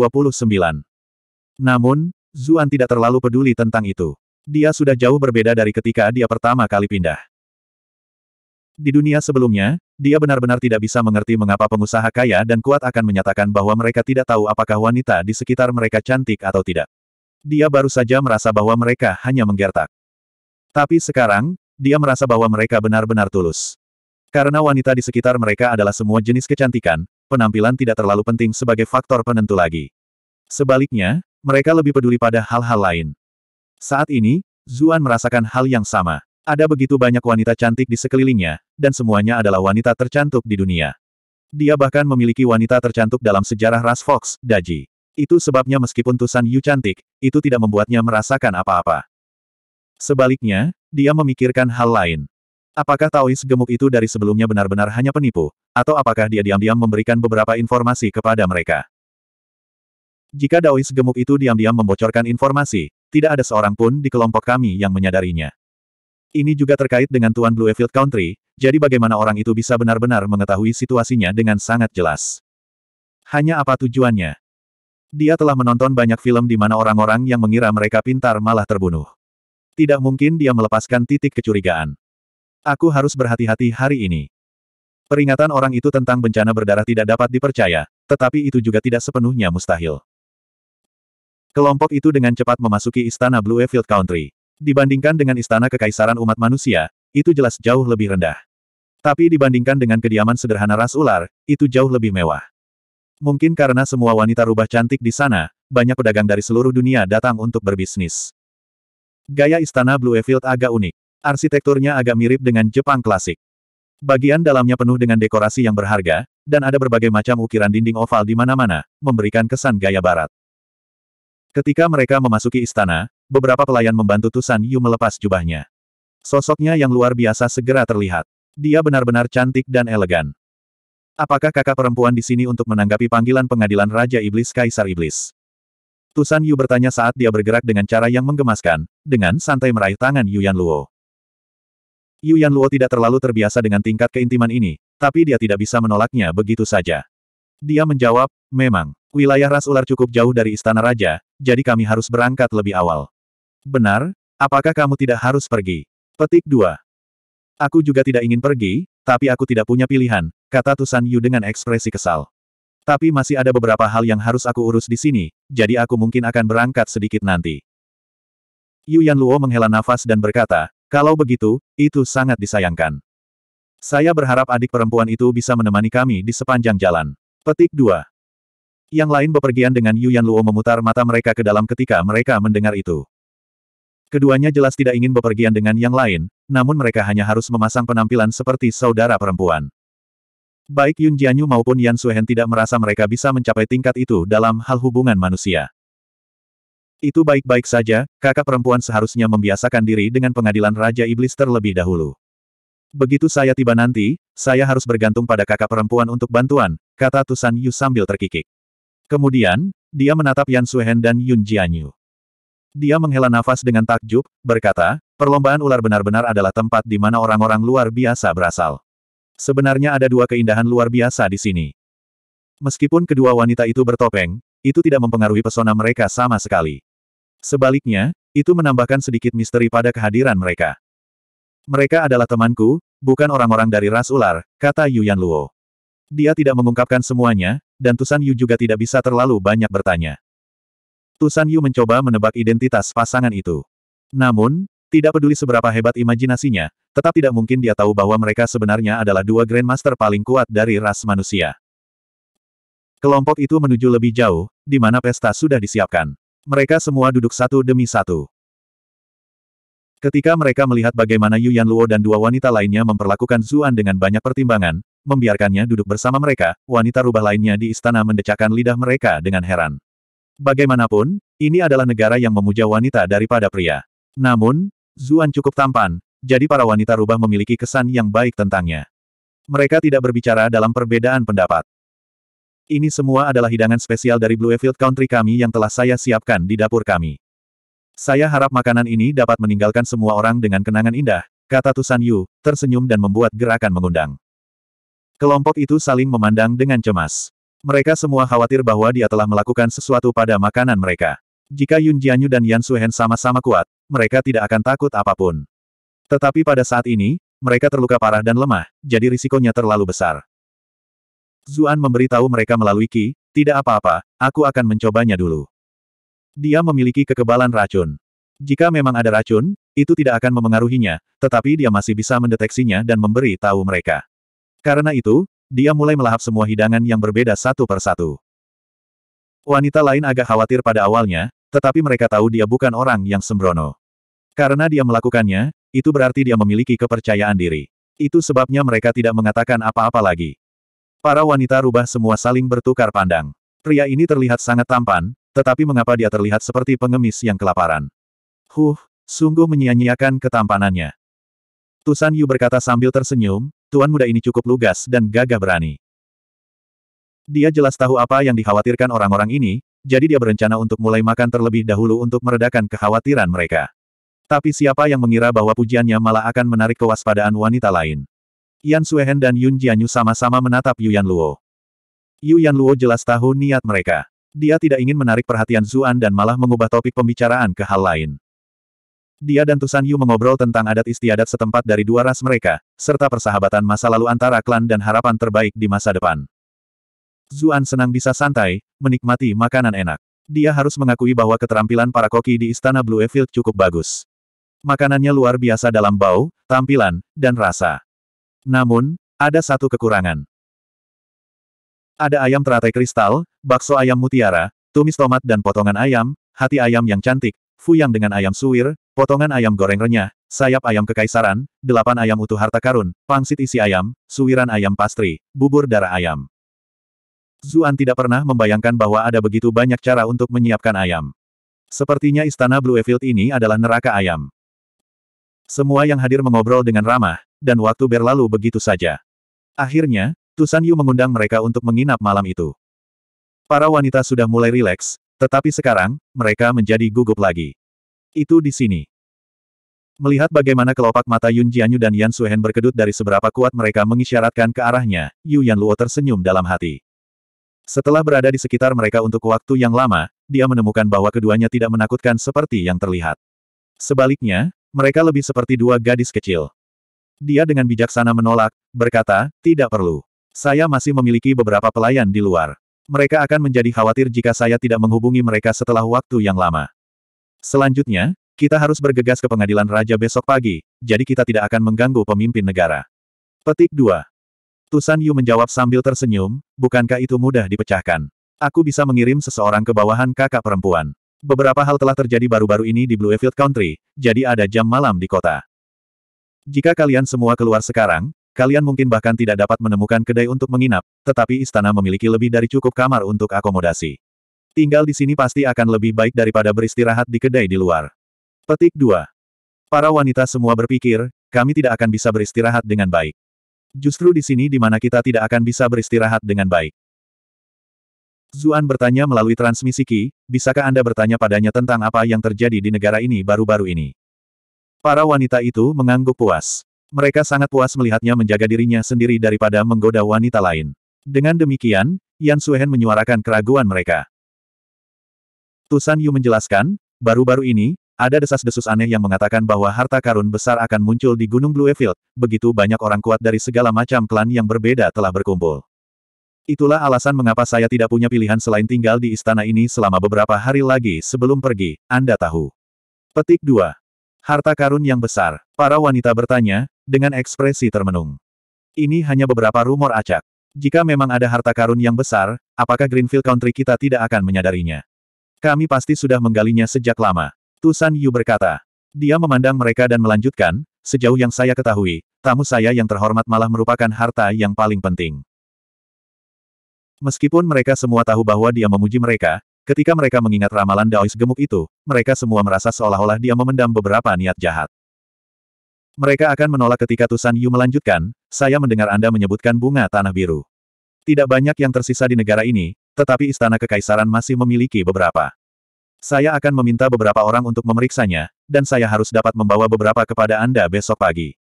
Namun, Zuan tidak terlalu peduli tentang itu. Dia sudah jauh berbeda dari ketika dia pertama kali pindah. Di dunia sebelumnya, dia benar-benar tidak bisa mengerti mengapa pengusaha kaya dan kuat akan menyatakan bahwa mereka tidak tahu apakah wanita di sekitar mereka cantik atau tidak. Dia baru saja merasa bahwa mereka hanya menggertak. Tapi sekarang, dia merasa bahwa mereka benar-benar tulus. Karena wanita di sekitar mereka adalah semua jenis kecantikan, penampilan tidak terlalu penting sebagai faktor penentu lagi. Sebaliknya, mereka lebih peduli pada hal-hal lain. Saat ini, Zuan merasakan hal yang sama. Ada begitu banyak wanita cantik di sekelilingnya, dan semuanya adalah wanita tercantik di dunia. Dia bahkan memiliki wanita tercantik dalam sejarah ras Fox, Daji. Itu sebabnya meskipun Tusan Yu cantik, itu tidak membuatnya merasakan apa-apa. Sebaliknya, dia memikirkan hal lain. Apakah Taois gemuk itu dari sebelumnya benar-benar hanya penipu, atau apakah dia diam-diam memberikan beberapa informasi kepada mereka? Jika Taois gemuk itu diam-diam membocorkan informasi, tidak ada seorang pun di kelompok kami yang menyadarinya. Ini juga terkait dengan Tuan Bluefield Country, jadi bagaimana orang itu bisa benar-benar mengetahui situasinya dengan sangat jelas. Hanya apa tujuannya? Dia telah menonton banyak film di mana orang-orang yang mengira mereka pintar malah terbunuh. Tidak mungkin dia melepaskan titik kecurigaan. Aku harus berhati-hati hari ini. Peringatan orang itu tentang bencana berdarah tidak dapat dipercaya, tetapi itu juga tidak sepenuhnya mustahil. Kelompok itu dengan cepat memasuki istana Bluefield Country. Dibandingkan dengan istana kekaisaran umat manusia, itu jelas jauh lebih rendah. Tapi dibandingkan dengan kediaman sederhana ras ular, itu jauh lebih mewah. Mungkin karena semua wanita rubah cantik di sana, banyak pedagang dari seluruh dunia datang untuk berbisnis. Gaya istana Bluefield agak unik. Arsitekturnya agak mirip dengan Jepang klasik. Bagian dalamnya penuh dengan dekorasi yang berharga, dan ada berbagai macam ukiran dinding oval di mana-mana, memberikan kesan gaya barat. Ketika mereka memasuki istana, beberapa pelayan membantu Tusan Yu melepas jubahnya. Sosoknya yang luar biasa segera terlihat. Dia benar-benar cantik dan elegan. Apakah kakak perempuan di sini untuk menanggapi panggilan pengadilan Raja Iblis Kaisar Iblis? Tusan Yu bertanya saat dia bergerak dengan cara yang menggemaskan, dengan santai meraih tangan Yu Yuan Luo. Yu Yan Luo tidak terlalu terbiasa dengan tingkat keintiman ini, tapi dia tidak bisa menolaknya begitu saja. Dia menjawab, memang, wilayah ras ular cukup jauh dari istana raja, jadi kami harus berangkat lebih awal. Benar, apakah kamu tidak harus pergi? Petik 2. Aku juga tidak ingin pergi, tapi aku tidak punya pilihan, kata Tusan Yu dengan ekspresi kesal. Tapi masih ada beberapa hal yang harus aku urus di sini, jadi aku mungkin akan berangkat sedikit nanti. Yu Yan Luo menghela nafas dan berkata, kalau begitu, itu sangat disayangkan. Saya berharap adik perempuan itu bisa menemani kami di sepanjang jalan. Petik 2. Yang lain bepergian dengan Yuan Luo memutar mata mereka ke dalam ketika mereka mendengar itu. Keduanya jelas tidak ingin bepergian dengan yang lain, namun mereka hanya harus memasang penampilan seperti saudara perempuan. Baik Yun Jianyu maupun Yan Suhen tidak merasa mereka bisa mencapai tingkat itu dalam hal hubungan manusia. Itu baik-baik saja, kakak perempuan seharusnya membiasakan diri dengan pengadilan Raja Iblis terlebih dahulu. Begitu saya tiba nanti, saya harus bergantung pada kakak perempuan untuk bantuan, kata Tusan Yu sambil terkikik. Kemudian, dia menatap Yan Suhen dan Yun Jianyu. Dia menghela nafas dengan takjub, berkata, perlombaan ular benar-benar adalah tempat di mana orang-orang luar biasa berasal. Sebenarnya ada dua keindahan luar biasa di sini. Meskipun kedua wanita itu bertopeng, itu tidak mempengaruhi pesona mereka sama sekali. Sebaliknya, itu menambahkan sedikit misteri pada kehadiran mereka. Mereka adalah temanku, bukan orang-orang dari ras ular, kata Yuan Luo. Dia tidak mengungkapkan semuanya, dan Tusan Yu juga tidak bisa terlalu banyak bertanya. Tusan Yu mencoba menebak identitas pasangan itu. Namun, tidak peduli seberapa hebat imajinasinya, tetap tidak mungkin dia tahu bahwa mereka sebenarnya adalah dua Grandmaster paling kuat dari ras manusia. Kelompok itu menuju lebih jauh, di mana pesta sudah disiapkan. Mereka semua duduk satu demi satu. Ketika mereka melihat bagaimana Yu Yan Luo dan dua wanita lainnya memperlakukan Zuan dengan banyak pertimbangan, membiarkannya duduk bersama mereka, wanita rubah lainnya di istana mendecakkan lidah mereka dengan heran. Bagaimanapun, ini adalah negara yang memuja wanita daripada pria. Namun, Zuan cukup tampan, jadi para wanita rubah memiliki kesan yang baik tentangnya. Mereka tidak berbicara dalam perbedaan pendapat. Ini semua adalah hidangan spesial dari Bluefield Country kami yang telah saya siapkan di dapur kami. Saya harap makanan ini dapat meninggalkan semua orang dengan kenangan indah, kata Tusan Yu, tersenyum dan membuat gerakan mengundang. Kelompok itu saling memandang dengan cemas. Mereka semua khawatir bahwa dia telah melakukan sesuatu pada makanan mereka. Jika Yun Jianyu dan Yan Suhen sama-sama kuat, mereka tidak akan takut apapun. Tetapi pada saat ini, mereka terluka parah dan lemah, jadi risikonya terlalu besar. Zuan memberitahu mereka melalui Ki, tidak apa-apa, aku akan mencobanya dulu. Dia memiliki kekebalan racun. Jika memang ada racun, itu tidak akan memengaruhinya, tetapi dia masih bisa mendeteksinya dan memberi tahu mereka. Karena itu, dia mulai melahap semua hidangan yang berbeda satu per satu. Wanita lain agak khawatir pada awalnya, tetapi mereka tahu dia bukan orang yang sembrono. Karena dia melakukannya, itu berarti dia memiliki kepercayaan diri. Itu sebabnya mereka tidak mengatakan apa-apa lagi. Para wanita rubah semua saling bertukar pandang. Pria ini terlihat sangat tampan, tetapi mengapa dia terlihat seperti pengemis yang kelaparan? Huh, sungguh menyia-nyiakan ketampanannya. Tusan Yu berkata sambil tersenyum, tuan muda ini cukup lugas dan gagah berani. Dia jelas tahu apa yang dikhawatirkan orang-orang ini, jadi dia berencana untuk mulai makan terlebih dahulu untuk meredakan kekhawatiran mereka. Tapi siapa yang mengira bahwa pujiannya malah akan menarik kewaspadaan wanita lain? Yan Suehen dan Yun Jianyu sama-sama menatap Yuan Luo. Yuan Luo jelas tahu niat mereka. Dia tidak ingin menarik perhatian Zuan dan malah mengubah topik pembicaraan ke hal lain. Dia dan Tusan Yu mengobrol tentang adat istiadat setempat dari dua ras mereka, serta persahabatan masa lalu antara klan dan harapan terbaik di masa depan. Zuan senang bisa santai, menikmati makanan enak. Dia harus mengakui bahwa keterampilan para koki di Istana Blue Bluefield cukup bagus. Makanannya luar biasa dalam bau, tampilan, dan rasa. Namun, ada satu kekurangan. Ada ayam teratai kristal, bakso ayam mutiara, tumis tomat dan potongan ayam, hati ayam yang cantik, fuyang dengan ayam suwir, potongan ayam goreng renyah, sayap ayam kekaisaran, delapan ayam utuh harta karun, pangsit isi ayam, suwiran ayam pastri, bubur darah ayam. Zuan tidak pernah membayangkan bahwa ada begitu banyak cara untuk menyiapkan ayam. Sepertinya istana Bluefield ini adalah neraka ayam. Semua yang hadir mengobrol dengan ramah, dan waktu berlalu begitu saja. Akhirnya, Tusan Yu mengundang mereka untuk menginap malam itu. Para wanita sudah mulai rileks, tetapi sekarang, mereka menjadi gugup lagi. Itu di sini. Melihat bagaimana kelopak mata Yun Jianyu dan Yan Suhen berkedut dari seberapa kuat mereka mengisyaratkan ke arahnya, Yu Yan Luo tersenyum dalam hati. Setelah berada di sekitar mereka untuk waktu yang lama, dia menemukan bahwa keduanya tidak menakutkan seperti yang terlihat. Sebaliknya, mereka lebih seperti dua gadis kecil. Dia dengan bijaksana menolak, berkata, tidak perlu. Saya masih memiliki beberapa pelayan di luar. Mereka akan menjadi khawatir jika saya tidak menghubungi mereka setelah waktu yang lama. Selanjutnya, kita harus bergegas ke pengadilan raja besok pagi, jadi kita tidak akan mengganggu pemimpin negara. Petik 2. Tusan Yu menjawab sambil tersenyum, bukankah itu mudah dipecahkan? Aku bisa mengirim seseorang ke bawahan kakak perempuan. Beberapa hal telah terjadi baru-baru ini di Bluefield Country, jadi ada jam malam di kota. Jika kalian semua keluar sekarang, kalian mungkin bahkan tidak dapat menemukan kedai untuk menginap, tetapi istana memiliki lebih dari cukup kamar untuk akomodasi. Tinggal di sini pasti akan lebih baik daripada beristirahat di kedai di luar. Petik 2. Para wanita semua berpikir, kami tidak akan bisa beristirahat dengan baik. Justru di sini di mana kita tidak akan bisa beristirahat dengan baik. Zuan bertanya melalui transmisi Ki, bisakah Anda bertanya padanya tentang apa yang terjadi di negara ini baru-baru ini? Para wanita itu mengangguk puas. Mereka sangat puas melihatnya menjaga dirinya sendiri daripada menggoda wanita lain. Dengan demikian, Yan Suhen menyuarakan keraguan mereka. Tusan Yu menjelaskan, baru-baru ini, ada desas-desus aneh yang mengatakan bahwa harta karun besar akan muncul di Gunung Bluefield, begitu banyak orang kuat dari segala macam klan yang berbeda telah berkumpul. Itulah alasan mengapa saya tidak punya pilihan selain tinggal di istana ini selama beberapa hari lagi sebelum pergi, Anda tahu. Petik 2. Harta karun yang besar, para wanita bertanya, dengan ekspresi termenung. Ini hanya beberapa rumor acak. Jika memang ada harta karun yang besar, apakah Greenfield Country kita tidak akan menyadarinya? Kami pasti sudah menggalinya sejak lama. Tusan Yu berkata. Dia memandang mereka dan melanjutkan, sejauh yang saya ketahui, tamu saya yang terhormat malah merupakan harta yang paling penting. Meskipun mereka semua tahu bahwa dia memuji mereka, Ketika mereka mengingat ramalan Daois gemuk itu, mereka semua merasa seolah-olah dia memendam beberapa niat jahat. Mereka akan menolak ketika Tusan Yu melanjutkan, saya mendengar Anda menyebutkan bunga tanah biru. Tidak banyak yang tersisa di negara ini, tetapi istana kekaisaran masih memiliki beberapa. Saya akan meminta beberapa orang untuk memeriksanya, dan saya harus dapat membawa beberapa kepada Anda besok pagi.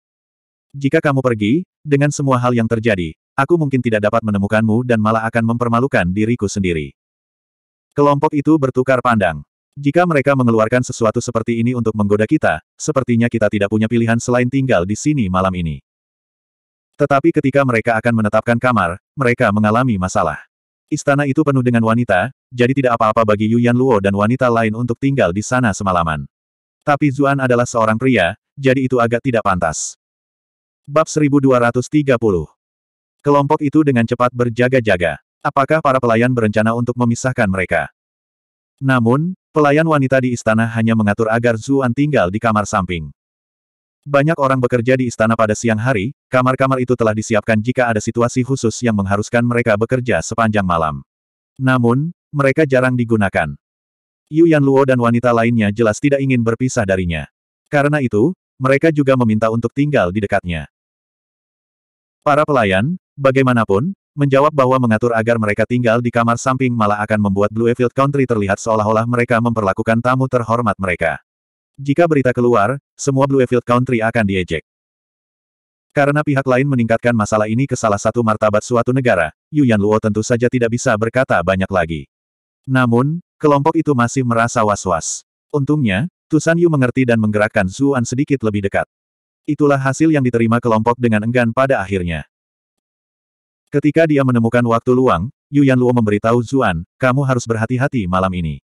Jika kamu pergi, dengan semua hal yang terjadi, aku mungkin tidak dapat menemukanmu dan malah akan mempermalukan diriku sendiri. Kelompok itu bertukar pandang. Jika mereka mengeluarkan sesuatu seperti ini untuk menggoda kita, sepertinya kita tidak punya pilihan selain tinggal di sini malam ini. Tetapi ketika mereka akan menetapkan kamar, mereka mengalami masalah. Istana itu penuh dengan wanita, jadi tidak apa-apa bagi Yuan Luo dan wanita lain untuk tinggal di sana semalaman. Tapi Zuan adalah seorang pria, jadi itu agak tidak pantas. Bab 1230 Kelompok itu dengan cepat berjaga-jaga. Apakah para pelayan berencana untuk memisahkan mereka? Namun, pelayan wanita di istana hanya mengatur agar Zuan tinggal di kamar samping. Banyak orang bekerja di istana pada siang hari, kamar-kamar itu telah disiapkan jika ada situasi khusus yang mengharuskan mereka bekerja sepanjang malam. Namun, mereka jarang digunakan. Yu Yan Luo dan wanita lainnya jelas tidak ingin berpisah darinya. Karena itu, mereka juga meminta untuk tinggal di dekatnya. Para pelayan, bagaimanapun, menjawab bahwa mengatur agar mereka tinggal di kamar samping malah akan membuat Bluefield Country terlihat seolah-olah mereka memperlakukan tamu terhormat mereka. Jika berita keluar, semua Bluefield Country akan diejek. Karena pihak lain meningkatkan masalah ini ke salah satu martabat suatu negara, Yu Yan Luo tentu saja tidak bisa berkata banyak lagi. Namun, kelompok itu masih merasa was-was. Untungnya, Tusan Yu mengerti dan menggerakkan Zuan sedikit lebih dekat. Itulah hasil yang diterima kelompok dengan enggan pada akhirnya. Ketika dia menemukan waktu luang, Yuan Luo memberitahu Zuan, kamu harus berhati-hati malam ini.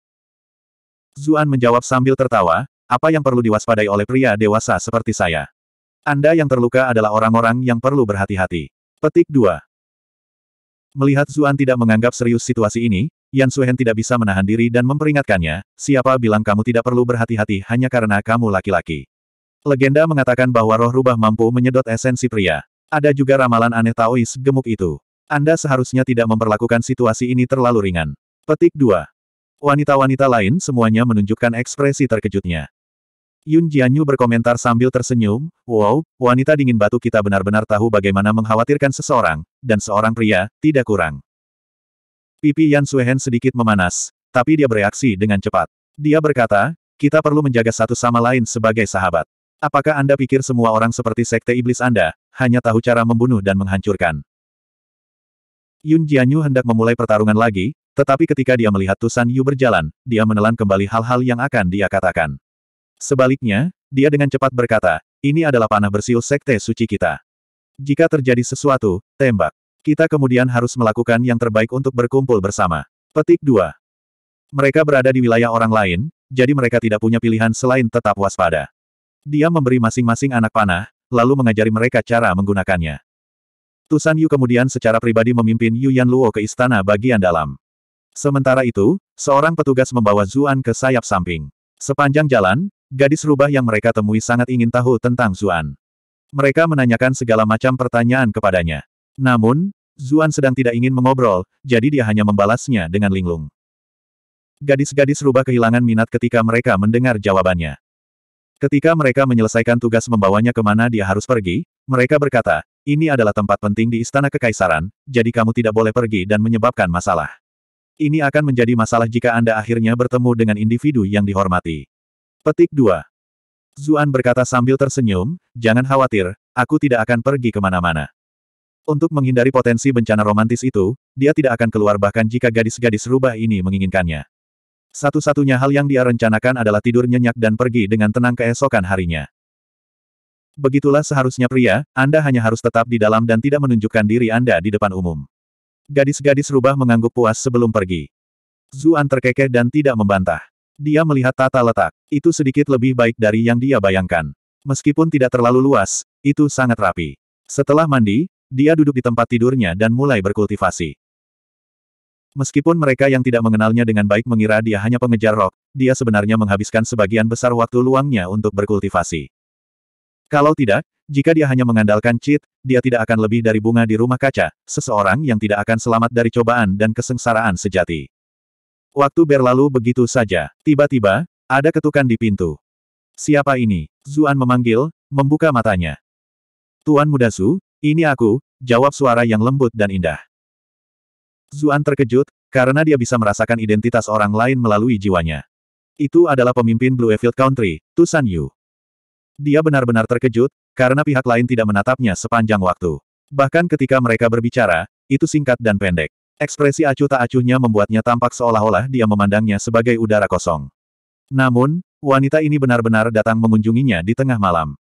Zuan menjawab sambil tertawa, apa yang perlu diwaspadai oleh pria dewasa seperti saya? Anda yang terluka adalah orang-orang yang perlu berhati-hati. Petik 2. Melihat Zuan tidak menganggap serius situasi ini, Yan Suhen tidak bisa menahan diri dan memperingatkannya, siapa bilang kamu tidak perlu berhati-hati hanya karena kamu laki-laki. Legenda mengatakan bahwa roh rubah mampu menyedot esensi pria. Ada juga ramalan aneh Taois gemuk itu. Anda seharusnya tidak memperlakukan situasi ini terlalu ringan. Petik 2. Wanita-wanita lain semuanya menunjukkan ekspresi terkejutnya. Yun Jianyu berkomentar sambil tersenyum, Wow, wanita dingin batu kita benar-benar tahu bagaimana mengkhawatirkan seseorang, dan seorang pria, tidak kurang. Pipi Yan Suehen sedikit memanas, tapi dia bereaksi dengan cepat. Dia berkata, kita perlu menjaga satu sama lain sebagai sahabat. Apakah Anda pikir semua orang seperti sekte iblis Anda, hanya tahu cara membunuh dan menghancurkan. Yun Jianyu hendak memulai pertarungan lagi, tetapi ketika dia melihat Tusan Yu berjalan, dia menelan kembali hal-hal yang akan dia katakan. Sebaliknya, dia dengan cepat berkata, ini adalah panah bersiul sekte suci kita. Jika terjadi sesuatu, tembak. Kita kemudian harus melakukan yang terbaik untuk berkumpul bersama. Petik 2. Mereka berada di wilayah orang lain, jadi mereka tidak punya pilihan selain tetap waspada. Dia memberi masing-masing anak panah, lalu mengajari mereka cara menggunakannya. Tusan Yu kemudian secara pribadi memimpin Yu Yan Luo ke istana bagian dalam. Sementara itu, seorang petugas membawa Zuan ke sayap samping. Sepanjang jalan, gadis rubah yang mereka temui sangat ingin tahu tentang Zuan. Mereka menanyakan segala macam pertanyaan kepadanya. Namun, Zuan sedang tidak ingin mengobrol, jadi dia hanya membalasnya dengan linglung. Gadis-gadis rubah kehilangan minat ketika mereka mendengar jawabannya. Ketika mereka menyelesaikan tugas membawanya kemana dia harus pergi, mereka berkata, ini adalah tempat penting di Istana Kekaisaran, jadi kamu tidak boleh pergi dan menyebabkan masalah. Ini akan menjadi masalah jika Anda akhirnya bertemu dengan individu yang dihormati. Petik 2. Zuan berkata sambil tersenyum, jangan khawatir, aku tidak akan pergi kemana-mana. Untuk menghindari potensi bencana romantis itu, dia tidak akan keluar bahkan jika gadis-gadis rubah ini menginginkannya. Satu-satunya hal yang dia rencanakan adalah tidur nyenyak dan pergi dengan tenang keesokan harinya. Begitulah seharusnya pria, Anda hanya harus tetap di dalam dan tidak menunjukkan diri Anda di depan umum. Gadis-gadis rubah mengangguk puas sebelum pergi. Zuan terkekeh dan tidak membantah. Dia melihat tata letak. Itu sedikit lebih baik dari yang dia bayangkan. Meskipun tidak terlalu luas, itu sangat rapi. Setelah mandi, dia duduk di tempat tidurnya dan mulai berkultivasi. Meskipun mereka yang tidak mengenalnya dengan baik mengira dia hanya pengejar rok, dia sebenarnya menghabiskan sebagian besar waktu luangnya untuk berkultivasi. Kalau tidak, jika dia hanya mengandalkan cheat, dia tidak akan lebih dari bunga di rumah kaca, seseorang yang tidak akan selamat dari cobaan dan kesengsaraan sejati. Waktu berlalu begitu saja. Tiba-tiba, ada ketukan di pintu. Siapa ini? Zuan memanggil, membuka matanya. Tuan Mudasu, ini aku, jawab suara yang lembut dan indah. Zuan terkejut, karena dia bisa merasakan identitas orang lain melalui jiwanya. Itu adalah pemimpin Blue Bluefield Country, Tusan Yu. Dia benar-benar terkejut, karena pihak lain tidak menatapnya sepanjang waktu. Bahkan ketika mereka berbicara, itu singkat dan pendek. Ekspresi acuh tak acuhnya membuatnya tampak seolah-olah dia memandangnya sebagai udara kosong. Namun, wanita ini benar-benar datang mengunjunginya di tengah malam.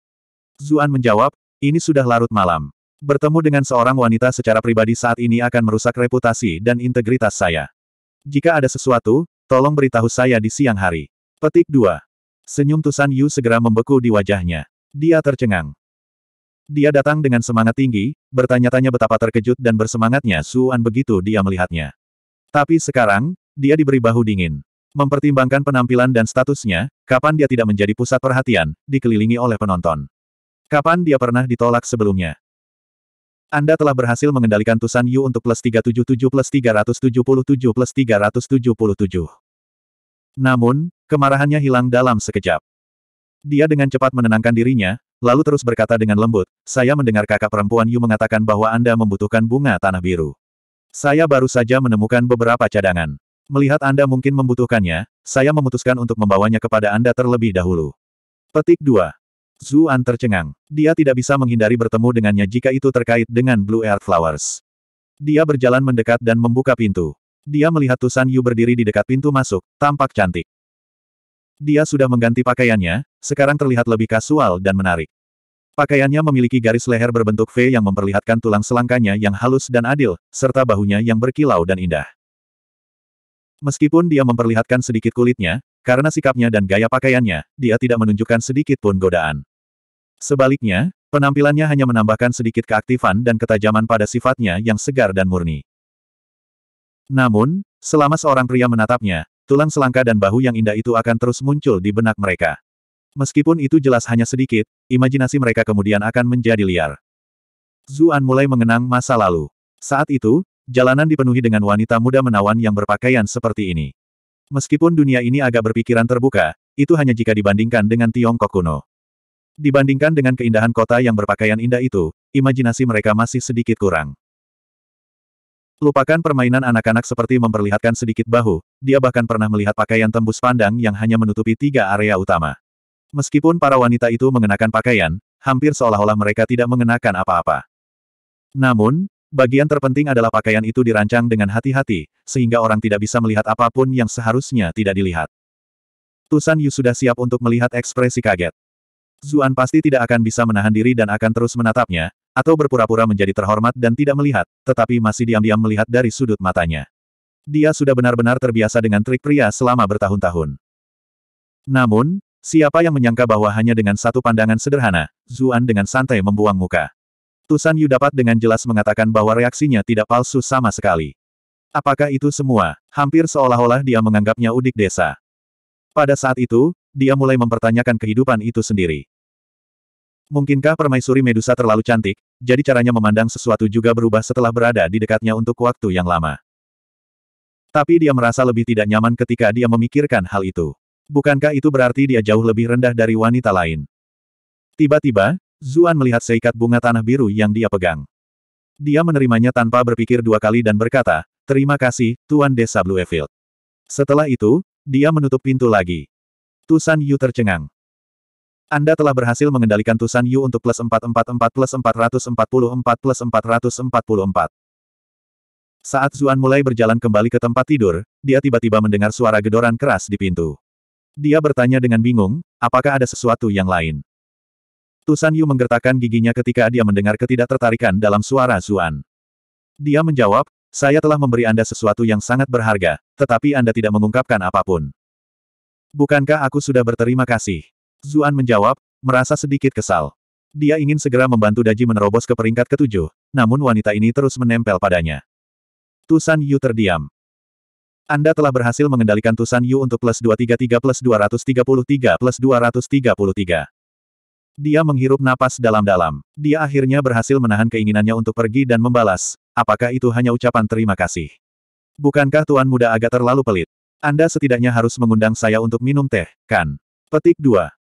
Zuan menjawab, ini sudah larut malam. Bertemu dengan seorang wanita secara pribadi saat ini akan merusak reputasi dan integritas saya. Jika ada sesuatu, tolong beritahu saya di siang hari. Petik 2. Senyum Tusan Yu segera membeku di wajahnya. Dia tercengang. Dia datang dengan semangat tinggi, bertanya-tanya betapa terkejut dan bersemangatnya Suan begitu dia melihatnya. Tapi sekarang, dia diberi bahu dingin. Mempertimbangkan penampilan dan statusnya, kapan dia tidak menjadi pusat perhatian, dikelilingi oleh penonton. Kapan dia pernah ditolak sebelumnya? Anda telah berhasil mengendalikan Tusan Yu untuk plus 377 plus 377 plus 377. Namun, kemarahannya hilang dalam sekejap. Dia dengan cepat menenangkan dirinya, lalu terus berkata dengan lembut, saya mendengar kakak perempuan Yu mengatakan bahwa Anda membutuhkan bunga tanah biru. Saya baru saja menemukan beberapa cadangan. Melihat Anda mungkin membutuhkannya, saya memutuskan untuk membawanya kepada Anda terlebih dahulu. Petik 2. Zuan tercengang. Dia tidak bisa menghindari bertemu dengannya jika itu terkait dengan Blue Air Flowers. Dia berjalan mendekat dan membuka pintu. Dia melihat Tusan Yu berdiri di dekat pintu masuk, tampak cantik. Dia sudah mengganti pakaiannya, sekarang terlihat lebih kasual dan menarik. Pakaiannya memiliki garis leher berbentuk V yang memperlihatkan tulang selangkanya yang halus dan adil, serta bahunya yang berkilau dan indah. Meskipun dia memperlihatkan sedikit kulitnya, karena sikapnya dan gaya pakaiannya, dia tidak menunjukkan sedikit pun godaan. Sebaliknya, penampilannya hanya menambahkan sedikit keaktifan dan ketajaman pada sifatnya yang segar dan murni. Namun, selama seorang pria menatapnya, tulang selangka dan bahu yang indah itu akan terus muncul di benak mereka. Meskipun itu jelas hanya sedikit, imajinasi mereka kemudian akan menjadi liar. Zuan mulai mengenang masa lalu. Saat itu, jalanan dipenuhi dengan wanita muda menawan yang berpakaian seperti ini. Meskipun dunia ini agak berpikiran terbuka, itu hanya jika dibandingkan dengan Tiongkok kuno. Dibandingkan dengan keindahan kota yang berpakaian indah itu, imajinasi mereka masih sedikit kurang. Lupakan permainan anak-anak seperti memperlihatkan sedikit bahu, dia bahkan pernah melihat pakaian tembus pandang yang hanya menutupi tiga area utama. Meskipun para wanita itu mengenakan pakaian, hampir seolah-olah mereka tidak mengenakan apa-apa. Namun, bagian terpenting adalah pakaian itu dirancang dengan hati-hati, sehingga orang tidak bisa melihat apapun yang seharusnya tidak dilihat. Tusan Yu sudah siap untuk melihat ekspresi kaget. Zuan pasti tidak akan bisa menahan diri dan akan terus menatapnya, atau berpura-pura menjadi terhormat dan tidak melihat, tetapi masih diam-diam melihat dari sudut matanya. Dia sudah benar-benar terbiasa dengan trik pria selama bertahun-tahun. Namun, siapa yang menyangka bahwa hanya dengan satu pandangan sederhana, Zuan dengan santai membuang muka. Tusan Yu dapat dengan jelas mengatakan bahwa reaksinya tidak palsu sama sekali. Apakah itu semua? Hampir seolah-olah dia menganggapnya udik desa. Pada saat itu, dia mulai mempertanyakan kehidupan itu sendiri. Mungkinkah permaisuri Medusa terlalu cantik, jadi caranya memandang sesuatu juga berubah setelah berada di dekatnya untuk waktu yang lama. Tapi dia merasa lebih tidak nyaman ketika dia memikirkan hal itu. Bukankah itu berarti dia jauh lebih rendah dari wanita lain? Tiba-tiba, Zuan melihat seikat bunga tanah biru yang dia pegang. Dia menerimanya tanpa berpikir dua kali dan berkata, Terima kasih, Tuan Desa Bluefield. Setelah itu, dia menutup pintu lagi. Tusan Yu tercengang. Anda telah berhasil mengendalikan Tusan Yu untuk plus 444 plus 444 plus 444. Saat Zuan mulai berjalan kembali ke tempat tidur, dia tiba-tiba mendengar suara gedoran keras di pintu. Dia bertanya dengan bingung, apakah ada sesuatu yang lain? Tusan Yu menggertakkan giginya ketika dia mendengar ketidaktertarikan dalam suara Zuan. Dia menjawab, saya telah memberi Anda sesuatu yang sangat berharga, tetapi Anda tidak mengungkapkan apapun. Bukankah aku sudah berterima kasih? Zuan menjawab, merasa sedikit kesal. Dia ingin segera membantu Daji menerobos ke peringkat ketujuh, namun wanita ini terus menempel padanya. Tusan Yu terdiam. Anda telah berhasil mengendalikan Tusan Yu untuk plus 233 plus 233 plus 233. Dia menghirup napas dalam-dalam. Dia akhirnya berhasil menahan keinginannya untuk pergi dan membalas, apakah itu hanya ucapan terima kasih? Bukankah Tuan Muda agak terlalu pelit? Anda setidaknya harus mengundang saya untuk minum teh, kan? Petik 2.